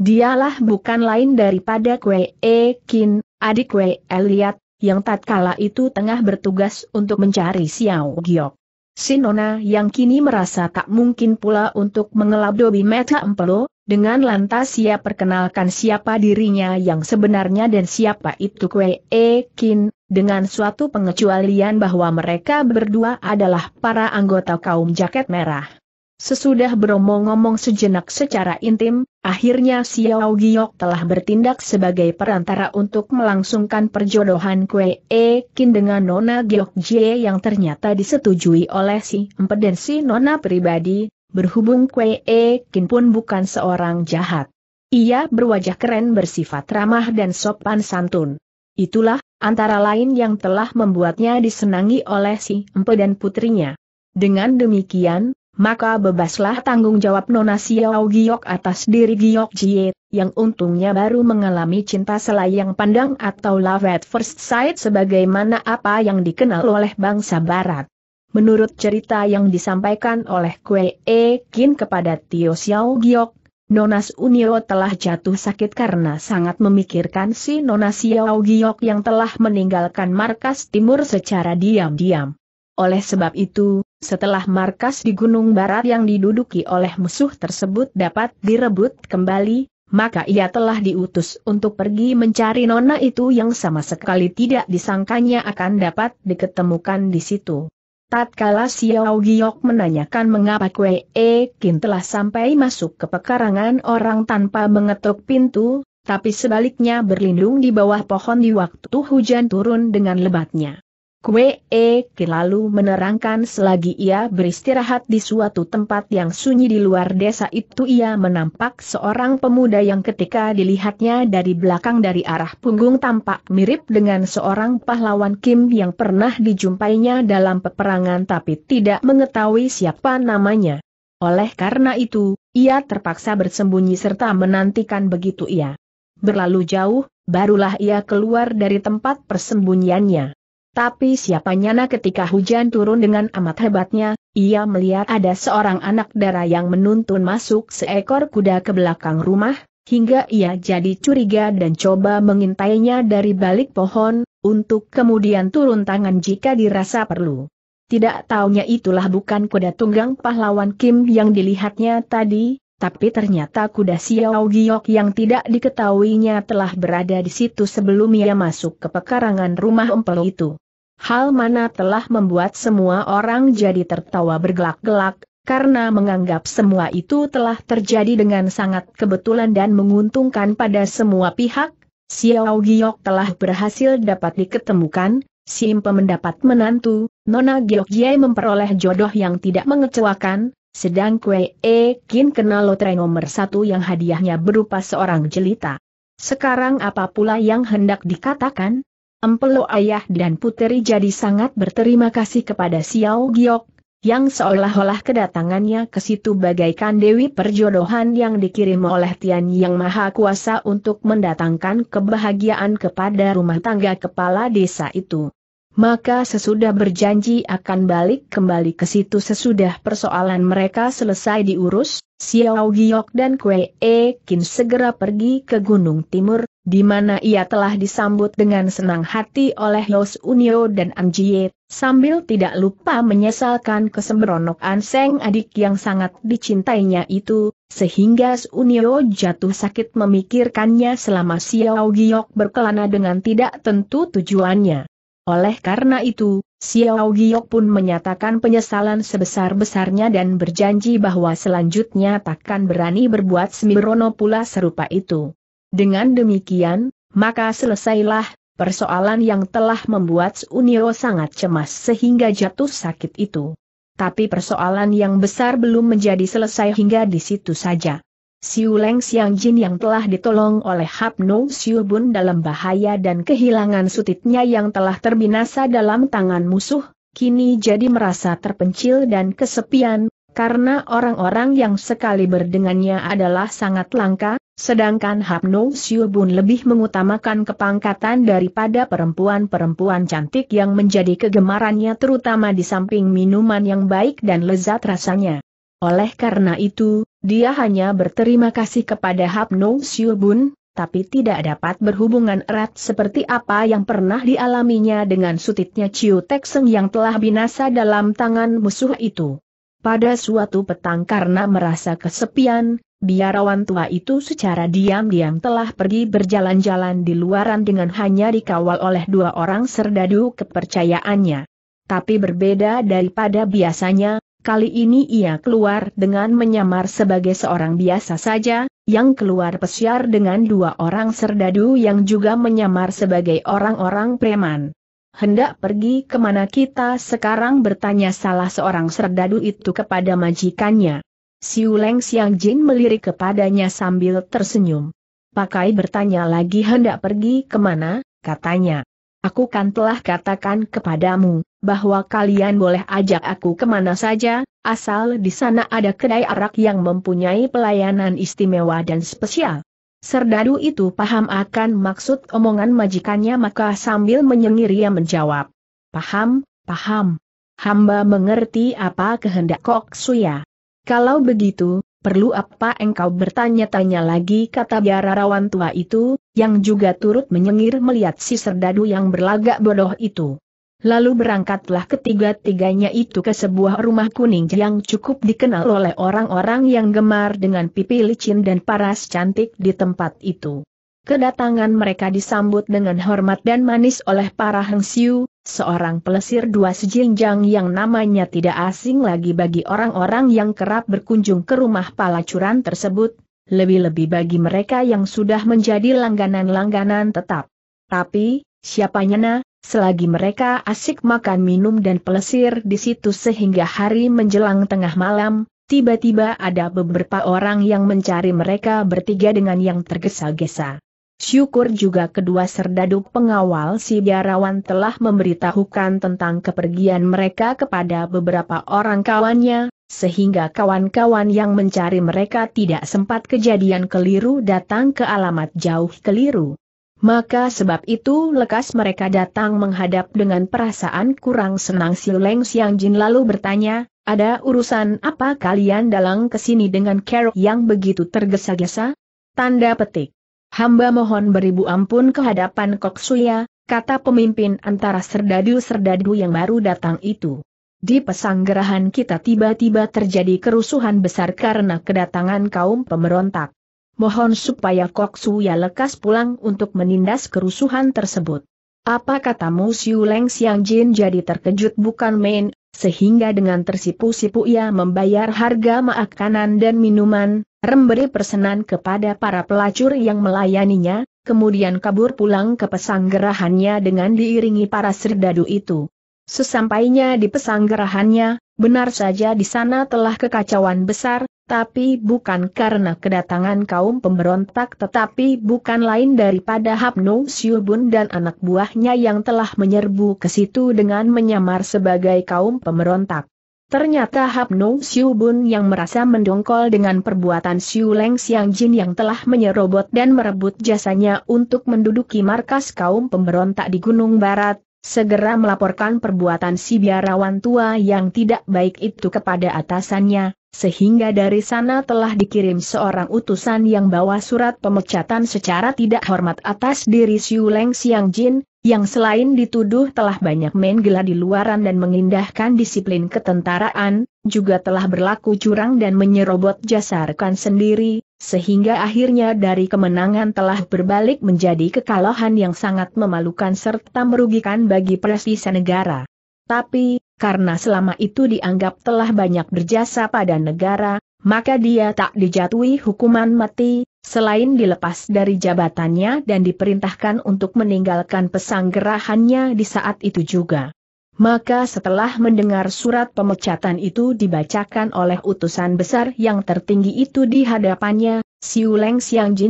Dialah bukan lain daripada Kwe E Kin, adik Kwe Eliat, yang tatkala itu tengah bertugas untuk mencari Xiao Giok. Sinona yang kini merasa tak mungkin pula untuk mengelabui Meta Empelo, dengan lantas ia perkenalkan siapa dirinya yang sebenarnya dan siapa itu Kwe E Kin, dengan suatu pengecualian bahwa mereka berdua adalah para anggota kaum jaket merah. Sesudah beromong-omong sejenak secara intim, akhirnya Xiao Giok telah bertindak sebagai perantara untuk melangsungkan perjodohan Kue E Kin dengan Nona Giok Jie yang ternyata disetujui oleh si Empat dan si Nona pribadi, berhubung Kue E Kin pun bukan seorang jahat. Ia berwajah keren bersifat ramah dan sopan santun. Itulah, antara lain yang telah membuatnya disenangi oleh si Empat dan putrinya. Dengan demikian, maka bebaslah tanggung jawab Nona Xiao Giok atas diri Giok Jie, yang untungnya baru mengalami cinta selayang pandang atau love at first sight sebagaimana apa yang dikenal oleh bangsa barat. Menurut cerita yang disampaikan oleh Kue E Kin kepada Tio Xiao Giok, Nonas Unio telah jatuh sakit karena sangat memikirkan si Nona Xiao Giok yang telah meninggalkan markas timur secara diam-diam. Oleh sebab itu, setelah markas di Gunung Barat yang diduduki oleh musuh tersebut dapat direbut kembali, maka ia telah diutus untuk pergi mencari nona itu yang sama sekali tidak disangkanya akan dapat diketemukan di situ. Tatkala Xiao Giok menanyakan mengapa Kwe E Kin telah sampai masuk ke pekarangan orang tanpa mengetuk pintu, tapi sebaliknya berlindung di bawah pohon di waktu hujan turun dengan lebatnya. Kue E lalu menerangkan selagi ia beristirahat di suatu tempat yang sunyi di luar desa itu ia menampak seorang pemuda yang ketika dilihatnya dari belakang dari arah punggung tampak mirip dengan seorang pahlawan Kim yang pernah dijumpainya dalam peperangan tapi tidak mengetahui siapa namanya. Oleh karena itu, ia terpaksa bersembunyi serta menantikan begitu ia berlalu jauh, barulah ia keluar dari tempat persembunyiannya. Tapi siapa nyana ketika hujan turun dengan amat hebatnya, ia melihat ada seorang anak darah yang menuntun masuk seekor kuda ke belakang rumah, hingga ia jadi curiga dan coba mengintainya dari balik pohon, untuk kemudian turun tangan jika dirasa perlu. Tidak taunya itulah bukan kuda tunggang pahlawan Kim yang dilihatnya tadi, tapi ternyata kuda Xiao Giok yang tidak diketahuinya telah berada di situ sebelum ia masuk ke pekarangan rumah empel itu hal mana telah membuat semua orang jadi tertawa bergelak-gelak, karena menganggap semua itu telah terjadi dengan sangat kebetulan dan menguntungkan pada semua pihak, Xiao Giok telah berhasil dapat diketemukan, Simpe mendapat menantu, Nona Giok Jie memperoleh jodoh yang tidak mengecewakan, sedang Kue E Kin kenal lotre nomor satu yang hadiahnya berupa seorang jelita. Sekarang apa pula yang hendak dikatakan? Empelo ayah dan puteri jadi sangat berterima kasih kepada Xiao Giok, yang seolah-olah kedatangannya ke situ bagaikan Dewi Perjodohan yang dikirim oleh Tian Yang Maha Kuasa untuk mendatangkan kebahagiaan kepada rumah tangga kepala desa itu maka sesudah berjanji akan balik kembali ke situ sesudah persoalan mereka selesai diurus, Xiao Giok dan Kwee E Kin segera pergi ke Gunung Timur, di mana ia telah disambut dengan senang hati oleh Los Unio dan Anjie, sambil tidak lupa menyesalkan kesembronokan Seng adik yang sangat dicintainya itu, sehingga Unio jatuh sakit memikirkannya selama Xiao Giok berkelana dengan tidak tentu tujuannya. Oleh karena itu, Xiao Giok pun menyatakan penyesalan sebesar-besarnya dan berjanji bahwa selanjutnya takkan berani berbuat semirono pula serupa itu. Dengan demikian, maka selesailah persoalan yang telah membuat Unio sangat cemas sehingga jatuh sakit itu. Tapi persoalan yang besar belum menjadi selesai hingga di situ saja. Siu Leng Xiang Jin yang telah ditolong oleh Hap No Siu Bun dalam bahaya dan kehilangan sutitnya yang telah terbinasa dalam tangan musuh, kini jadi merasa terpencil dan kesepian, karena orang-orang yang sekali berdengannya adalah sangat langka, sedangkan Hap No Siu Bun lebih mengutamakan kepangkatan daripada perempuan-perempuan cantik yang menjadi kegemarannya terutama di samping minuman yang baik dan lezat rasanya. Oleh karena itu, dia hanya berterima kasih kepada Hapnong Siobun, tapi tidak dapat berhubungan erat seperti apa yang pernah dialaminya dengan sutitnya Chiu Tekseng yang telah binasa dalam tangan musuh itu. Pada suatu petang karena merasa kesepian, biarawan tua itu secara diam-diam telah pergi berjalan-jalan di luaran dengan hanya dikawal oleh dua orang serdadu kepercayaannya. Tapi berbeda daripada biasanya, Kali ini ia keluar dengan menyamar sebagai seorang biasa saja, yang keluar pesiar dengan dua orang serdadu yang juga menyamar sebagai orang-orang preman. Hendak pergi kemana kita sekarang bertanya salah seorang serdadu itu kepada majikannya. Siuleng Leng Xiang Jin melirik kepadanya sambil tersenyum. Pakai bertanya lagi hendak pergi kemana, katanya. Aku kan telah katakan kepadamu, bahwa kalian boleh ajak aku kemana saja, asal di sana ada kedai arak yang mempunyai pelayanan istimewa dan spesial. Serdadu itu paham akan maksud omongan majikannya maka sambil menyengir ia menjawab. Paham, paham. Hamba mengerti apa kehendak Kok Suya. Kalau begitu, perlu apa engkau bertanya-tanya lagi kata biararawan tua itu, yang juga turut menyengir melihat si serdadu yang berlagak bodoh itu. Lalu berangkatlah ketiga-tiganya itu ke sebuah rumah kuning yang cukup dikenal oleh orang-orang yang gemar dengan pipi licin dan paras cantik di tempat itu. Kedatangan mereka disambut dengan hormat dan manis oleh para Siu, seorang pelesir dua sejinjang yang namanya tidak asing lagi bagi orang-orang yang kerap berkunjung ke rumah palacuran tersebut, lebih-lebih bagi mereka yang sudah menjadi langganan-langganan tetap. Tapi, siapanya selagi mereka asik makan minum dan pelesir di situ sehingga hari menjelang tengah malam, tiba-tiba ada beberapa orang yang mencari mereka bertiga dengan yang tergesa-gesa. Syukur juga kedua serdadu pengawal si biarawan telah memberitahukan tentang kepergian mereka kepada beberapa orang kawannya, sehingga kawan-kawan yang mencari mereka tidak sempat kejadian keliru datang ke alamat jauh keliru. Maka sebab itu lekas mereka datang menghadap dengan perasaan kurang senang si Leng Siang Jin lalu bertanya, ada urusan apa kalian dalang sini dengan kerok yang begitu tergesa-gesa? Tanda petik. Hamba mohon beribu ampun kehadapan Suya, kata pemimpin antara serdadu-serdadu yang baru datang itu. Di pesanggerahan kita tiba-tiba terjadi kerusuhan besar karena kedatangan kaum pemberontak mohon supaya Koksu ya lekas pulang untuk menindas kerusuhan tersebut. Apa katamu Siu Leng Siang Jin jadi terkejut bukan main, sehingga dengan tersipu-sipu ia membayar harga makanan dan minuman, memberi persenan kepada para pelacur yang melayaninya, kemudian kabur pulang ke pesanggerahannya dengan diiringi para serdadu itu. Sesampainya di pesanggerahannya, Benar saja di sana telah kekacauan besar, tapi bukan karena kedatangan kaum pemberontak tetapi bukan lain daripada Hapno Siubun dan anak buahnya yang telah menyerbu ke situ dengan menyamar sebagai kaum pemberontak. Ternyata Hapno Siubun yang merasa mendongkol dengan perbuatan Siuleng Siang Jin yang telah menyerobot dan merebut jasanya untuk menduduki markas kaum pemberontak di Gunung Barat, Segera melaporkan perbuatan si biarawan tua yang tidak baik itu kepada atasannya, sehingga dari sana telah dikirim seorang utusan yang bawa surat pemecatan secara tidak hormat atas diri Siu Leng Siang Jin, yang selain dituduh telah banyak main gelar di luaran dan mengindahkan disiplin ketentaraan, juga telah berlaku curang dan menyerobot jasarkan sendiri, sehingga akhirnya dari kemenangan telah berbalik menjadi kekalahan yang sangat memalukan serta merugikan bagi prestise negara. Tapi, karena selama itu dianggap telah banyak berjasa pada negara, maka dia tak dijatuhi hukuman mati, Selain dilepas dari jabatannya dan diperintahkan untuk meninggalkan pesanggerahannya di saat itu juga. Maka setelah mendengar surat pemecatan itu dibacakan oleh utusan besar yang tertinggi itu di hadapannya, Siu Leng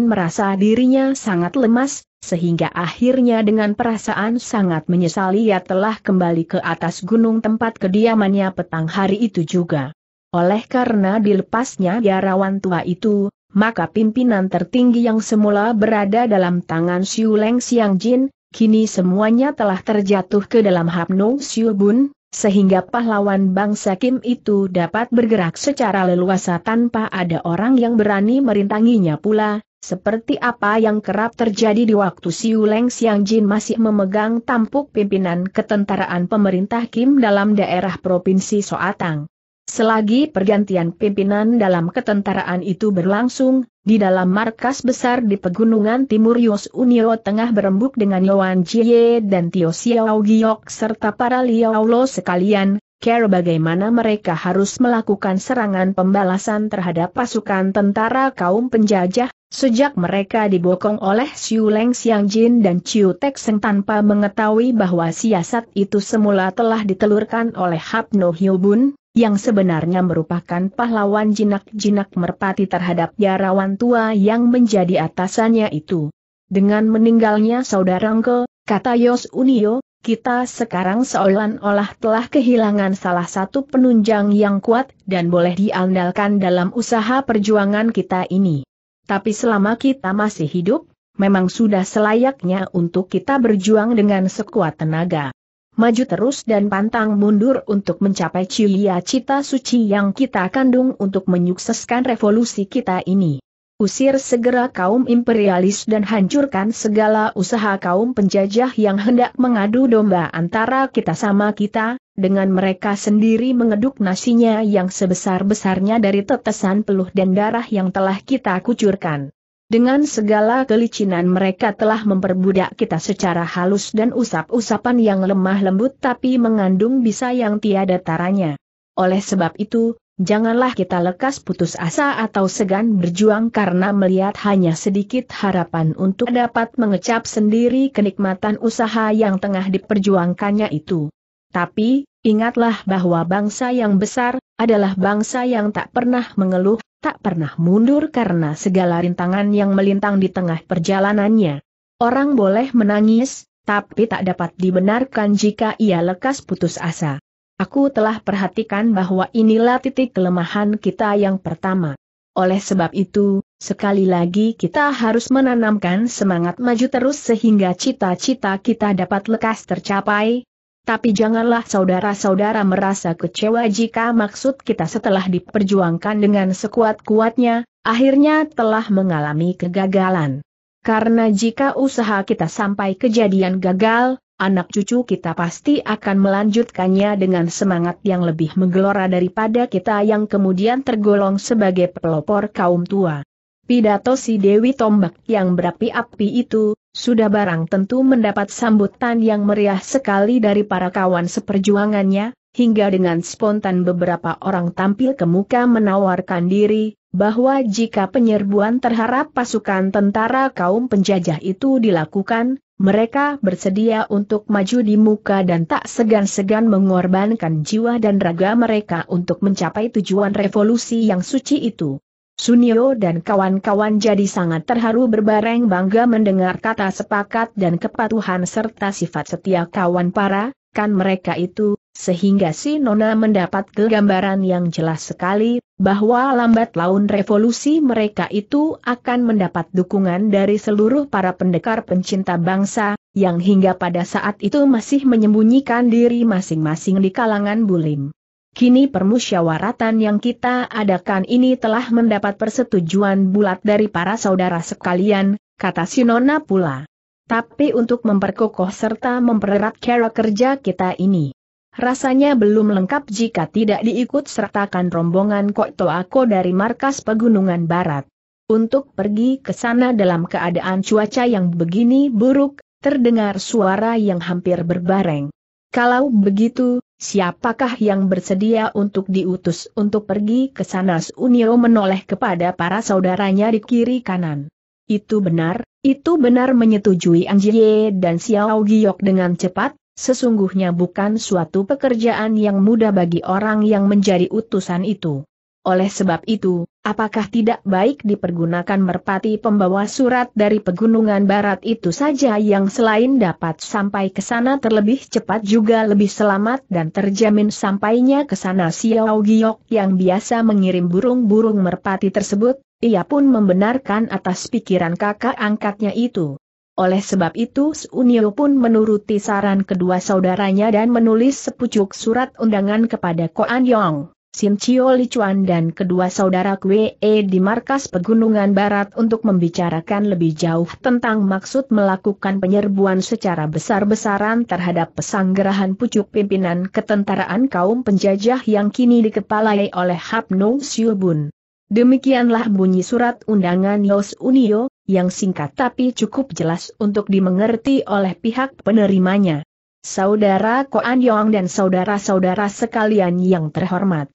merasa dirinya sangat lemas, sehingga akhirnya dengan perasaan sangat menyesali ia telah kembali ke atas gunung tempat kediamannya petang hari itu juga. Oleh karena dilepasnya biarawan tua itu, maka pimpinan tertinggi yang semula berada dalam tangan Siuleng Leng Kini semuanya telah terjatuh ke dalam Hapno Siubun, sehingga pahlawan bangsa Kim itu dapat bergerak secara leluasa tanpa ada orang yang berani merintanginya pula, seperti apa yang kerap terjadi di waktu Siuleng Siang Jin masih memegang tampuk pimpinan ketentaraan pemerintah Kim dalam daerah Provinsi Soatang. Selagi pergantian pimpinan dalam ketentaraan itu berlangsung, di dalam markas besar di Pegunungan Timur Yos Unio tengah berembuk dengan Yuan Jie dan Tio Xiao Giok serta para Liao Lo sekalian, care bagaimana mereka harus melakukan serangan pembalasan terhadap pasukan tentara kaum penjajah, sejak mereka dibokong oleh Xiu Leng Xiang Jin dan Chiu Tek Seng tanpa mengetahui bahwa siasat itu semula telah ditelurkan oleh Hap No Bun yang sebenarnya merupakan pahlawan jinak-jinak merpati terhadap biarawan tua yang menjadi atasannya itu. Dengan meninggalnya Ngo, kata Yos Unio, kita sekarang seolah-olah telah kehilangan salah satu penunjang yang kuat dan boleh diandalkan dalam usaha perjuangan kita ini. Tapi selama kita masih hidup, memang sudah selayaknya untuk kita berjuang dengan sekuat tenaga maju terus dan pantang mundur untuk mencapai cilia cita suci yang kita kandung untuk menyukseskan revolusi kita ini. Usir segera kaum imperialis dan hancurkan segala usaha kaum penjajah yang hendak mengadu domba antara kita sama kita, dengan mereka sendiri mengeduk nasinya yang sebesar-besarnya dari tetesan peluh dan darah yang telah kita kucurkan. Dengan segala kelicinan mereka telah memperbudak kita secara halus dan usap-usapan yang lemah lembut tapi mengandung bisa yang tiada taranya. Oleh sebab itu, janganlah kita lekas putus asa atau segan berjuang karena melihat hanya sedikit harapan untuk dapat mengecap sendiri kenikmatan usaha yang tengah diperjuangkannya itu. Tapi, ingatlah bahwa bangsa yang besar, adalah bangsa yang tak pernah mengeluh, tak pernah mundur karena segala rintangan yang melintang di tengah perjalanannya. Orang boleh menangis, tapi tak dapat dibenarkan jika ia lekas putus asa. Aku telah perhatikan bahwa inilah titik kelemahan kita yang pertama. Oleh sebab itu, sekali lagi kita harus menanamkan semangat maju terus sehingga cita-cita kita dapat lekas tercapai, tapi janganlah saudara-saudara merasa kecewa jika maksud kita setelah diperjuangkan dengan sekuat-kuatnya, akhirnya telah mengalami kegagalan. Karena jika usaha kita sampai kejadian gagal, anak cucu kita pasti akan melanjutkannya dengan semangat yang lebih menggelora daripada kita yang kemudian tergolong sebagai pelopor kaum tua. Pidato si Dewi Tombak yang berapi-api itu, sudah barang tentu mendapat sambutan yang meriah sekali dari para kawan seperjuangannya, hingga dengan spontan beberapa orang tampil ke muka menawarkan diri, bahwa jika penyerbuan terhadap pasukan tentara kaum penjajah itu dilakukan, mereka bersedia untuk maju di muka dan tak segan-segan mengorbankan jiwa dan raga mereka untuk mencapai tujuan revolusi yang suci itu. Sunio dan kawan-kawan jadi sangat terharu berbareng bangga mendengar kata sepakat dan kepatuhan serta sifat setia kawan para, kan mereka itu, sehingga si Nona mendapat gambaran yang jelas sekali, bahwa lambat laun revolusi mereka itu akan mendapat dukungan dari seluruh para pendekar pencinta bangsa, yang hingga pada saat itu masih menyembunyikan diri masing-masing di kalangan bulim. Kini permusyawaratan yang kita adakan ini telah mendapat persetujuan bulat dari para saudara sekalian, kata Sinona pula. Tapi untuk memperkokoh serta mempererat cara kerja kita ini. Rasanya belum lengkap jika tidak diikut sertakan rombongan Kotoako dari markas Pegunungan Barat. Untuk pergi ke sana dalam keadaan cuaca yang begini buruk, terdengar suara yang hampir berbareng. Kalau begitu, Siapakah yang bersedia untuk diutus untuk pergi ke sana? Unio menoleh kepada para saudaranya di kiri kanan. Itu benar, itu benar menyetujui Anjie dan Xiao Giok dengan cepat, sesungguhnya bukan suatu pekerjaan yang mudah bagi orang yang menjadi utusan itu. Oleh sebab itu, apakah tidak baik dipergunakan merpati pembawa surat dari pegunungan barat itu saja yang selain dapat sampai ke sana terlebih cepat juga lebih selamat dan terjamin sampainya ke sana Xiao Giok yang biasa mengirim burung-burung merpati tersebut, ia pun membenarkan atas pikiran kakak angkatnya itu. Oleh sebab itu Sunio pun menuruti saran kedua saudaranya dan menulis sepucuk surat undangan kepada Koan Yong. Sim Chio Li dan kedua saudara Kwe e di markas Pegunungan Barat untuk membicarakan lebih jauh tentang maksud melakukan penyerbuan secara besar-besaran terhadap pesanggerahan pucuk pimpinan ketentaraan kaum penjajah yang kini dikepalai oleh Hap Nong Bun. Demikianlah bunyi surat undangan Yos Unio, yang singkat tapi cukup jelas untuk dimengerti oleh pihak penerimanya. Saudara Koan Yong dan saudara-saudara sekalian yang terhormat.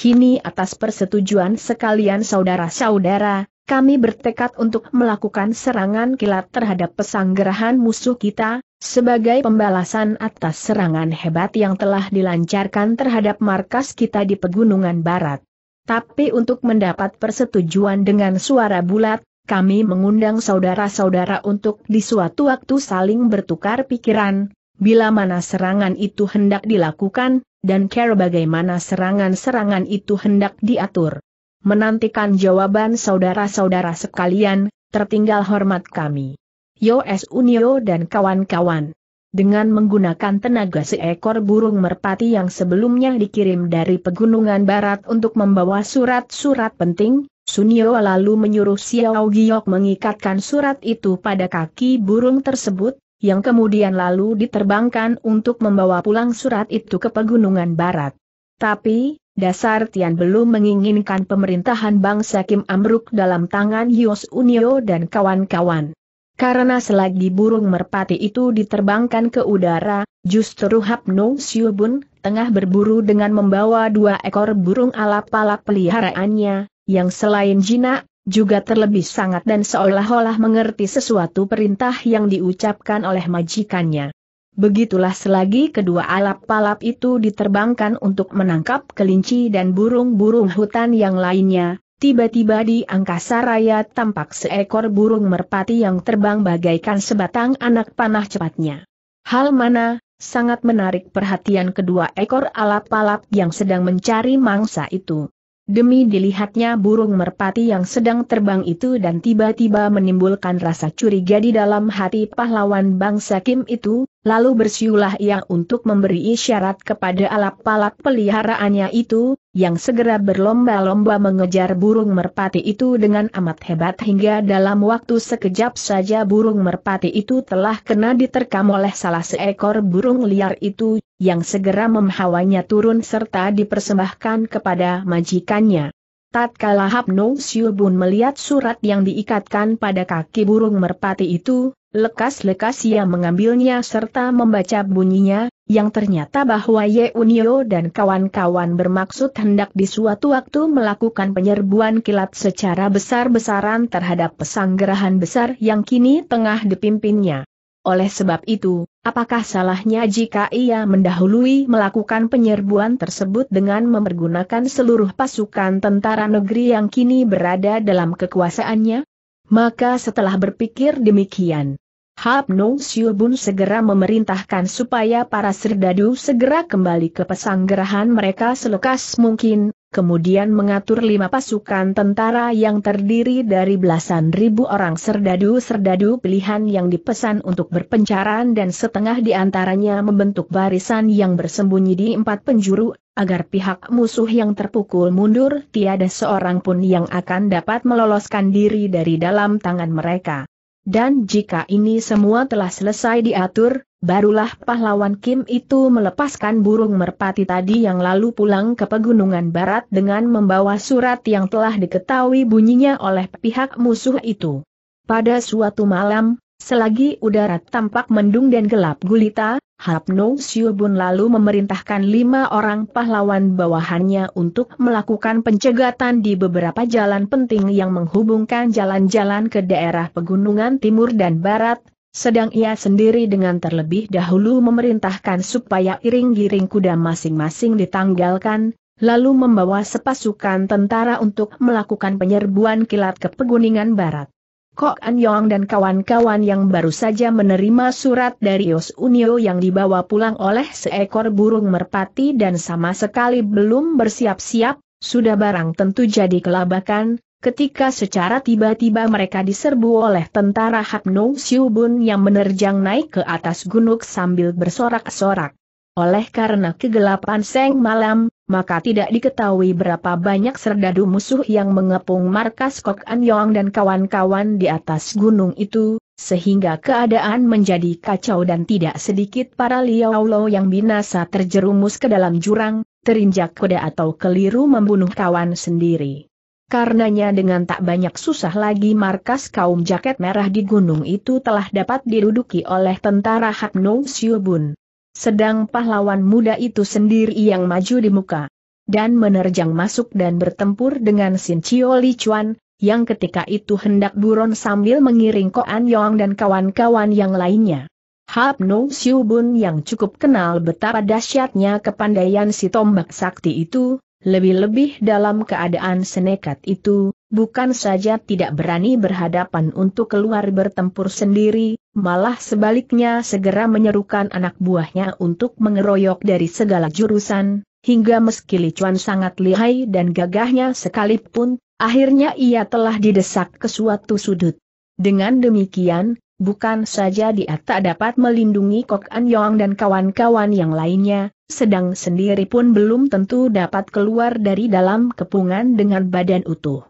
Kini atas persetujuan sekalian saudara-saudara, kami bertekad untuk melakukan serangan kilat terhadap pesanggerahan musuh kita, sebagai pembalasan atas serangan hebat yang telah dilancarkan terhadap markas kita di Pegunungan Barat. Tapi untuk mendapat persetujuan dengan suara bulat, kami mengundang saudara-saudara untuk di suatu waktu saling bertukar pikiran, bila mana serangan itu hendak dilakukan, dan care bagaimana serangan-serangan itu hendak diatur. Menantikan jawaban saudara-saudara sekalian, tertinggal hormat kami. Yos Unio dan kawan-kawan. Dengan menggunakan tenaga seekor burung merpati yang sebelumnya dikirim dari pegunungan barat untuk membawa surat-surat penting, Sunio lalu menyuruh Xiao Giok mengikatkan surat itu pada kaki burung tersebut, yang kemudian lalu diterbangkan untuk membawa pulang surat itu ke Pegunungan Barat. Tapi, dasar Tian belum menginginkan pemerintahan bangsa Kim Amruk dalam tangan Yos Unio dan kawan-kawan. Karena selagi burung merpati itu diterbangkan ke udara, justru Hap Nong Siubun tengah berburu dengan membawa dua ekor burung alap-alap peliharaannya, yang selain jinak juga terlebih sangat dan seolah-olah mengerti sesuatu perintah yang diucapkan oleh majikannya. Begitulah selagi kedua alap-palap itu diterbangkan untuk menangkap kelinci dan burung-burung hutan yang lainnya, tiba-tiba di angkasa raya tampak seekor burung merpati yang terbang bagaikan sebatang anak panah cepatnya. Hal mana, sangat menarik perhatian kedua ekor alap-alap yang sedang mencari mangsa itu demi dilihatnya burung merpati yang sedang terbang itu dan tiba-tiba menimbulkan rasa curiga di dalam hati pahlawan bangsa Kim itu, lalu bersiulah ia untuk memberi isyarat kepada alap-alap peliharaannya itu, yang segera berlomba-lomba mengejar burung merpati itu dengan amat hebat hingga dalam waktu sekejap saja burung merpati itu telah kena diterkam oleh salah seekor burung liar itu, yang segera memhawanya turun serta dipersembahkan kepada majikannya. Tatkala Hapno Siubun melihat surat yang diikatkan pada kaki burung merpati itu, lekas-lekas ia mengambilnya serta membaca bunyinya, yang ternyata bahwa Ye Unio dan kawan-kawan bermaksud hendak di suatu waktu melakukan penyerbuan kilat secara besar-besaran terhadap pesanggerahan besar yang kini tengah dipimpinnya. Oleh sebab itu, apakah salahnya jika ia mendahului melakukan penyerbuan tersebut dengan mempergunakan seluruh pasukan tentara negeri yang kini berada dalam kekuasaannya? Maka setelah berpikir demikian, Hap Nong Bun segera memerintahkan supaya para serdadu segera kembali ke pesanggerahan mereka selekas mungkin, kemudian mengatur lima pasukan tentara yang terdiri dari belasan ribu orang serdadu-serdadu pilihan yang dipesan untuk berpencaran dan setengah di antaranya membentuk barisan yang bersembunyi di empat penjuru, agar pihak musuh yang terpukul mundur tiada seorang pun yang akan dapat meloloskan diri dari dalam tangan mereka. Dan jika ini semua telah selesai diatur, barulah pahlawan Kim itu melepaskan burung merpati tadi yang lalu pulang ke pegunungan barat dengan membawa surat yang telah diketahui bunyinya oleh pihak musuh itu. Pada suatu malam, selagi udara tampak mendung dan gelap gulita, Hapno Siubun lalu memerintahkan lima orang pahlawan bawahannya untuk melakukan pencegatan di beberapa jalan penting yang menghubungkan jalan-jalan ke daerah pegunungan timur dan barat, sedang ia sendiri dengan terlebih dahulu memerintahkan supaya iring iring kuda masing-masing ditanggalkan, lalu membawa sepasukan tentara untuk melakukan penyerbuan kilat ke pegunungan Barat. Kok An Yong dan kawan-kawan yang baru saja menerima surat dari Yos Unio yang dibawa pulang oleh seekor burung merpati dan sama sekali belum bersiap-siap, sudah barang tentu jadi kelabakan, ketika secara tiba-tiba mereka diserbu oleh tentara Hapnung Siubun yang menerjang naik ke atas gunung sambil bersorak-sorak. Oleh karena kegelapan seng malam, maka tidak diketahui berapa banyak serdadu musuh yang mengepung markas Kok An Yong dan kawan-kawan di atas gunung itu, sehingga keadaan menjadi kacau dan tidak sedikit para Liaolo yang binasa terjerumus ke dalam jurang, terinjak kuda atau keliru membunuh kawan sendiri. Karenanya dengan tak banyak susah lagi markas kaum jaket merah di gunung itu telah dapat diduduki oleh tentara Hapnong Siobun. Sedang pahlawan muda itu sendiri yang maju di muka. Dan menerjang masuk dan bertempur dengan Sin Chio Li Chuan, yang ketika itu hendak buron sambil mengiring An Yong dan kawan-kawan yang lainnya. Hap Siobun yang cukup kenal betapa dahsyatnya kepandaian si tombak sakti itu, lebih-lebih dalam keadaan senekat itu, bukan saja tidak berani berhadapan untuk keluar bertempur sendiri, malah sebaliknya segera menyerukan anak buahnya untuk mengeroyok dari segala jurusan, hingga meski Licuan sangat lihai dan gagahnya sekalipun, akhirnya ia telah didesak ke suatu sudut. Dengan demikian, Bukan saja dia tak dapat melindungi Kok An Yong dan kawan-kawan yang lainnya, sedang sendiri pun belum tentu dapat keluar dari dalam kepungan dengan badan utuh.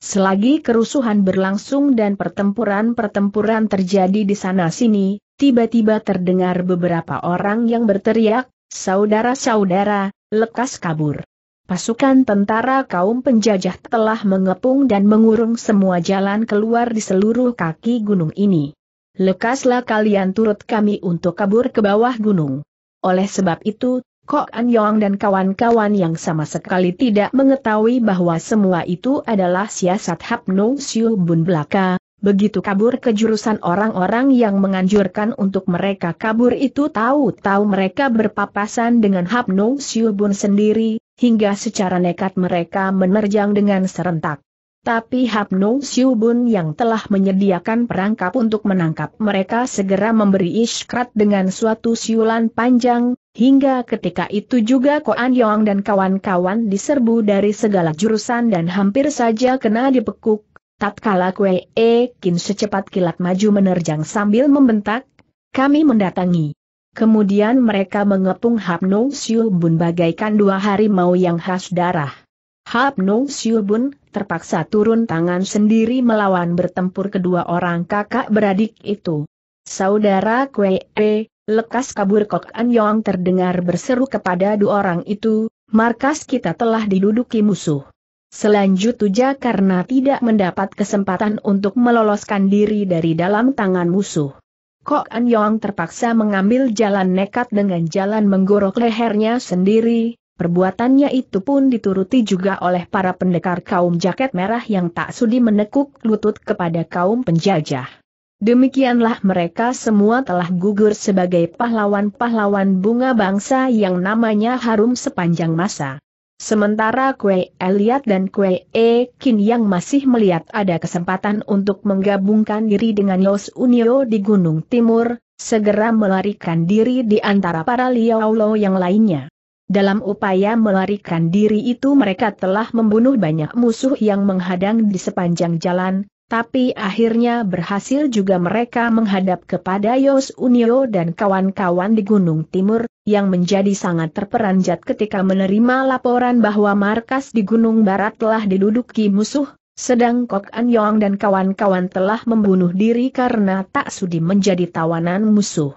Selagi kerusuhan berlangsung dan pertempuran-pertempuran terjadi di sana-sini, tiba-tiba terdengar beberapa orang yang berteriak, Saudara-saudara, lekas kabur. Pasukan tentara kaum penjajah telah mengepung dan mengurung semua jalan keluar di seluruh kaki gunung ini lekaslah kalian turut kami untuk kabur ke bawah gunung. Oleh sebab itu, Kok An Yong dan kawan-kawan yang sama sekali tidak mengetahui bahwa semua itu adalah siasat Hap Nong Siu Bun belaka, begitu kabur ke jurusan orang-orang yang menganjurkan untuk mereka kabur itu tahu-tahu mereka berpapasan dengan Hap Nong Siu Bun sendiri, hingga secara nekat mereka menerjang dengan serentak. Tapi Hapno Siubun yang telah menyediakan perangkap untuk menangkap mereka segera memberi iskrat dengan suatu siulan panjang, hingga ketika itu juga Koan Yong dan kawan-kawan diserbu dari segala jurusan dan hampir saja kena dipekuk. Tatkala Kue E Kin secepat kilat maju menerjang sambil membentak, kami mendatangi. Kemudian mereka mengepung Hapno Siubun bagaikan dua harimau yang khas darah. Hap Siubun terpaksa turun tangan sendiri melawan bertempur kedua orang kakak beradik itu. Saudara Kwe, -e, lekas kabur Kok An Yong terdengar berseru kepada dua orang itu, markas kita telah diduduki musuh. Selanjutnya karena tidak mendapat kesempatan untuk meloloskan diri dari dalam tangan musuh. Kok An Yong terpaksa mengambil jalan nekat dengan jalan menggorok lehernya sendiri, Perbuatannya itu pun dituruti juga oleh para pendekar kaum jaket merah yang tak sudi menekuk lutut kepada kaum penjajah. Demikianlah mereka semua telah gugur sebagai pahlawan-pahlawan bunga bangsa yang namanya harum sepanjang masa. Sementara Kue Eliat dan Kue Ekin yang masih melihat ada kesempatan untuk menggabungkan diri dengan Los Unio di Gunung Timur, segera melarikan diri di antara para Lo yang lainnya. Dalam upaya melarikan diri itu mereka telah membunuh banyak musuh yang menghadang di sepanjang jalan, tapi akhirnya berhasil juga mereka menghadap kepada Yos Unio dan kawan-kawan di Gunung Timur, yang menjadi sangat terperanjat ketika menerima laporan bahwa markas di Gunung Barat telah diduduki musuh, sedang Kok An Yong dan kawan-kawan telah membunuh diri karena tak sudi menjadi tawanan musuh.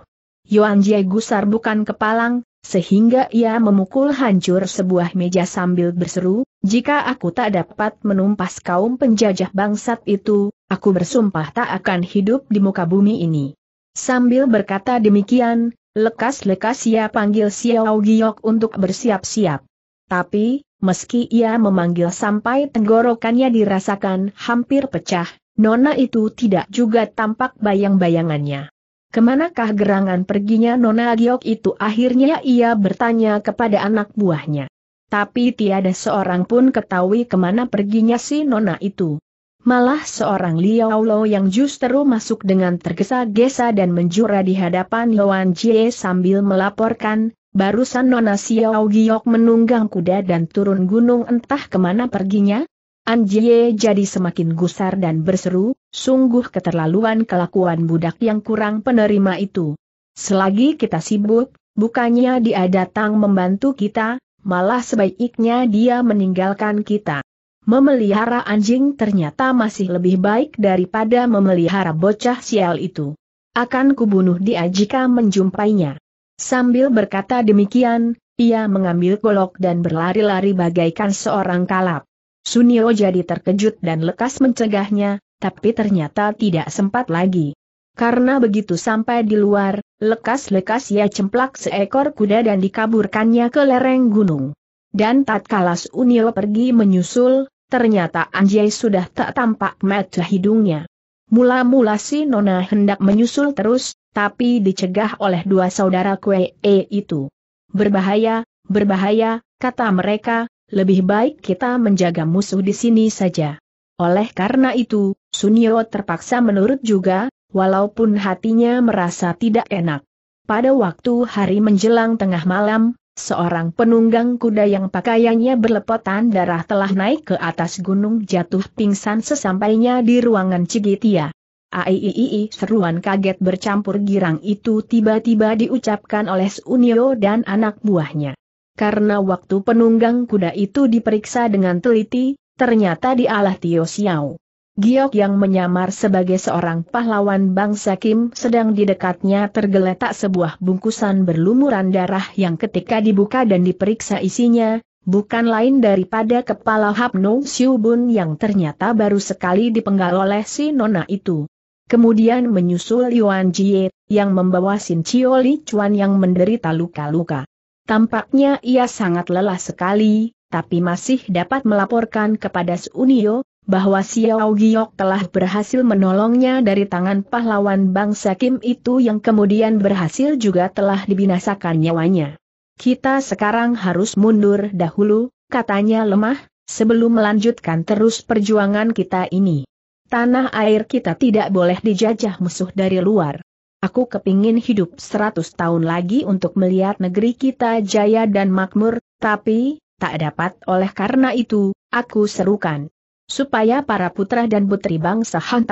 Yuan Jie Gusar bukan kepalang, sehingga ia memukul hancur sebuah meja sambil berseru, jika aku tak dapat menumpas kaum penjajah bangsat itu, aku bersumpah tak akan hidup di muka bumi ini. Sambil berkata demikian, lekas-lekas ia panggil Xiao Giok untuk bersiap-siap. Tapi, meski ia memanggil sampai tenggorokannya dirasakan hampir pecah, Nona itu tidak juga tampak bayang-bayangannya. Kemanakah gerangan perginya Nona Giok itu akhirnya ia bertanya kepada anak buahnya. Tapi tiada seorang pun ketahui kemana perginya si Nona itu. Malah seorang Liao Lo yang justru masuk dengan tergesa-gesa dan menjura di hadapan Yuan Jie sambil melaporkan, barusan Nona Xiao Giok menunggang kuda dan turun gunung entah kemana perginya. An Jie jadi semakin gusar dan berseru, Sungguh keterlaluan kelakuan budak yang kurang penerima itu. Selagi kita sibuk, bukannya dia datang membantu kita, malah sebaiknya dia meninggalkan kita. Memelihara anjing ternyata masih lebih baik daripada memelihara bocah sial itu. Akan kubunuh dia jika menjumpainya. Sambil berkata demikian, ia mengambil golok dan berlari-lari bagaikan seorang kalap. Sunio jadi terkejut dan lekas mencegahnya, tapi ternyata tidak sempat lagi. Karena begitu sampai di luar, lekas-lekas ia cemplak seekor kuda dan dikaburkannya ke lereng gunung. Dan tatkala Unil pergi menyusul, ternyata Anjay sudah tak tampak mata hidungnya. Mula-mula si Nona hendak menyusul terus, tapi dicegah oleh dua saudara kue e itu. Berbahaya, berbahaya, kata mereka, lebih baik kita menjaga musuh di sini saja. Oleh karena itu, Sunio terpaksa menurut juga, walaupun hatinya merasa tidak enak. Pada waktu hari menjelang tengah malam, seorang penunggang kuda yang pakaiannya berlepotan darah telah naik ke atas gunung jatuh pingsan sesampainya di ruangan Cigitia. Aiiii! seruan kaget bercampur girang itu tiba-tiba diucapkan oleh Sunio dan anak buahnya. Karena waktu penunggang kuda itu diperiksa dengan teliti, ternyata dialah Tio Xiao. Giok yang menyamar sebagai seorang pahlawan bangsa Kim sedang di dekatnya tergeletak sebuah bungkusan berlumuran darah yang ketika dibuka dan diperiksa isinya, bukan lain daripada kepala Hapno Siubun yang ternyata baru sekali dipenggal oleh si nona itu. Kemudian menyusul Yuan Jie, yang membawa Sin Chio Li Chuan yang menderita luka-luka. Tampaknya ia sangat lelah sekali, tapi masih dapat melaporkan kepada Sunio, bahwa Xiao Giok telah berhasil menolongnya dari tangan pahlawan bangsa Kim itu yang kemudian berhasil juga telah dibinasakan nyawanya. Kita sekarang harus mundur dahulu, katanya lemah, sebelum melanjutkan terus perjuangan kita ini. Tanah air kita tidak boleh dijajah musuh dari luar. Aku kepingin hidup 100 tahun lagi untuk melihat negeri kita jaya dan makmur, tapi, tak dapat oleh karena itu, aku serukan supaya para putra dan putri bangsa Han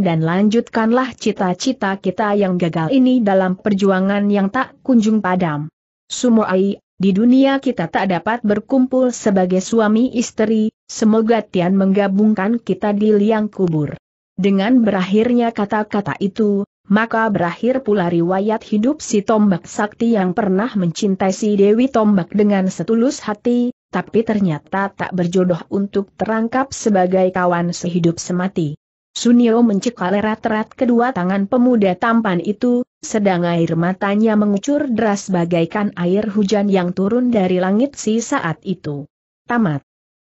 dan lanjutkanlah cita-cita kita yang gagal ini dalam perjuangan yang tak kunjung padam. Sumoai, di dunia kita tak dapat berkumpul sebagai suami istri, semoga Tian menggabungkan kita di liang kubur. Dengan berakhirnya kata-kata itu, maka berakhir pula riwayat hidup si tombak sakti yang pernah mencintai si Dewi Tombak dengan setulus hati, tapi ternyata tak berjodoh untuk terangkap sebagai kawan sehidup semati. Sunio mencekal erat-erat kedua tangan pemuda tampan itu, sedang air matanya mengucur deras bagaikan air hujan yang turun dari langit si saat itu. Tamat.